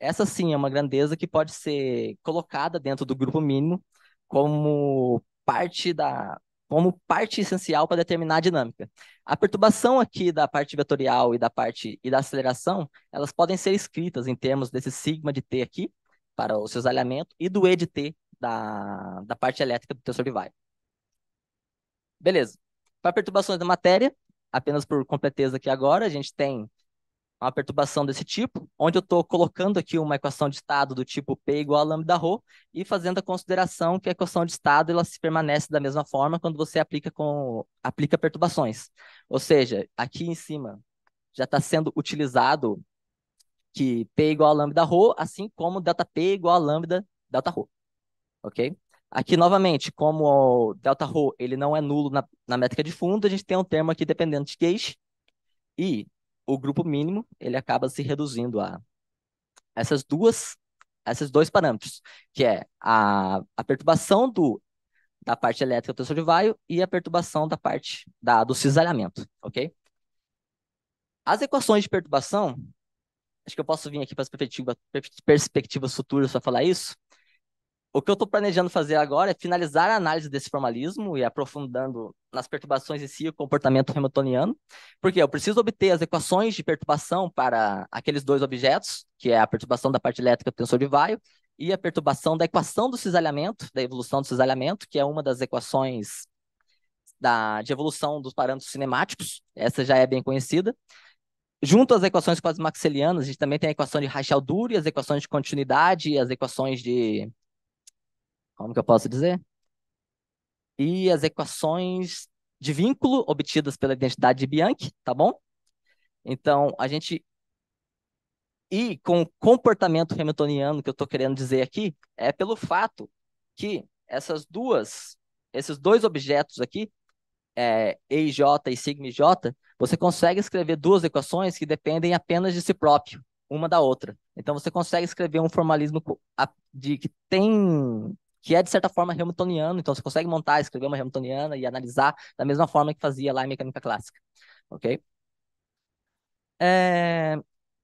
[SPEAKER 8] Essa sim é uma grandeza que pode ser colocada dentro do grupo mínimo como parte da como parte essencial para determinar a dinâmica. A perturbação aqui da parte vetorial e da parte e da aceleração, elas podem ser escritas em termos desse sigma de t aqui para o cisalhamento e do e de t da, da parte elétrica do tensor de Weyl. Beleza. Para perturbações da matéria, apenas por completeza aqui agora, a gente tem uma perturbação desse tipo, onde eu estou colocando aqui uma equação de estado do tipo P igual a lambda ρ e fazendo a consideração que a equação de estado ela se permanece da mesma forma quando você aplica, com, aplica perturbações. Ou seja, aqui em cima já está sendo utilizado que P igual a lambda ρ, assim como delta P igual a lambda delta ρ, ok? Aqui, novamente, como o delta ρ ele não é nulo na, na métrica de fundo, a gente tem um termo aqui dependente de gauge, e o grupo mínimo ele acaba se reduzindo a essas duas, esses dois parâmetros, que é a, a perturbação do, da parte elétrica do tensor de Vaio e a perturbação da parte da, do cisalhamento, ok? As equações de perturbação, acho que eu posso vir aqui para as perspectivas, perspectivas futuras para falar isso, o que eu estou planejando fazer agora é finalizar a análise desse formalismo e aprofundando nas perturbações em si o comportamento hamiltoniano, porque eu preciso obter as equações de perturbação para aqueles dois objetos, que é a perturbação da parte elétrica do tensor de vaio e a perturbação da equação do cisalhamento, da evolução do cisalhamento, que é uma das equações da, de evolução dos parâmetros cinemáticos, essa já é bem conhecida. Junto às equações quase maxelianas, a gente também tem a equação de Rachel-Duri, as equações de continuidade, as equações de como que eu posso dizer? E as equações de vínculo obtidas pela identidade de Bianchi, tá bom? Então, a gente e com o comportamento hamiltoniano que eu estou querendo dizer aqui, é pelo fato que essas duas, esses dois objetos aqui, é, e J e sigma J, você consegue escrever duas equações que dependem apenas de si próprio, uma da outra. Então você consegue escrever um formalismo de que tem que é de certa forma Hamiltoniano, então você consegue montar, escrever uma Hamiltoniana e analisar da mesma forma que fazia lá em mecânica clássica, ok? É...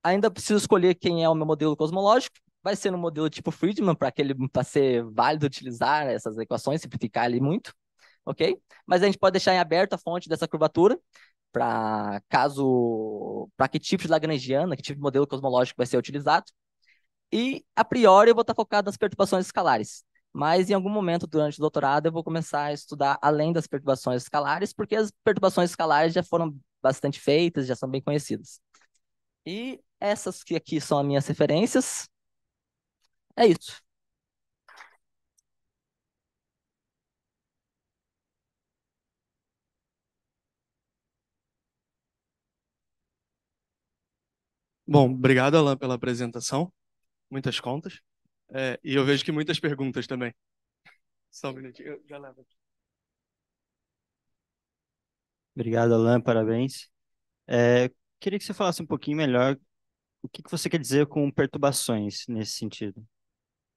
[SPEAKER 8] Ainda preciso escolher quem é o meu modelo cosmológico. Vai ser um modelo tipo Friedman para para ser válido utilizar essas equações, simplificar ali muito, ok? Mas a gente pode deixar em aberto a fonte dessa curvatura para caso para que tipo de lagrangiana, que tipo de modelo cosmológico vai ser utilizado. E a priori eu vou estar focado nas perturbações escalares. Mas em algum momento durante o doutorado eu vou começar a estudar além das perturbações escalares, porque as perturbações escalares já foram bastante feitas, já são bem conhecidas. E essas que aqui são as minhas referências.
[SPEAKER 3] É isso.
[SPEAKER 1] Bom, obrigado, Alan, pela apresentação. Muitas contas. É, e eu vejo que muitas perguntas também. Só um minutinho, eu já levo aqui.
[SPEAKER 6] Obrigado, Alan, parabéns. É, queria que você falasse um pouquinho melhor o que, que você quer dizer com perturbações nesse sentido.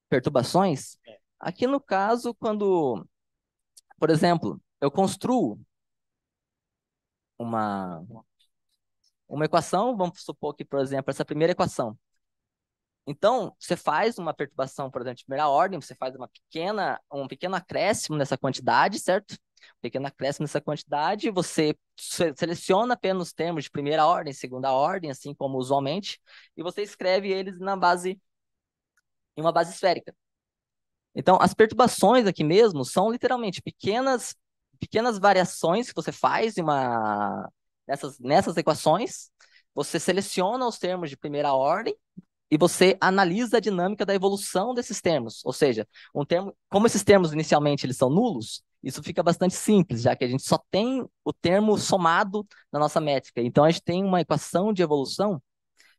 [SPEAKER 6] Perturbações? É. Aqui no caso, quando, por
[SPEAKER 8] exemplo, eu construo uma, uma equação, vamos supor que, por exemplo, essa primeira equação, então, você faz uma perturbação, por exemplo, de primeira ordem, você faz uma pequena, um pequeno acréscimo nessa quantidade, certo? Um pequeno acréscimo nessa quantidade, você seleciona apenas termos de primeira ordem, segunda ordem, assim como usualmente, e você escreve eles na base, em uma base esférica. Então, as perturbações aqui mesmo são literalmente pequenas, pequenas variações que você faz em uma, nessas, nessas equações, você seleciona os termos de primeira ordem, e você analisa a dinâmica da evolução desses termos, ou seja, um termo, como esses termos inicialmente eles são nulos, isso fica bastante simples, já que a gente só tem o termo somado na nossa métrica. Então a gente tem uma equação de evolução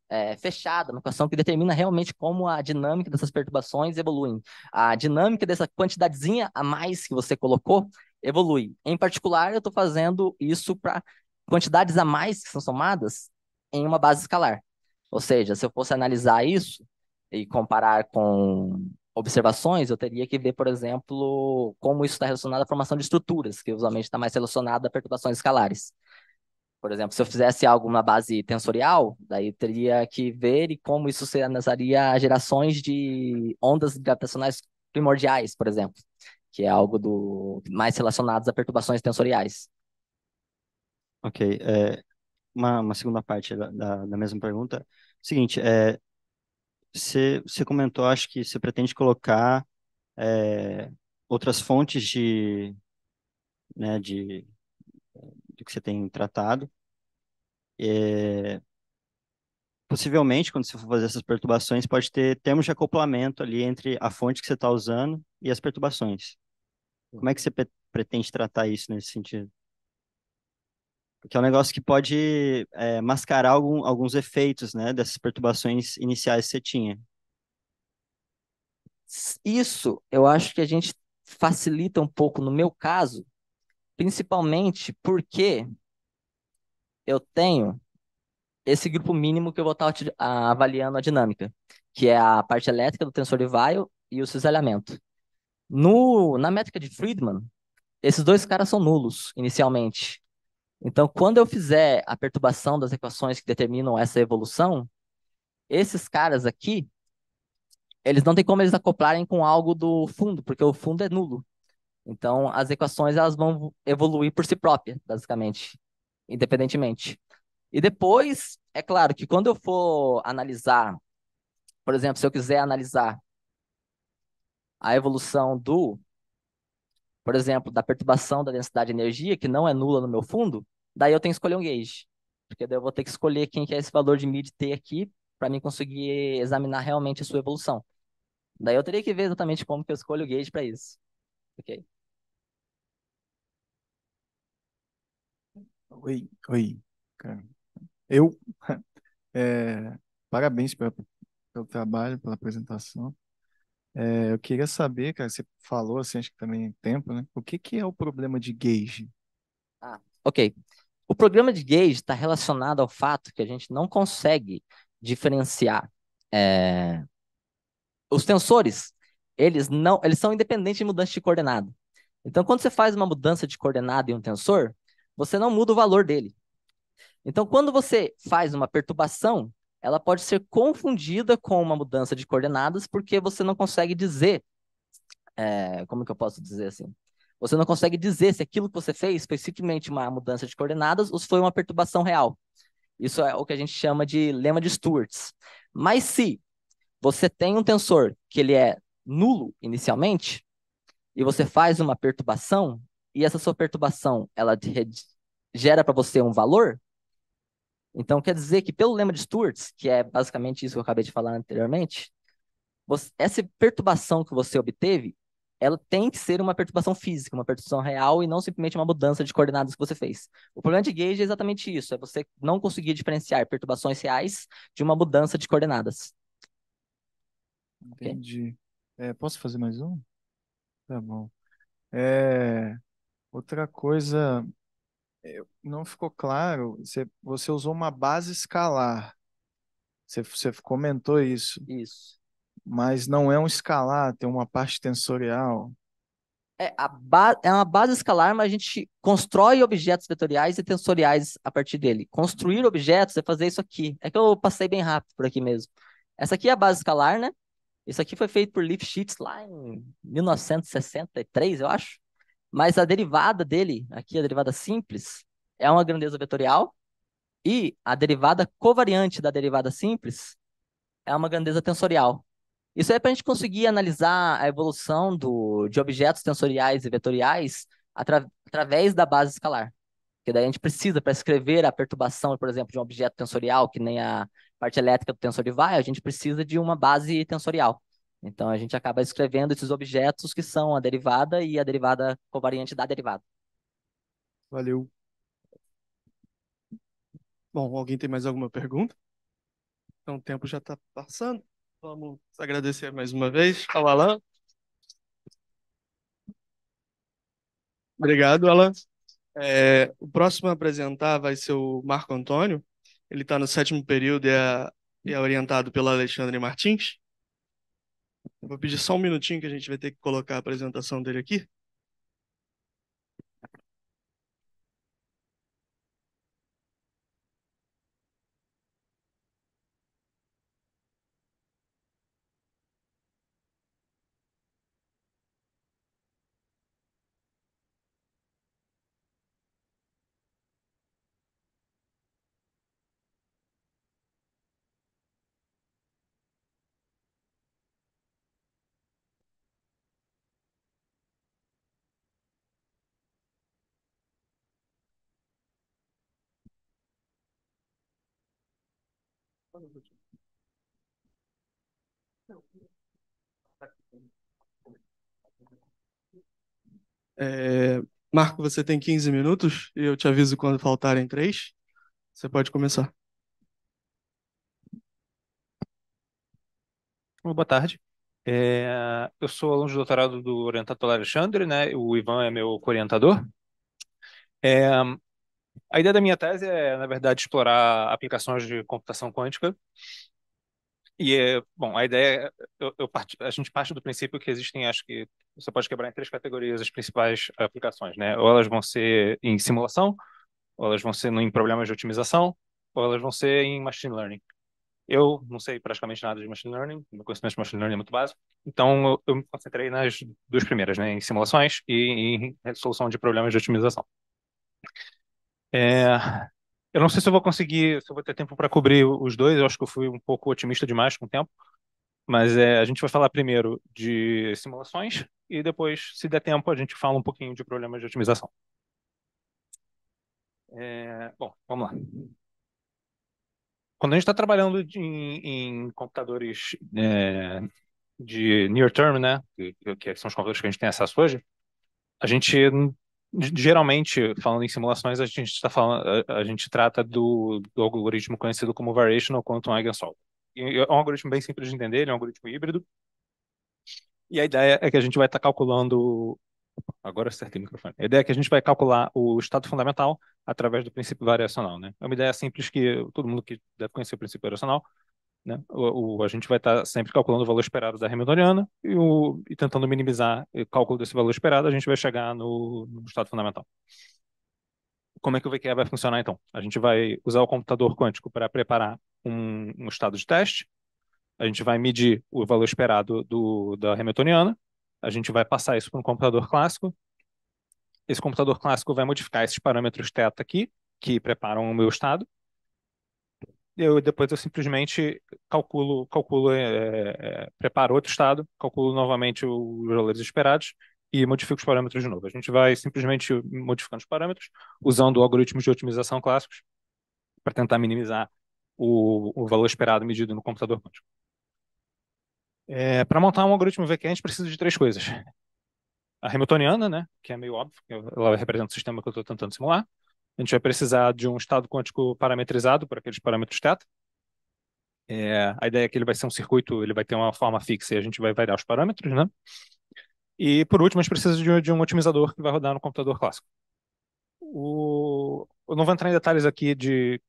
[SPEAKER 8] é, fechada, uma equação que determina realmente como a dinâmica dessas perturbações evoluem. A dinâmica dessa quantidadezinha a mais que você colocou evolui. Em particular, eu estou fazendo isso para quantidades a mais que são somadas em uma base escalar. Ou seja, se eu fosse analisar isso e comparar com observações, eu teria que ver, por exemplo, como isso está relacionado à formação de estruturas, que usualmente está mais relacionado a perturbações escalares. Por exemplo, se eu fizesse algo na base tensorial, daí teria que ver e como isso se analisaria gerações de ondas gravitacionais primordiais, por exemplo, que é algo do mais relacionado a perturbações tensoriais.
[SPEAKER 6] Ok, é, uma, uma segunda parte da, da, da, mesma pergunta. Seguinte, é, você, você comentou, acho que você pretende colocar é, outras fontes de, né, de do que você tem tratado. É, possivelmente, quando você for fazer essas perturbações, pode ter termos de acoplamento ali entre a fonte que você está usando e as perturbações. Como é que você pretende tratar isso nesse sentido? que é um negócio que pode é, mascarar algum, alguns efeitos né, dessas perturbações iniciais que você tinha. Isso eu acho que a gente facilita um pouco no meu caso,
[SPEAKER 8] principalmente porque eu tenho esse grupo mínimo que eu vou estar avaliando a dinâmica, que é a parte elétrica do tensor de Weyl e o cisalhamento. No, na métrica de Friedman, esses dois caras são nulos inicialmente. Então, quando eu fizer a perturbação das equações que determinam essa evolução, esses caras aqui, eles não tem como eles acoplarem com algo do fundo, porque o fundo é nulo. Então, as equações elas vão evoluir por si própria, basicamente, independentemente. E depois, é claro que quando eu for analisar, por exemplo, se eu quiser analisar a evolução do por exemplo, da perturbação da densidade de energia, que não é nula no meu fundo, daí eu tenho que escolher um gauge. Porque daí eu vou ter que escolher quem que é esse valor de mid T aqui para mim conseguir examinar realmente a sua evolução. Daí eu teria que ver exatamente como que eu escolho o gauge para isso. Ok.
[SPEAKER 1] Oi, oi. Cara. Eu, [LAUGHS] é, parabéns pelo, pelo trabalho, pela apresentação. É, eu queria saber, cara, você falou assim, acho que também tem é tempo, né? O que, que é o
[SPEAKER 8] problema de gauge? Ah, ok. O problema de gauge está relacionado ao fato que a gente não consegue diferenciar é... os tensores. Eles não, eles são independentes de mudança de coordenada. Então, quando você faz uma mudança de coordenada em um tensor, você não muda o valor dele. Então, quando você faz uma perturbação ela pode ser confundida com uma mudança de coordenadas, porque você não consegue dizer. É, como que eu posso dizer assim? Você não consegue dizer se aquilo que você fez foi simplesmente uma mudança de coordenadas ou se foi uma perturbação real. Isso é o que a gente chama de lema de Sturts. Mas se você tem um tensor que ele é nulo inicialmente e você faz uma perturbação e essa sua perturbação ela gera para você um valor, então, quer dizer que, pelo lema de Sturts, que é basicamente isso que eu acabei de falar anteriormente, você, essa perturbação que você obteve, ela tem que ser uma perturbação física, uma perturbação real e não simplesmente uma mudança de coordenadas que você fez. O problema de gauge é exatamente isso, é você não conseguir diferenciar perturbações reais de uma mudança de coordenadas.
[SPEAKER 1] Entendi. Okay? É, posso fazer mais um? Tá bom. É, outra coisa é, não ficou claro, você, você usou uma base escalar. Você, você comentou isso. Isso. Mas não é um escalar, tem uma parte tensorial.
[SPEAKER 8] É, a ba... é uma base escalar, mas a gente constrói objetos vetoriais e tensoriais a partir dele. Construir objetos é fazer isso aqui. É que eu passei bem rápido por aqui mesmo. Essa aqui é a base escalar, né? Isso aqui foi feito por Lipschitz lá em 1963, eu acho. Mas a derivada dele, aqui a derivada simples, é uma grandeza vetorial e a derivada covariante da derivada simples é uma grandeza tensorial. Isso é para a gente conseguir analisar a evolução do, de objetos tensoriais e vetoriais atra, através da base escalar. Porque daí a gente precisa, para escrever a perturbação, por exemplo, de um objeto tensorial, que nem a parte elétrica do tensor de Weil, a gente precisa de uma base tensorial. Então a gente acaba escrevendo esses objetos que são a derivada e a derivada covariante da derivada.
[SPEAKER 1] Valeu. Bom, alguém tem mais alguma pergunta? Então o tempo já está passando. Vamos agradecer mais uma vez ao Alan. Obrigado, Alan. É, o próximo a apresentar vai ser o Marco Antônio. Ele está no sétimo período e é, é orientado pela Alexandre Martins. Vou pedir só um minutinho que a gente vai ter que colocar a apresentação dele aqui. É, Marco, você tem 15 minutos e eu te aviso quando faltarem três. Você pode começar.
[SPEAKER 9] Boa tarde. É, eu sou aluno de doutorado do orientador Alexandre, né? O Ivan é meu orientador. É, a ideia da minha tese é, na verdade, explorar aplicações de computação quântica. E, bom, a ideia, eu, eu part... a gente parte do princípio que existem, acho que você pode quebrar em três categorias as principais aplicações, né? Ou elas vão ser em simulação, ou elas vão ser em problemas de otimização, ou elas vão ser em machine learning. Eu não sei praticamente nada de machine learning, meu conhecimento de machine learning é muito básico, então eu, eu me concentrei nas duas primeiras, né, em simulações e em resolução de problemas de otimização. É, eu não sei se eu vou conseguir, se eu vou ter tempo para cobrir os dois. Eu acho que eu fui um pouco otimista demais com o tempo. Mas é, a gente vai falar primeiro de simulações e depois, se der tempo, a gente fala um pouquinho de problemas de otimização. É, bom, vamos lá. Quando a gente está trabalhando de, em, em, computadores é, de near term, né, que, que são os computadores que a gente tem acesso hoje, a gente geralmente, falando em simulações, a gente está falando, a, a, gente trata do, do, algoritmo conhecido como Variational Quantum Eigensolver. É um algoritmo bem simples de entender, ele é um algoritmo híbrido. E a ideia é que a gente vai estar tá calculando. Agora acertei o microfone. A ideia é que a gente vai calcular o estado fundamental através do princípio variacional. Né? É uma ideia simples que todo mundo que deve conhecer o princípio variacional né? O, o, a gente vai estar tá sempre calculando o valor esperado da Hamiltoniana e, o, e tentando minimizar o cálculo desse valor esperado, a gente vai chegar no, no estado fundamental. Como é que o VQE vai funcionar então? A gente vai usar o computador quântico para preparar um, um estado de teste, a gente vai medir o valor esperado do, da Hamiltoniana, a gente vai passar isso para um computador clássico, esse computador clássico vai modificar esses parâmetros θ aqui, que preparam o meu estado, eu depois eu simplesmente calculo, calculo é, é, é preparo outro estado, calculo novamente os valores esperados e modifico os parâmetros de novo. A gente vai simplesmente modificando os parâmetros, usando algoritmos de otimização clássicos para tentar minimizar o, o valor esperado medido no computador quântico. É, para montar um algoritmo VQ, a gente precisa de três coisas. A Hamiltoniana, né, que é meio óbvio, ela representa o sistema que eu estou tentando simular a gente vai precisar de um estado quântico parametrizado por aqueles parâmetros θ. É, a ideia é que ele vai ser um circuito, ele vai ter uma forma fixa e a gente vai variar os parâmetros, né? E, por último, a gente precisa de, de um otimizador que vai rodar no computador clássico. O... Eu não vou entrar em detalhes aqui de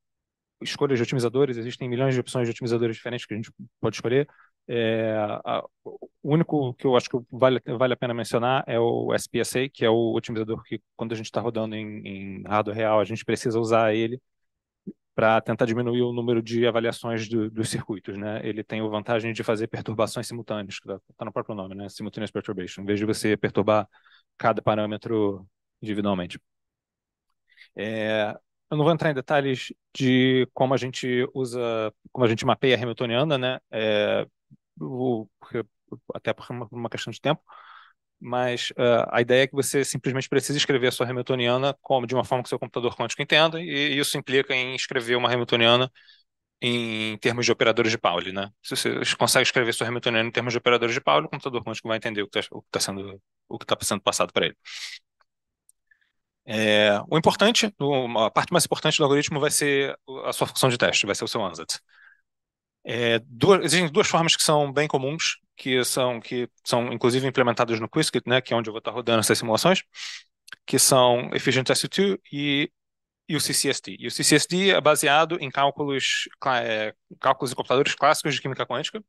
[SPEAKER 9] escolhas de otimizadores, existem milhões de opções de otimizadores diferentes que a gente pode escolher. É, a, o único que eu acho que vale, vale a pena mencionar é o SPSA, que é o otimizador que, quando a gente está rodando em, em hardware real, a gente precisa usar ele para tentar diminuir o número de avaliações do, dos circuitos. Né? Ele tem a vantagem de fazer perturbações simultâneas, que está tá no próprio nome, né? simultaneous perturbation, em vez de você perturbar cada parâmetro individualmente. É, eu não vou entrar em detalhes de como a gente usa, como a gente mapeia a Hamiltoniana, né? É, vou, porque, até por é uma, uma, questão de tempo, mas uh, a ideia é que você simplesmente precisa escrever a sua Hamiltoniana como, de uma forma que seu computador quântico entenda, e isso implica em escrever uma Hamiltoniana em termos de operadores de Pauli, né? Se você consegue escrever sua Hamiltoniana em termos de operadores de Pauli, o computador quântico vai entender o que está tá sendo, o que tá sendo passado para ele. É, o importante, a parte mais importante do algoritmo vai ser a sua função de teste, vai ser o seu ansatz. É, duas, existem duas formas que são bem comuns, que são, que são inclusive implementadas no Quiskit, né, que é onde eu vou estar rodando essas simulações, que são Efficient S2 e, e o CCSD. E o CCSD é baseado em cálculos, é, cálculos e computadores clássicos de química quântica.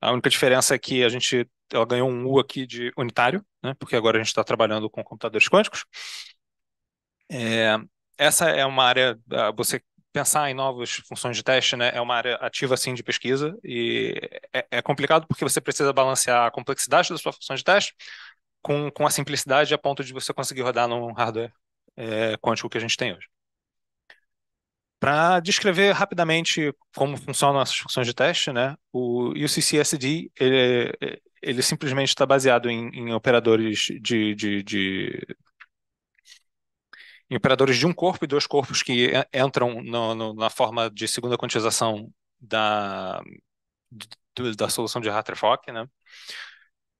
[SPEAKER 9] A única diferença é que a gente ela ganhou um U aqui de unitário, né, porque agora a gente está trabalhando com computadores quânticos. É, essa é uma área, ah, você pensar em novas funções de teste né, é uma área ativa assim de pesquisa e é, é, complicado porque você precisa balancear a complexidade da sua função de teste com, com a simplicidade a ponto de você conseguir rodar num hardware é, quântico que a gente tem hoje. Para descrever rapidamente como funcionam essas funções de teste, né, o UCCSD ele, é, é, ele simplesmente está baseado em, em operadores de, de, de imperadores de um corpo e dois corpos que entram no, no, na forma de segunda quantização da, do, da solução de Hartree-Fock, né?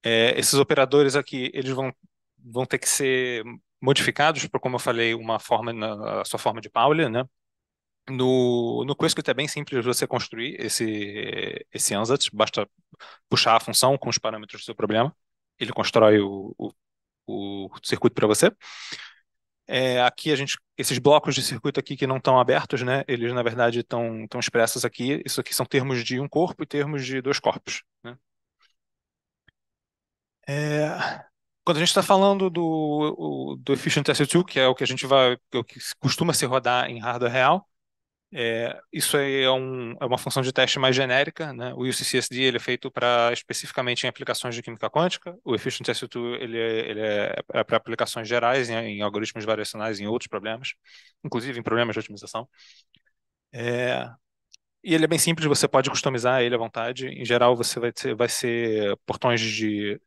[SPEAKER 9] É, esses operadores aqui, eles vão, vão ter que ser modificados, por como eu falei, uma forma na, a sua forma de Pauli, né? No, no Quisquit é bem simples você construir esse, esse ansatz, basta puxar a função com os parâmetros do seu problema, ele constrói o, o, o circuito para você. É, aqui a gente, esses blocos de circuito aqui que não estão abertos, né? Eles na verdade estão estão expressos aqui. Isso aqui são termos de um corpo e termos de dois corpos. Né? É, quando a gente está falando do, do Efficient S2, que é o que a gente vai, o que costuma se rodar em hardware real, é, isso aí é, um, é, uma função de teste mais genérica, né? O UCCSD ele é feito para especificamente em aplicações de química quântica. O Efficient SU2 ele, ele é, é, é para aplicações gerais, em, em, algoritmos variacionais, em outros problemas, inclusive em problemas de otimização. É, e ele é bem simples, você pode customizar ele à vontade. Em geral, você vai ter, vai ser portões de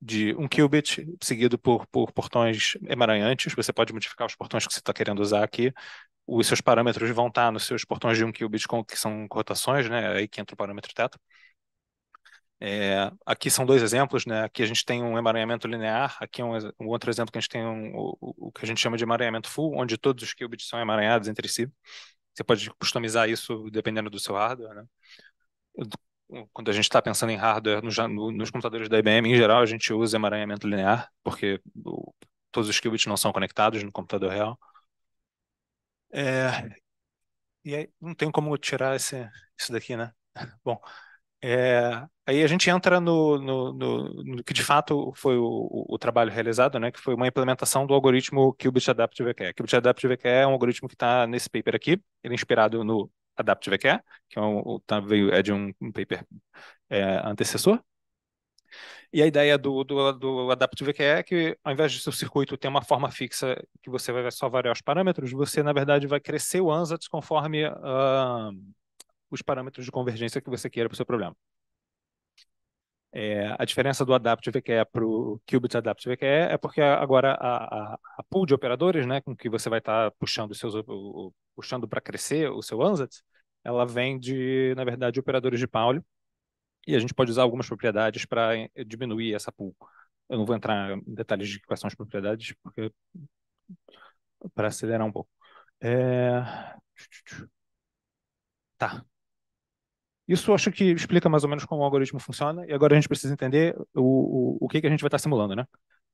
[SPEAKER 9] de um qubit seguido por, por portões emaranhantes. Você pode modificar os portões que você está querendo usar aqui. Os seus parâmetros vão estar tá nos seus portões de um qubit, com, que são rotações né? É aí que entra o parâmetro teta. É, aqui são dois exemplos, né? Aqui a gente tem um emaranhamento linear, aqui é um, um outro exemplo que a gente tem um, o, o, que a gente chama de emaranhamento full, onde todos os qubits são emaranhados entre si. Você pode customizar isso dependendo do seu hardware, né? quando a gente está pensando em hardware no, no, nos computadores da IBM, em geral, a gente usa emaranhamento linear, porque o, todos os qubits não são conectados no computador real. É, e aí não tem como tirar esse, isso daqui, né? [LAUGHS] Bom, é, aí a gente entra no, no, no, no que de fato foi o, o, o, trabalho realizado, né, que foi uma implementação do algoritmo Qubit Adaptive EQE. Qubit Adaptive EQE é um algoritmo que está nesse paper aqui, ele é inspirado no Adaptive EQ, que é, um, tá, é de um, paper é, antecessor. E a ideia do, do, do Adaptive EQ é que, ao invés de seu circuito ter uma forma fixa que você vai só variar os parâmetros, você, na verdade, vai crescer o ansatz conforme uh, os parâmetros de convergência que você queira para o seu problema. É, a diferença do Adaptive EQE para o Qubit Adaptive EQE é porque agora a, a, a, pool de operadores, né, com que você vai estar tá puxando seus, puxando para crescer o seu ansatz, ela vem de, na verdade, de operadores de Pauli, e a gente pode usar algumas propriedades para eh, diminuir essa pool. Eu não vou entrar em detalhes de quais são as propriedades, porque para acelerar um pouco. É... Tá. Isso acho que explica mais ou menos como o algoritmo funciona, e agora a gente precisa entender o, o, o que, que a gente vai estar simulando, né?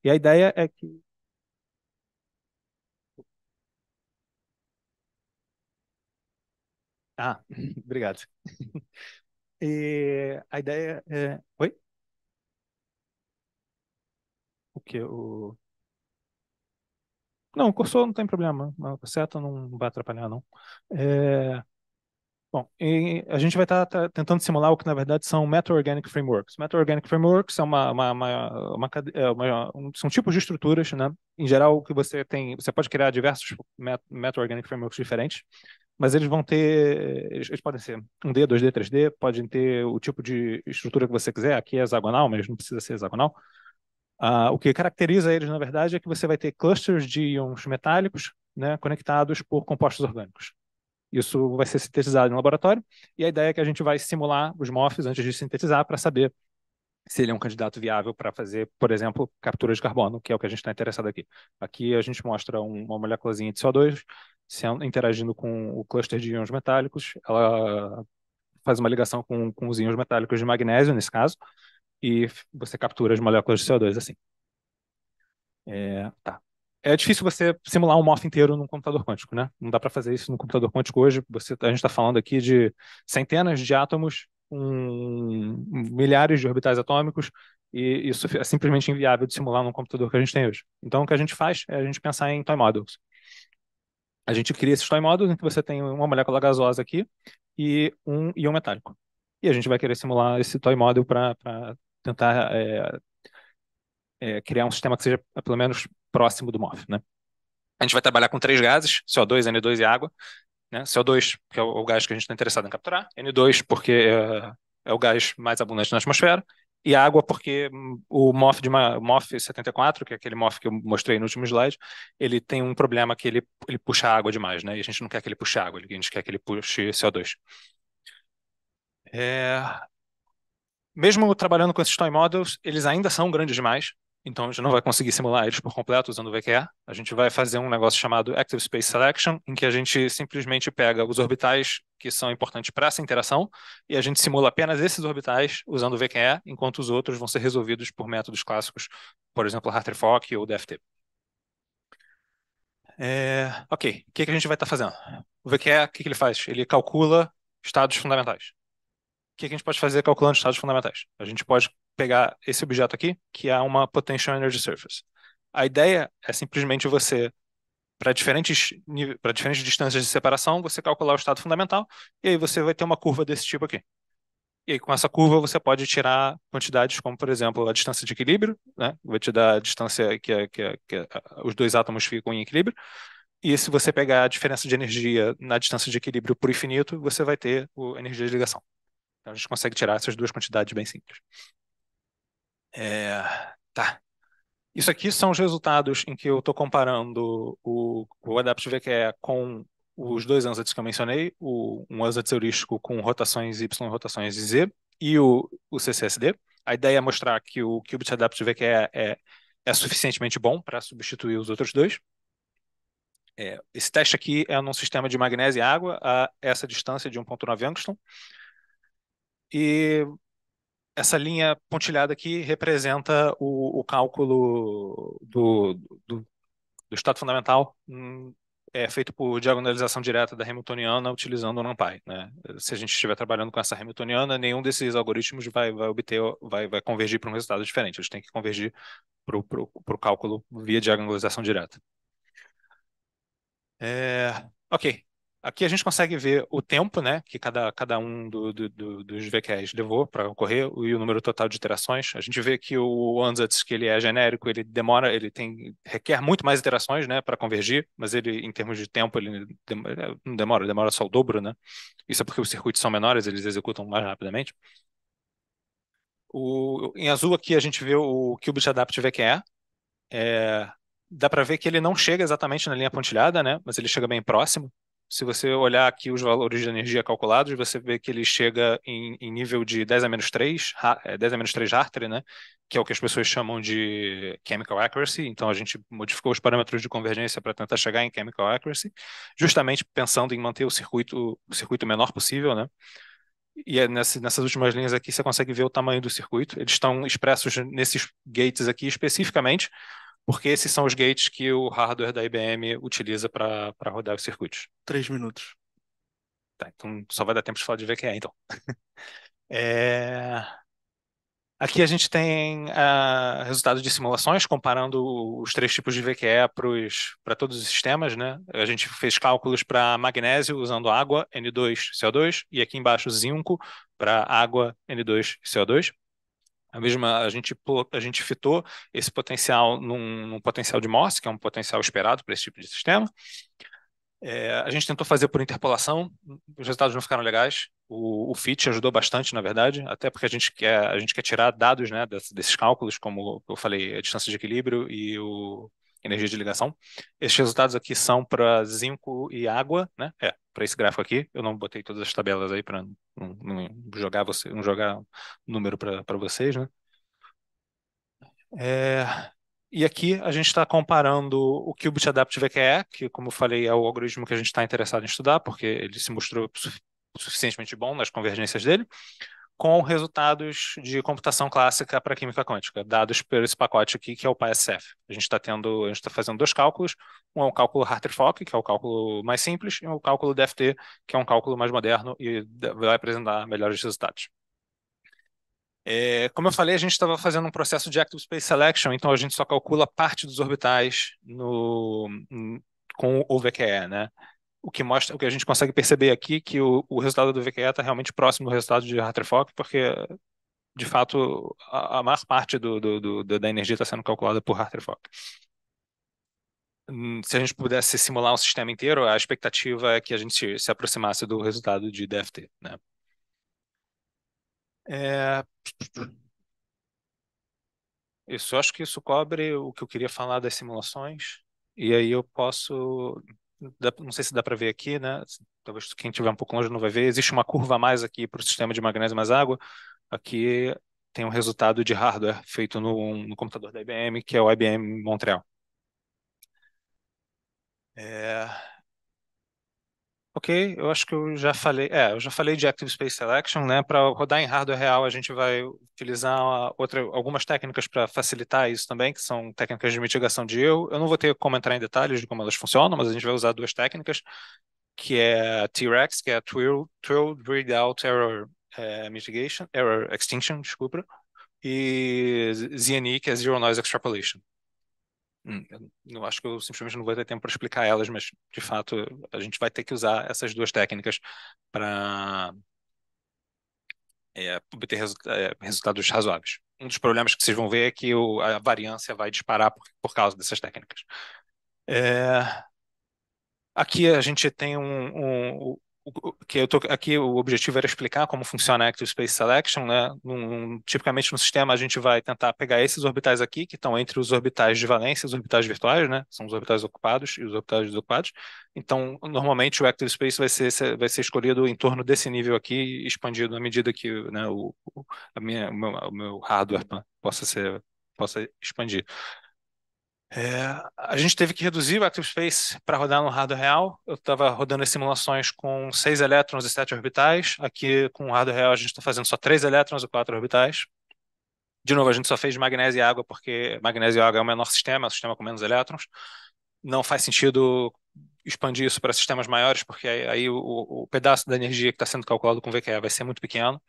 [SPEAKER 9] E a ideia é que Ah, [LAUGHS] obrigado. [LAUGHS] E a ideia é. Oi? O que? O... Não, o cursor não tem problema. A seta tá não vai atrapalhar, não. É... Bom, a gente vai estar tá, tá, tentando simular o que na verdade são meta-organic frameworks. Meta-organic frameworks é uma, uma, uma, é um, são tipos de estruturas, né? Em geral, que você tem, você pode criar diversos meta-organic frameworks diferentes, mas eles vão ter, eles, eles, podem ser 1D, 2D, 3D, podem ter o tipo de estrutura que você quiser. Aqui é hexagonal, mas não precisa ser hexagonal. Ah, o que caracteriza eles, na verdade, é que você vai ter clusters de íons metálicos, né, conectados por compostos orgânicos. Isso vai ser sintetizado em laboratório, e a ideia é que a gente vai simular os MOFs antes de sintetizar para saber se ele é um candidato viável para fazer, por exemplo, captura de carbono, que é o que a gente está interessado aqui. Aqui a gente mostra uma moléculazinha de CO2 interagindo com o cluster de íons metálicos, ela faz uma ligação com, com os íons metálicos de magnésio, nesse caso, e você captura as moléculas de CO2 assim. É, tá é difícil você simular um MOF inteiro num computador quântico, né? Não dá para fazer isso num computador quântico hoje. Você, a gente está falando aqui de centenas de átomos, um, milhares de orbitais atômicos, e isso é simplesmente inviável de simular num computador que a gente tem hoje. Então, o que a gente faz é a gente pensar em toy models. A gente cria esses toy models em que você tem uma molécula gasosa aqui e um íon metálico. E a gente vai querer simular esse toy model para tentar é, é, criar um sistema que seja pelo menos próximo do MOF. Né? A gente vai trabalhar com três gases, CO2, N2 e água. Né? CO2, que é o, o gás que a gente está interessado em capturar, N2, porque é, é, o gás mais abundante na atmosfera, e água, porque hum, o MOF, de uma, MOF 74, que é aquele MOF que eu mostrei no último slide, ele tem um problema que ele, ele puxa água demais, né? e a gente não quer que ele puxe água, a gente quer que ele puxe CO2. É, mesmo trabalhando com esses toy models, eles ainda são grandes demais. Então, a gente não vai conseguir simular eles por completo usando o VQE. A gente vai fazer um negócio chamado Active Space Selection, em que a gente simplesmente pega os orbitais que são importantes para essa interação e a gente simula apenas esses orbitais usando o VQE, enquanto os outros vão ser resolvidos por métodos clássicos, por exemplo, Hartree-Fock ou DFT. É, ok, o que, que a gente vai estar tá fazendo? O VQE, o que, que ele faz? Ele calcula estados fundamentais que a gente pode fazer calculando estados fundamentais? A gente pode pegar esse objeto aqui, que é uma Potential Energy Surface. A ideia é simplesmente você, para diferentes, para diferentes distâncias de separação, você calcular o estado fundamental, e aí você vai ter uma curva desse tipo aqui. E aí, com essa curva, você pode tirar quantidades como, por exemplo, a distância de equilíbrio, né? vai te dar a distância que, é, que, é, que é, os dois átomos ficam em equilíbrio. E se você pegar a diferença de energia na distância de equilíbrio por infinito, você vai ter a energia de ligação. Então a gente consegue tirar essas duas quantidades bem simples. É, tá. Isso aqui são os resultados em que eu estou comparando o, o Adaptive VQE com os dois ansatz que eu mencionei, o, um ansatz heurístico com rotações Y e rotações Z, e o, o CCSD. A ideia é mostrar que o Qubit Adaptive VQE é, é, é suficientemente bom para substituir os outros dois. É, esse teste aqui é num sistema de magnésio e água a essa distância de 1.9 angstrom e essa linha pontilhada aqui representa o, o cálculo do, do, do, estado fundamental hum, é feito por diagonalização direta da Hamiltoniana utilizando o NumPy. Né? Se a gente estiver trabalhando com essa Hamiltoniana, nenhum desses algoritmos vai, vai obter, vai, vai convergir para um resultado diferente. Eles têm que convergir para o cálculo via diagonalização direta. É, ok, Aqui a gente consegue ver o tempo né, que cada, cada um do, do, do, dos VQs levou para ocorrer e o número total de iterações. A gente vê que o Ansatz, que ele é genérico, ele demora, ele tem, requer muito mais iterações né, para convergir, mas ele, em termos de tempo, ele é, não demora, demora só o dobro. Né? Isso é porque os circuitos são menores, eles executam mais rapidamente. O, em azul aqui a gente vê o Qubit Adapt VQE. É, dá para ver que ele não chega exatamente na linha pontilhada, né? Mas ele chega bem próximo se você olhar aqui os valores de energia calculados, você vê que ele chega em, em nível de 10 a menos 3, 10 é, a menos 3 Hartree, né? Que é o que as pessoas chamam de chemical accuracy. Então a gente modificou os parâmetros de convergência para tentar chegar em chemical accuracy, justamente pensando em manter o circuito o circuito menor possível, né? E é nessa, nessas últimas linhas aqui você consegue ver o tamanho do circuito. Eles estão expressos nesses gates aqui especificamente porque esses são os gates que o hardware da IBM utiliza para rodar os circuitos.
[SPEAKER 1] Três minutos.
[SPEAKER 9] Tá, então só vai dar tempo de falar de VQE, então. [LAUGHS] é... Aqui a gente tem uh, ah, resultados de simulações comparando os três tipos de VQE para todos os sistemas. Né? A gente fez cálculos para magnésio usando água, N2, CO2, e aqui embaixo zinco para água, N2, CO2. A mesma, a gente, a gente fitou esse potencial num, num potencial de Morse, que é um potencial esperado para esse tipo de sistema. É, a gente tentou fazer por interpolação, os resultados não ficaram legais. O, o FIT ajudou bastante, na verdade, até porque a gente quer, a gente quer tirar dados né, desses, desses cálculos, como eu falei, a distância de equilíbrio e o energia de ligação. Esses resultados aqui são para zinco e água, né? É, para esse gráfico aqui, eu não botei todas as tabelas aí para não, não, jogar você, não jogar número para vocês, né? É, e aqui a gente está comparando o Qubit Adaptive EQE, é, que, como eu falei, é o algoritmo que a gente está interessado em estudar, porque ele se mostrou suficientemente bom nas convergências dele, com resultados de computação clássica para química quântica, dados por esse pacote aqui, que é o PySF. A gente está tendo, a gente está fazendo dois cálculos, um é o cálculo Hartree-Fock, que é o cálculo mais simples, e é o um cálculo DFT, que é um cálculo mais moderno e vai apresentar melhores resultados. É, como eu falei, a gente estava fazendo um processo de active space selection, então a gente só calcula parte dos orbitais no, com o VQE, né? o que mostra, o que a gente consegue perceber aqui que o, o resultado do VQE está realmente próximo do resultado de Hartree-Fock, porque de fato a, a maior parte do, do, do, da energia está sendo calculada por Hartree-Fock. Hum, se a gente pudesse simular um sistema inteiro, a expectativa é que a gente se aproximasse do resultado de DFT, né? É... Isso, acho que isso cobre o que eu queria falar das simulações. E aí eu posso não sei se dá para ver aqui, né? Talvez quem estiver um pouco longe não vai ver. Existe uma curva a mais aqui para o sistema de magnésio mais água. Aqui tem um resultado de hardware feito no, no computador da IBM, que é o IBM Montreal.
[SPEAKER 3] É...
[SPEAKER 9] Ok, eu acho que eu já falei, é, eu já falei de Active Space Selection, né? Para rodar em hardware real, a gente vai utilizar outra, algumas técnicas para facilitar isso também, que são técnicas de mitigação de erro. Eu não vou ter como entrar em detalhes de como elas funcionam, mas a gente vai usar duas técnicas, que é T-Rex, que é a Twill, Twill Read Error é, Mitigation, Error Extinction, desculpa, e ZNE, que é Zero Noise Extrapolation. Hum, eu acho que eu simplesmente não vou ter tempo para explicar elas, mas de fato a gente vai ter que usar essas duas técnicas para é, obter resu é, resultados razoáveis. Um dos problemas que vocês vão ver é que o, a variância vai disparar por, por causa dessas técnicas. É, aqui a gente tem um, um, que eu tô aqui o objetivo era explicar como funciona a Active Space Selection, né? Num, tipicamente no sistema a gente vai tentar pegar esses orbitais aqui que estão entre os orbitais de valência, os orbitais virtuais, né? São os orbitais ocupados e os orbitais desocupados. Então, normalmente o Active Space vai ser vai ser escolhido em torno desse nível aqui, expandido à medida que né, o, a minha, o, meu, o meu hardware né, possa ser possa expandir. É, a gente teve que reduzir o ActiveSpace para rodar no hardware real. Eu estava rodando as simulações com 6 elétrons e 7 orbitais. Aqui, com o hardware real, a gente está fazendo só 3 elétrons e 4 orbitais. De novo, a gente só fez magnésio e água, porque magnésio e água é o menor sistema, é o sistema com menos elétrons. Não faz sentido expandir isso para sistemas maiores, porque aí, aí o, o, pedaço da energia que está sendo calculado com VQE vai ser muito pequeno.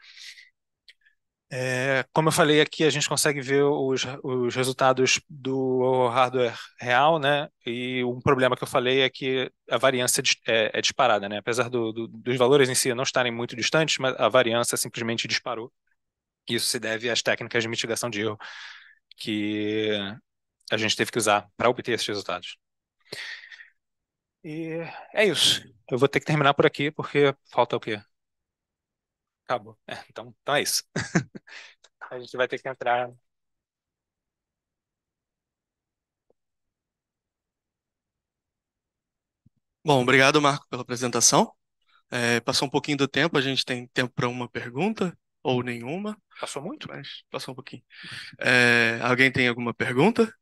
[SPEAKER 9] É, como eu falei aqui, a gente consegue ver os, os resultados do hardware real, né? E um problema que eu falei é que a variância é, é disparada, né? Apesar do, do, dos valores em si não estarem muito distantes, mas a variância simplesmente disparou. Isso se deve às técnicas de mitigação de erro que a gente teve que usar para obter esses resultados. E é isso. Eu vou ter que terminar por aqui, porque falta o quê? Acabou. É, então, então é isso. [LAUGHS] A gente vai ter que entrar.
[SPEAKER 1] Bom, obrigado, Marco, pela apresentação. É, passou um pouquinho do tempo, a gente tem tempo para uma pergunta ou nenhuma. Passou muito? Mas passou um pouquinho. É, alguém tem alguma pergunta?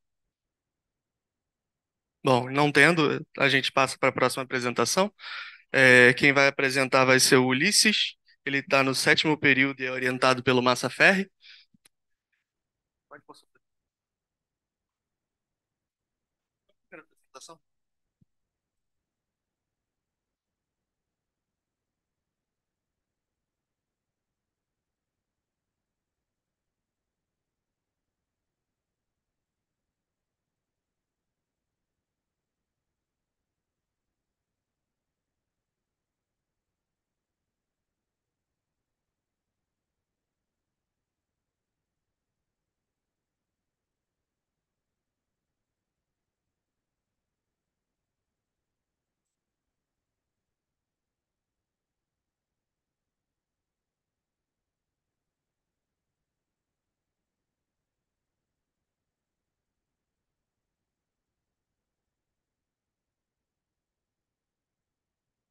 [SPEAKER 1] Bom, não tendo, a gente passa para a próxima apresentação. É, quem vai apresentar vai ser o Ulisses. Ele está no sétimo período e é orientado pelo Massa Ferri. Pode passar.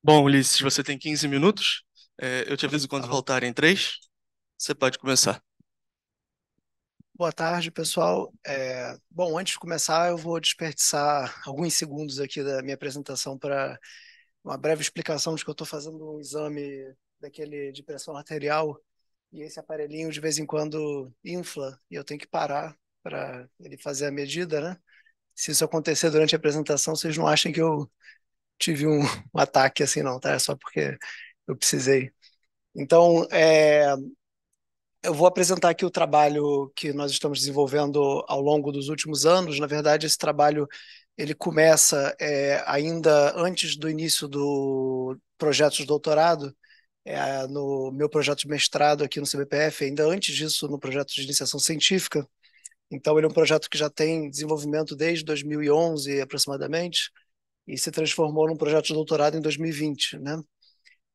[SPEAKER 1] Bom, Ulisses, você tem 15 minutos. É, eu te aviso quando tá voltarem três. Você pode começar.
[SPEAKER 10] Boa tarde, pessoal. É, bom, antes de começar, eu vou desperdiçar alguns segundos aqui da minha apresentação para uma breve explicação de que eu estou fazendo um exame daquele de pressão arterial e esse aparelhinho de vez em quando infla e eu tenho que parar para ele fazer a medida, né? Se isso acontecer durante a apresentação, vocês não achem que eu tive um, [LAUGHS] um ataque assim, não, tá? É só porque eu precisei. Então, é, eu vou apresentar aqui o trabalho que nós estamos desenvolvendo ao longo dos últimos anos. Na verdade, esse trabalho ele começa é, ainda antes do início do projeto de doutorado, é, no meu projeto de mestrado aqui no CBPF, ainda antes disso no projeto de iniciação científica. Então, ele é um projeto que já tem desenvolvimento desde 2011 aproximadamente e se transformou num projeto de doutorado em 2020, né?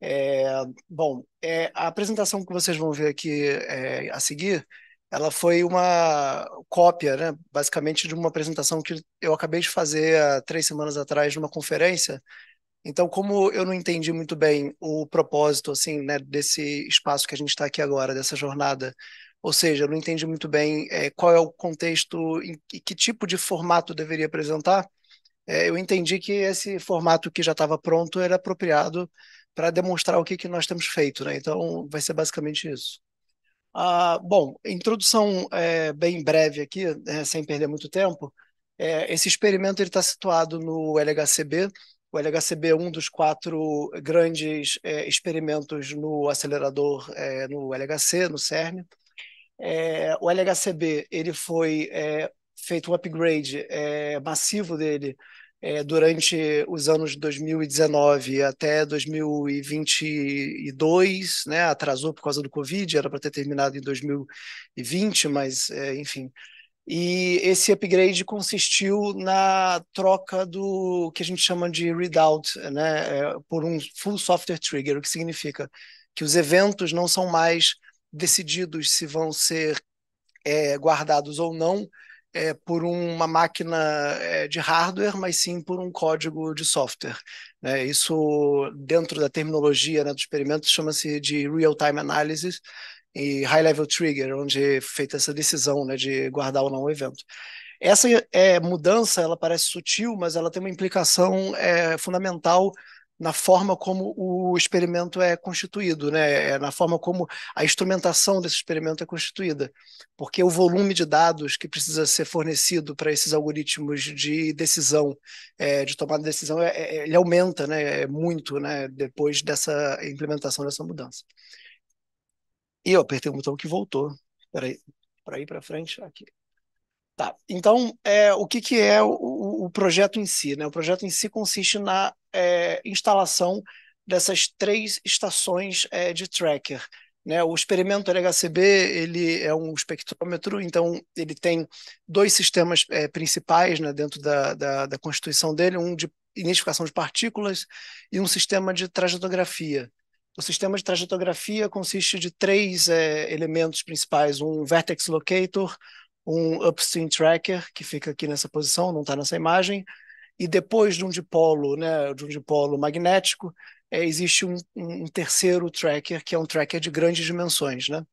[SPEAKER 10] É, bom, é, a apresentação que vocês vão ver aqui é, a seguir, ela foi uma cópia, né, basicamente, de uma apresentação que eu acabei de fazer há três semanas atrás numa conferência. Então, como eu não entendi muito bem o propósito assim, né, desse espaço que a gente está aqui agora, dessa jornada, ou seja, eu não entendi muito bem é, qual é o contexto e que tipo de formato deveria apresentar, é, eu entendi que esse formato que já estava pronto era apropriado para demonstrar o que, que nós temos feito. Né? Então, vai ser basicamente isso. Ah, bom, introdução é, bem breve aqui, é, sem perder muito tempo. É, esse experimento está situado no LHCb. O LHCb é um dos quatro grandes é, experimentos no acelerador é, no LHC, no CERN. o LHCb ele foi feito um upgrade é, massivo dele é, durante os anos 2019 até 2022, né? Atrasou por causa do Covid, era para ter terminado em 2020, mas é, enfim. E esse upgrade consistiu na troca do que a gente chama de readout, né? É, por um full software trigger, o que significa que os eventos não são mais decididos se vão ser é, guardados ou não é, por uma máquina é, de hardware, mas sim por um código de software. Né? Isso, dentro da terminologia né, do experimento, chama-se de real-time analysis e high-level trigger, onde é feita essa decisão né, de guardar ou não o evento. Essa é, mudança, ela parece sutil, mas ela tem uma implicação é, fundamental na forma como o experimento é constituído, né? É na forma como a instrumentação desse experimento é constituída, porque o volume de dados que precisa ser fornecido para esses algoritmos de decisão, é, de tomada de decisão, é, é ele aumenta né? É muito né? depois dessa implementação dessa mudança. E eu apertei um botão que voltou. Peraí, para ir para frente, aqui. Tá. Então, é, o que, que é o, o o projeto em si. Né? O projeto em si consiste na é, instalação dessas três estações é, de tracker. Né? O experimento LHCb ele é um espectrômetro, então ele tem dois sistemas é, principais né, dentro da, da, da constituição dele, um de identificação de partículas e um sistema de trajetografia. O sistema de trajetografia consiste de três é, elementos principais: um vertex locator, um upstream tracker que fica aqui nessa posição, não está nessa imagem, e depois de um dipolo, né, de um dipolo magnético, é, existe um, um, terceiro tracker que é um tracker de grandes dimensões, né?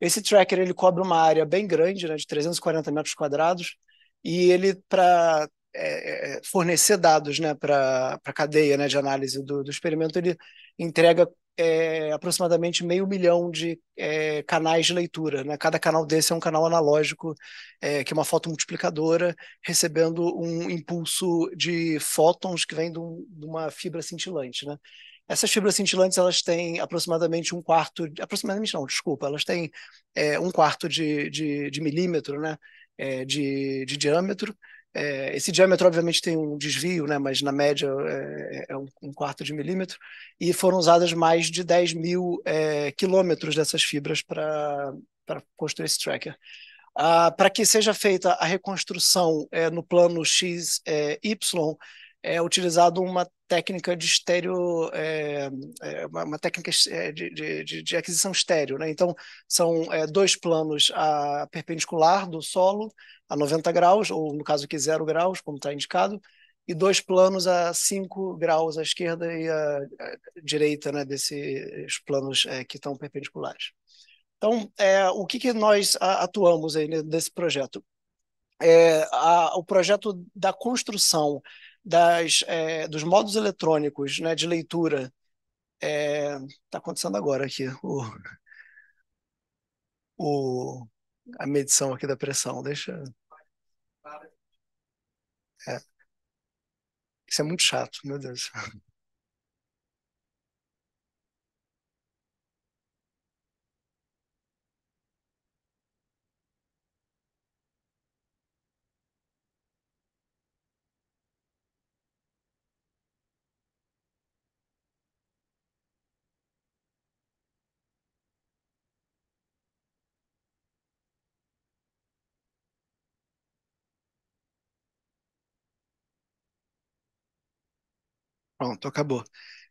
[SPEAKER 10] Esse tracker ele cobre uma área bem grande, né, de 340 metros quadrados, e ele para é, é, fornecer dados, né, para a cadeia, né, de análise do, do experimento, ele entrega é, aproximadamente meio milhão de é, canais de leitura. Né? Cada canal desse é um canal analógico, é, que é uma fotomultiplicadora, recebendo um impulso de fótons que vem de, um, de uma fibra cintilante. Né? Essas fibras cintilantes elas têm aproximadamente um quarto, aproximadamente não, desculpa, elas têm é, um quarto de, de, de milímetro né? É, de, de diâmetro é, esse diâmetro, obviamente, tem um desvio, né, mas na média é, é um, um, quarto de milímetro, e foram usadas mais de 10 mil é, quilômetros dessas fibras para construir esse tracker. Ah, para que seja feita a reconstrução é, no plano XY, é, é utilizado uma técnica de estéreo, é, é uma, uma, técnica é, de, de, de, aquisição estéreo. Né? Então, são é, dois planos a perpendicular do solo, a 90 graus, ou no caso aqui, 0 graus, como está indicado, e dois planos a 5 graus à esquerda e à, à direita né, desses planos é, que estão perpendiculares. Então, é, o que, que nós atuamos aí nesse projeto? É, a, o projeto da construção das, é, dos modos eletrônicos né, de leitura. Está é, acontecendo agora aqui o, o, a medição aqui da pressão. Deixa. É. Isso é muito chato, meu Deus. Pronto, acabou.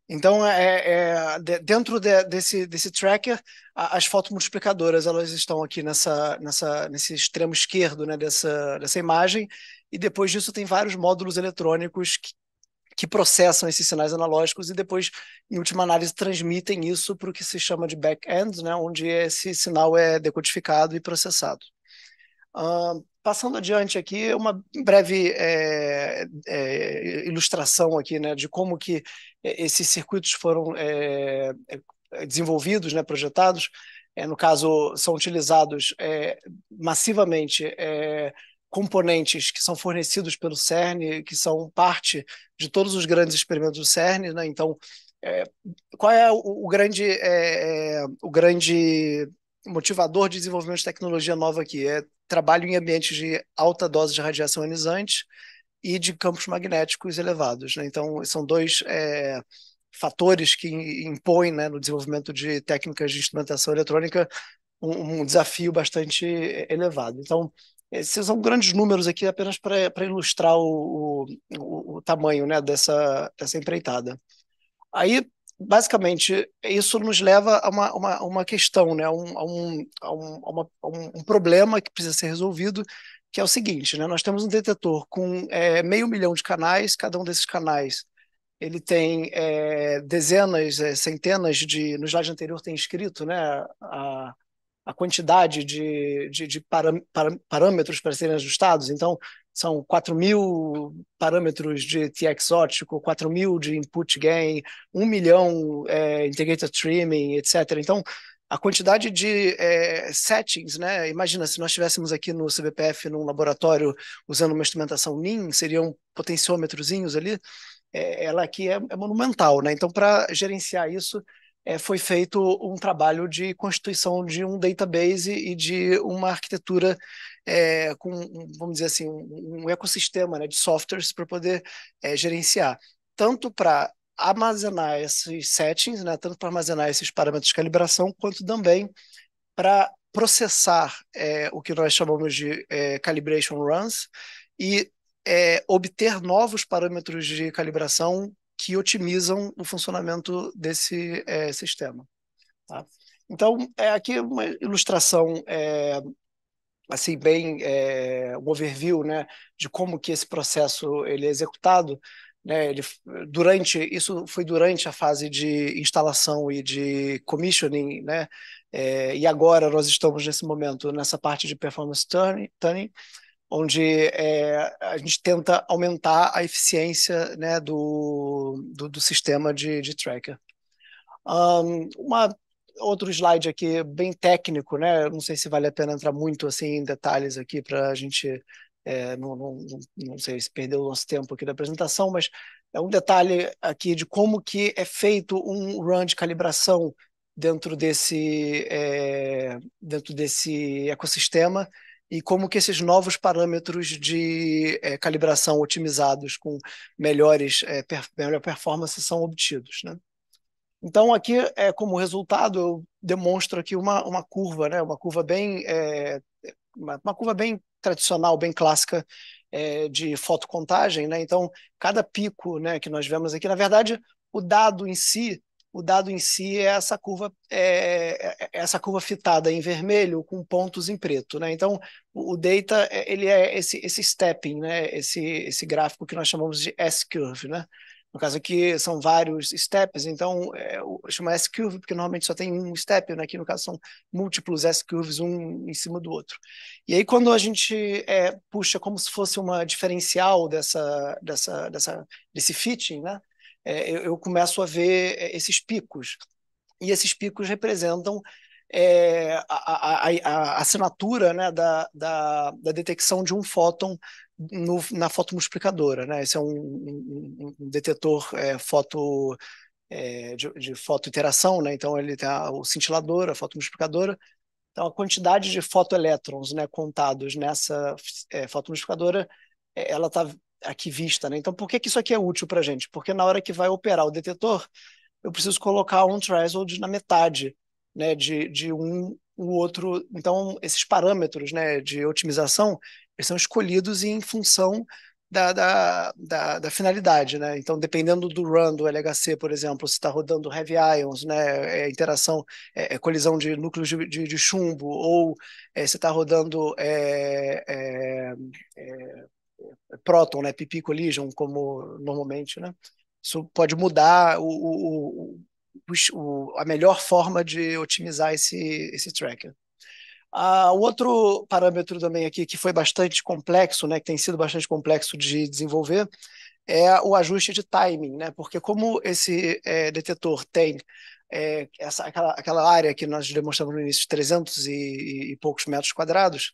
[SPEAKER 10] Então, é, é dentro de, desse, desse tracker, as fotomultiplicadoras elas estão aqui nessa, nessa, nesse extremo esquerdo né, dessa, dessa imagem, e depois disso tem vários módulos eletrônicos que, que processam esses sinais analógicos e depois, em última análise, transmitem isso para o que se chama de back-end, né, onde esse sinal é decodificado e processado passando adiante aqui, uma breve é, é, ilustração aqui, né, de como que eh, esses circuitos foram é, desenvolvidos, né, projetados. no caso, são utilizados massivamente componentes que são fornecidos pelo CERN, que são parte de todos os grandes experimentos do CERN, né? Então, é, qual é o, o grande, é, o grande motivador de desenvolvimento de tecnologia nova aqui é trabalho em ambientes de alta dose de radiação ionizante e de campos magnéticos elevados. Né? Então, são dois é, fatores que impõem né, no desenvolvimento de técnicas de instrumentação eletrônica um, um desafio bastante é, elevado. Então, esses são grandes números aqui apenas para ilustrar o, o, o, tamanho né, dessa, dessa empreitada. Aí, basicamente, isso nos leva a uma, uma, uma questão, né? Um, a, um, a, um, a uma, um, problema que precisa ser resolvido, que é o seguinte, né? Nós temos um detetor com é, meio milhão de canais, cada um desses canais ele tem é, dezenas, é, centenas de. No slide anterior tem escrito né, a, a quantidade de, de, de param, param, parâmetros para serem ajustados. Então, são 4 mil parâmetros de TX ótico, 4 mil de input gain, 1 milhão é, integrated trimming, etc. Então, a quantidade de é, settings, né? Imagina se nós estivéssemos aqui no CBPF, num laboratório, usando uma instrumentação NIM, seriam potenciômetrozinhos ali, é, ela aqui é, é, monumental, né? Então, para gerenciar isso, é, foi feito um trabalho de constituição de um database e de uma arquitetura é, com, vamos dizer assim, um, um ecossistema né, de softwares para poder é, gerenciar, tanto para armazenar esses settings, né, tanto para armazenar esses parâmetros de calibração, quanto também para processar é, o que nós chamamos de é, calibration runs e é, obter novos parâmetros de calibração que otimizam o funcionamento desse sistema. Tá? Então, é aqui uma ilustração assim bem é, um overview né, de como que esse processo ele é executado. Né, ele, durante isso foi durante a fase de instalação e de commissioning, né, é, e agora nós estamos nesse momento nessa parte de performance tuning, onde é, a gente tenta aumentar a eficiência né, do, do, do, sistema de, de tracker. Um, uma outro slide aqui bem técnico, né? Não sei se vale a pena entrar muito assim em detalhes aqui para a gente é, não, não, não, sei se perdeu o nosso tempo aqui da apresentação, mas é um detalhe aqui de como que é feito um run de calibração dentro desse é, dentro desse ecossistema e como que esses novos parâmetros de é, calibração otimizados com melhores é, per, melhor performance são obtidos, né? Então, aqui, é, como resultado, eu demonstro aqui uma, uma curva, né? uma curva bem é, uma, uma, curva bem tradicional, bem clássica é, de fotocontagem. Né? Então, cada pico né, que nós vemos aqui, na verdade, o dado em si, o dado em si é essa curva, é, é essa curva fitada em vermelho com pontos em preto. Né? Então, o, o data é, ele é esse, esse stepping, né? esse, esse gráfico que nós chamamos de S-curve. Né? No caso aqui, são vários steps, então é, chama S-curve, porque normalmente só tem um step, né? aqui no caso são múltiplos S-curves, um em cima do outro. E aí, quando a gente é, puxa como se fosse uma diferencial dessa, dessa, dessa, desse fitting, né? É, eu, eu começo a ver é, esses picos. E esses picos representam é, a, a, a, assinatura né, da, da, da, detecção de um fóton no, na fotomultiplicadora, né? Esse é um, um, um detetor é, foto é, de, de fotoiteração, né? Então ele tem a, o cintilador, a fotomultiplicadora. Então a quantidade de fotoelétrons, né, contados nessa é, fotomultiplicadora, é, ela está aqui vista, né? Então por que que isso aqui é útil para gente? Porque na hora que vai operar o detetor, eu preciso colocar um threshold na metade, né, de, de um o outro. Então, esses parâmetros né, de otimização, eles são escolhidos em função da, da, da, da, finalidade, né? Então, dependendo do run do LHC, por exemplo, se está rodando heavy ions, né? É, é interação, é, é colisão de núcleos de, de, de chumbo, ou é, se está rodando é, é, próton, né? PP collision, como normalmente, né? Isso pode mudar o, o, o, o a melhor forma de otimizar esse, esse tracker. Ah, o outro parâmetro também aqui que foi bastante complexo, né, que tem sido bastante complexo de desenvolver, é o ajuste de timing, né? Porque como esse é, detetor tem é, essa, aquela, aquela área que nós demonstramos no início, 300 e, e poucos metros quadrados,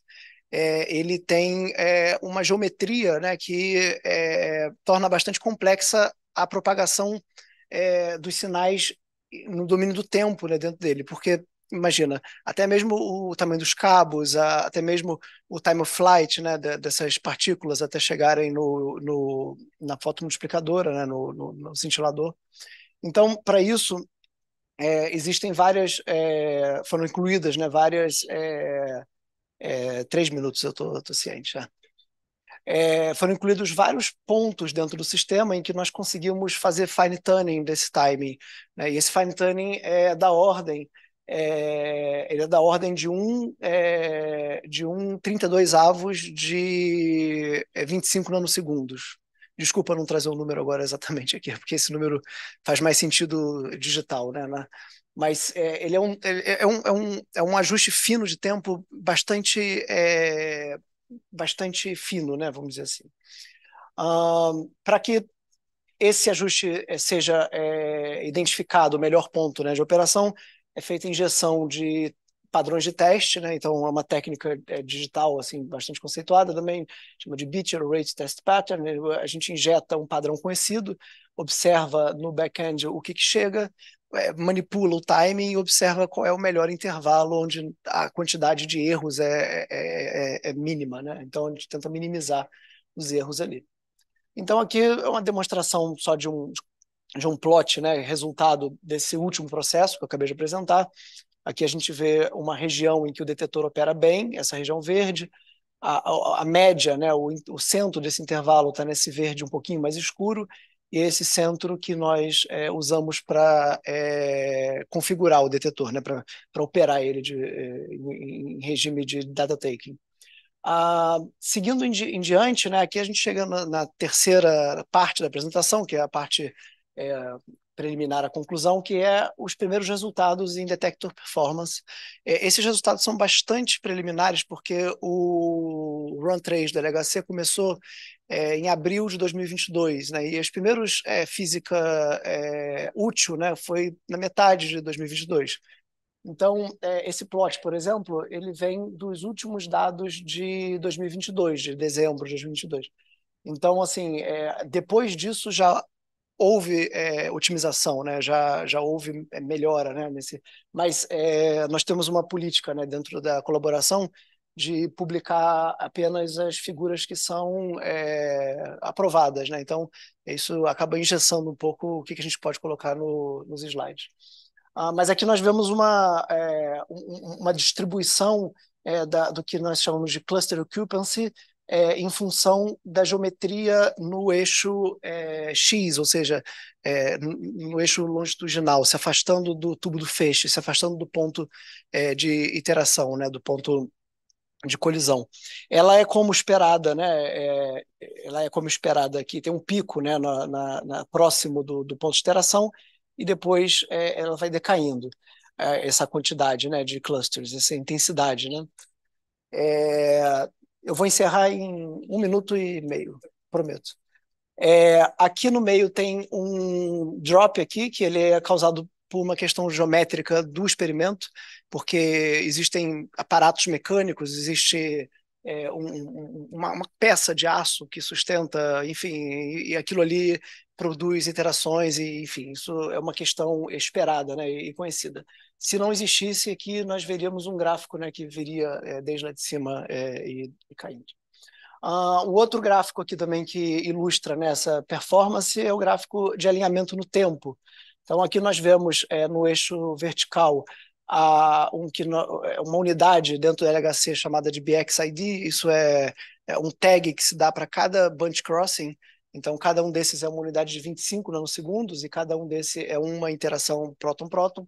[SPEAKER 10] é, ele tem é, uma geometria né, que é, torna bastante complexa a propagação é, dos sinais no domínio do tempo né, dentro dele, porque imagina, até mesmo o tamanho dos cabos, a, até mesmo o time of flight né, de, dessas partículas até chegarem no, no na fotomultiplicadora, né, no, no, no cintilador. Então, para isso, é, existem várias, é, foram incluídas né, várias. É, é três minutos, eu estou ciente já. Né. É, foram incluídos vários pontos dentro do sistema em que nós conseguimos fazer fine tuning desse timing. Né? E esse fine tuning é da ordem é, ele é da ordem de um, é, de um 32 avos de 25 é, nanosegundos. Desculpa não trazer o um número agora exatamente aqui, porque esse número faz mais sentido digital, né? Na, mas é, ele, é um, ele é, é um, é, um, é um ajuste fino de tempo bastante, é, bastante fino, né? Vamos dizer assim. Um, Para que esse ajuste é, seja identificado, o melhor ponto né, de operação, é feita injeção de padrões de teste, né? Então é uma técnica é, digital assim bastante conceituada também, chama de Beacher Rate Test Pattern. Né? A gente injeta um padrão conhecido, observa no back-end o que, que chega, é, manipula o timing e observa qual é o melhor intervalo onde a quantidade de erros é, é, é, é mínima, né? Então a gente tenta minimizar os erros ali. Então aqui é uma demonstração só de um de um plot, né, resultado desse último processo que eu acabei de apresentar. Aqui a gente vê uma região em que o detetor opera bem, essa região verde. A, a, a média, né, o, o, centro desse intervalo está nesse verde um pouquinho mais escuro, e esse centro que nós é, usamos para é, configurar o detetor, né, para operar ele de, é, em, em regime de data taking. Ah, seguindo em, em, diante, né, aqui a gente chega na, na terceira parte da apresentação, que é a parte é, preliminar à conclusão, que é os primeiros resultados em Detector Performance. É, esses resultados são bastante preliminares, porque o Run 3 da LHC começou é, em abril de 2022, né? E os primeiros é, física é, útil, né? Foi na metade de 2022. Então, é, esse plot, por exemplo, ele vem dos últimos dados de 2022, de dezembro de 2022. Então, assim, é, depois disso já houve é, otimização, né? já, já houve eh, melhora, né? Nesse, mas é, nós temos uma política né, dentro da colaboração de publicar apenas as figuras que são é, aprovadas. Né? Então, isso acaba injetando um pouco o que, que a gente pode colocar no, nos slides. Ah, mas aqui nós vemos uma, uma distribuição da, do que nós chamamos de cluster occupancy, é, em função da geometria no eixo é, X, ou seja, é, no eixo longitudinal, se afastando do tubo do feixe, se afastando do ponto é, de iteração, né, do ponto de colisão. Ela é como esperada, né? É, ela é como esperada aqui, tem um pico né, na, na, na próximo do, do, ponto de iteração e depois é, ela vai decaindo essa quantidade né, de clusters, essa intensidade. Né? É, eu vou encerrar em um minuto e meio, prometo. É, aqui no meio tem um drop aqui, que ele é causado por uma questão geométrica do experimento, porque existem aparatos mecânicos, existe é, um, uma, uma, peça de aço que sustenta, enfim, e, e, aquilo ali produz interações, e, enfim, isso é uma questão esperada né, e, conhecida. Se não existisse aqui, nós veríamos um gráfico né, que viria é, desde lá de cima é, e, e, caindo. Uh, o outro gráfico aqui também que ilustra nessa né, performance é o gráfico de alinhamento no tempo. Então, aqui nós vemos é, no eixo vertical a um, é uma unidade dentro do LHC chamada de BXID, isso é, é um tag que se dá para cada bunch crossing, então cada um desses é uma unidade de 25 nanosegundos e cada um desses é uma interação próton-próton,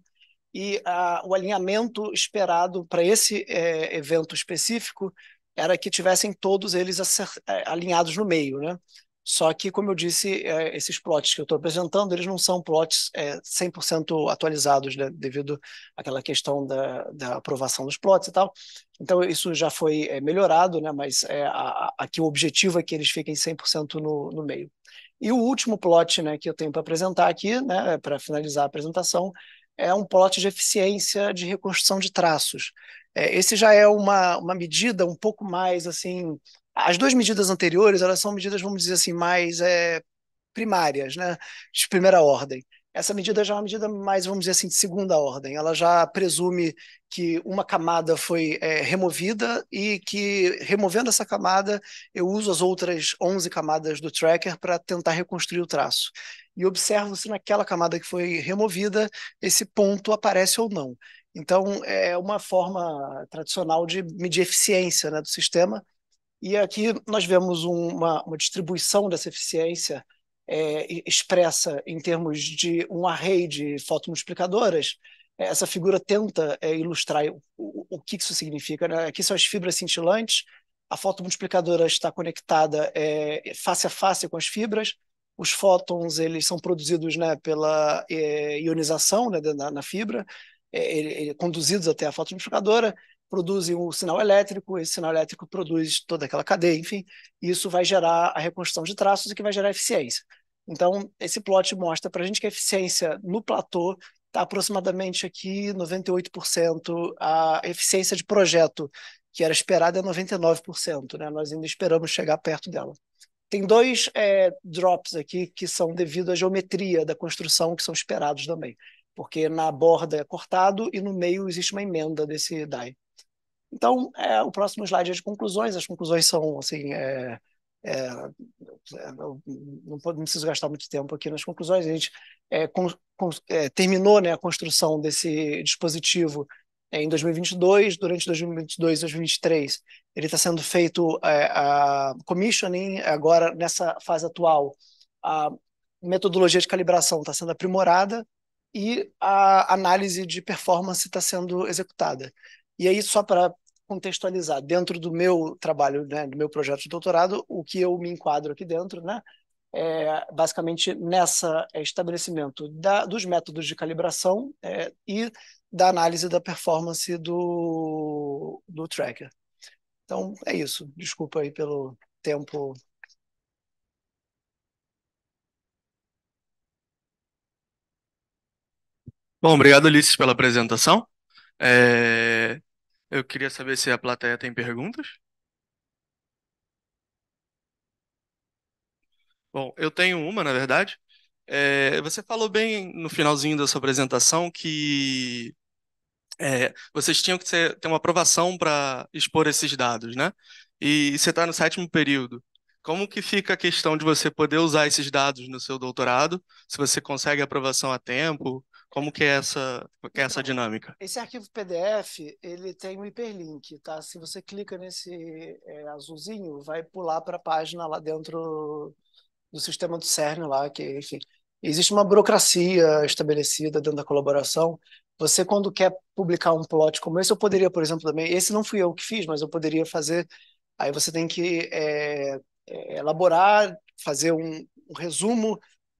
[SPEAKER 10] e a, o alinhamento esperado para esse é, evento específico era que tivessem todos eles é, alinhados no meio, né? Só que, como eu disse, é, esses plots que eu estou apresentando, eles não são plots é, 100% atualizados, né, devido àquela questão da, da, aprovação dos plots e tal. Então, isso já foi é, melhorado, né, mas é, a, aqui o objetivo é que eles fiquem 100% no, no meio. E o último plot né, que eu tenho para apresentar aqui, né, é, para finalizar a apresentação, é um plot de eficiência de reconstrução de traços. É, esse já é uma, uma medida um pouco mais assim as duas medidas anteriores, elas são medidas, vamos dizer assim, mais é, primárias, né? de primeira ordem. Essa medida já é uma medida mais, vamos dizer assim, de segunda ordem. Ela já presume que uma camada foi é, removida e que, removendo essa camada, eu uso as outras 11 camadas do tracker para tentar reconstruir o traço. E observo se naquela camada que foi removida esse ponto aparece ou não. Então, é uma forma tradicional de medir eficiência né, do sistema e aqui nós vemos uma, uma distribuição dessa eficiência é, expressa em termos de um array de fotomultiplicadoras. É, essa figura tenta é, ilustrar o, o, o, que isso significa. Né? Aqui são as fibras cintilantes, a fotomultiplicadora está conectada é, face a face com as fibras, os fótons eles são produzidos né, pela é, ionização né, na, na fibra, é, conduzidos até a fotomultiplicadora, produzem o sinal elétrico, esse sinal elétrico produz toda aquela cadeia, enfim, isso vai gerar a reconstrução de traços e que vai gerar eficiência. Então, esse plot mostra para a gente que a eficiência no platô está aproximadamente aqui 98%, a eficiência de projeto que era esperada é 99%, né? nós ainda esperamos chegar perto dela. Tem dois é, drops aqui que são devido à geometria da construção que são esperados também, porque na borda é cortado e no meio existe uma emenda desse die. Então, é, o próximo slide é de conclusões. As conclusões são, assim, é, é, é não, não, preciso gastar muito tempo aqui nas conclusões. A gente é, é, terminou né, a construção desse dispositivo em 2022. Durante 2022 e 2023, ele está sendo feito a commissioning. Agora, nessa fase atual, a metodologia de calibração está sendo aprimorada e a análise de performance está sendo executada. E aí, só para contextualizar, dentro do meu trabalho, né, do meu projeto de doutorado, o que eu me enquadro aqui dentro, né, é basicamente nessa é estabelecimento da, dos métodos de calibração é, e da análise da performance do, do tracker. Então, é isso. Desculpa aí pelo tempo
[SPEAKER 1] Bom, obrigado, Ulisses, pela apresentação. É... Eu queria saber se a plateia tem perguntas. Bom, eu tenho uma, na verdade. É, você falou bem no finalzinho da sua apresentação que é, vocês tinham que ter uma aprovação para expor esses dados, né? E, e você está no sétimo período. Como que fica a questão de você poder usar esses dados no seu doutorado? Se você consegue aprovação a tempo, como que é essa, é, é essa então, dinâmica?
[SPEAKER 10] Esse arquivo PDF, ele tem um hiperlink, tá? Se você clica nesse é, azulzinho, vai pular para a página lá dentro do sistema do CERN lá, que, enfim, existe uma burocracia estabelecida dentro da colaboração. Você, quando quer publicar um plot como esse, eu poderia, por exemplo, também, esse não fui eu que fiz, mas eu poderia fazer, aí você tem que é, é elaborar, fazer um, um resumo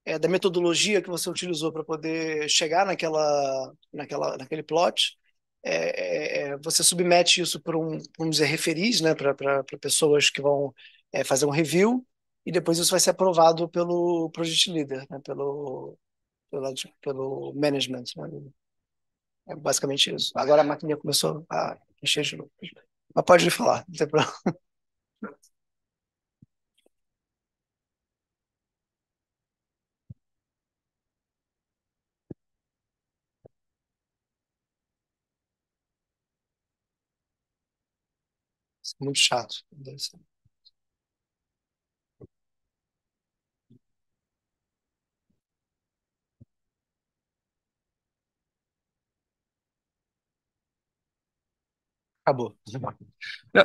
[SPEAKER 10] é, da metodologia que você utilizou para poder chegar naquela, naquela, naquele plot. É, é, é você submete isso para um, vamos dizer, referiz, né, para pessoas que vão é, fazer um review, e depois isso vai ser aprovado pelo project leader, né, pelo, pelo, pelo management. Né? É basicamente isso. Agora a máquina começou a encher de novo. Mas pode falar, não tem problema. muito chato.
[SPEAKER 1] Acabou.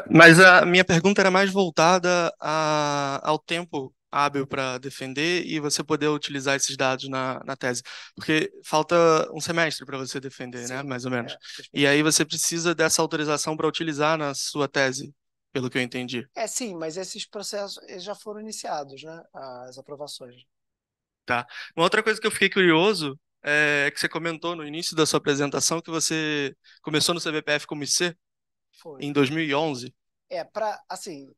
[SPEAKER 1] Mas a minha pergunta era mais voltada a- ao tempo hábil para defender e você poder utilizar esses dados na, na tese. Porque falta um semestre para você defender, né? Sim, Mais ou menos. É, e aí você precisa dessa autorização para utilizar na sua tese pelo que eu entendi.
[SPEAKER 10] É, sim, mas esses processos já foram iniciados, né? As aprovações.
[SPEAKER 1] Tá. Uma outra coisa que eu fiquei curioso é que você comentou no início da sua apresentação que você começou no CBPF como IC Foi. em 2011.
[SPEAKER 10] É, para assim,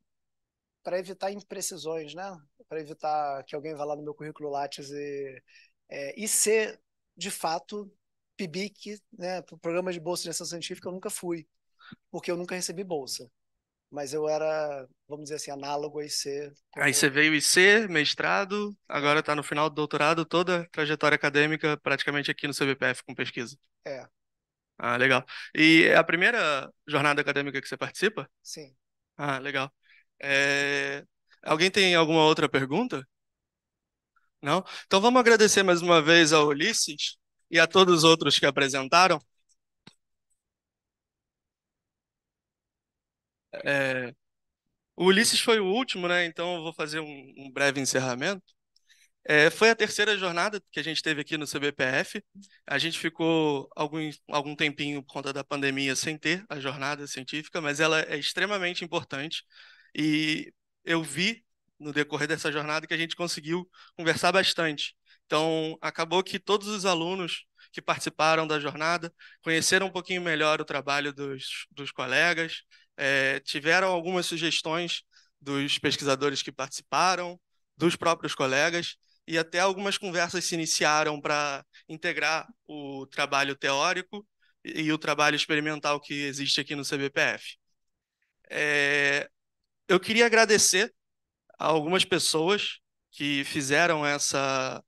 [SPEAKER 10] para evitar imprecisões, né? Para evitar que alguém vá lá no meu currículo Lattes e é, IC, de fato, PIBIC, né, programa de bolsa de Ação científica, eu nunca fui, porque eu nunca recebi bolsa mas eu era, vamos dizer assim, análogo a IC.
[SPEAKER 1] Aí você veio IC, mestrado, agora está no final do doutorado, toda a trajetória acadêmica praticamente aqui no CBPF com pesquisa. É. Ah, legal. E é a primeira jornada acadêmica que você participa? Sim. Ah, legal. É... Alguém tem alguma outra pergunta? Não? Então vamos agradecer mais uma vez ao Ulisses e a todos os outros que apresentaram. É, o Ulisses foi o último, né? Então eu vou fazer um, um breve encerramento. É, foi a terceira jornada que a gente teve aqui no CBPF. A gente ficou algum, algum tempinho por conta da pandemia sem ter a jornada científica, mas ela é extremamente importante. E eu vi no decorrer dessa jornada que a gente conseguiu conversar bastante. Então, acabou que todos os alunos que participaram da jornada conheceram um pouquinho melhor o trabalho dos, dos colegas, é, tiveram algumas sugestões dos pesquisadores que participaram, dos próprios colegas, e até algumas conversas se iniciaram para integrar o trabalho teórico e o trabalho experimental que existe aqui no CBPF. É, eu queria agradecer a algumas pessoas que fizeram essa,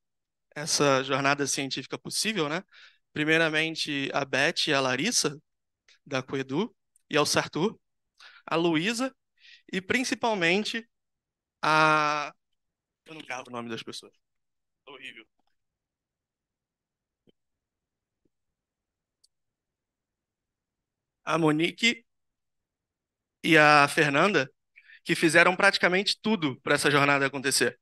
[SPEAKER 1] essa jornada científica possível, né? Primeiramente, a Beth e a Larissa, da Coedu, e ao Sartur, a Luísa e principalmente a. Eu não gravo o nome das pessoas. É horrível. A Monique e a Fernanda, que fizeram praticamente tudo para essa jornada acontecer.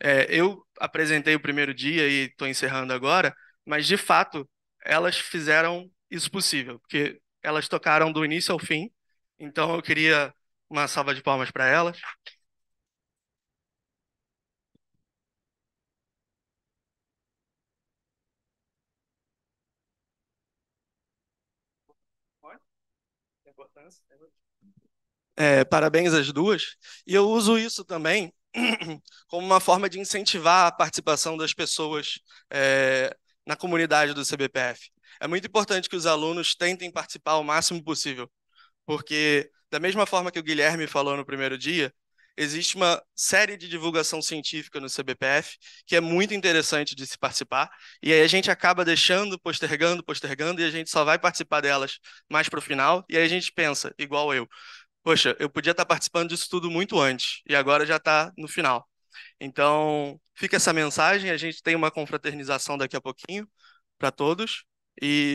[SPEAKER 1] É, eu apresentei o primeiro dia e estou encerrando agora, mas de fato elas fizeram isso possível, porque elas tocaram do início ao fim então eu queria uma salva de palmas para elas. É, parabéns às duas. E eu uso isso também [CLEARS THROAT] como uma forma de incentivar a participação das pessoas é, na comunidade do CBPF. É muito importante que os alunos tentem participar o máximo possível. Porque, da mesma forma que o Guilherme falou no primeiro dia, existe uma série de divulgação científica no CBPF que é muito interessante de se participar, e aí a gente acaba deixando, postergando, postergando, e a gente só vai participar delas mais para o final, e aí a gente pensa, igual eu, poxa, eu podia estar tá participando disso tudo muito antes, e agora já está no final. Então, fica essa mensagem, a gente tem uma confraternização daqui a pouquinho para todos, e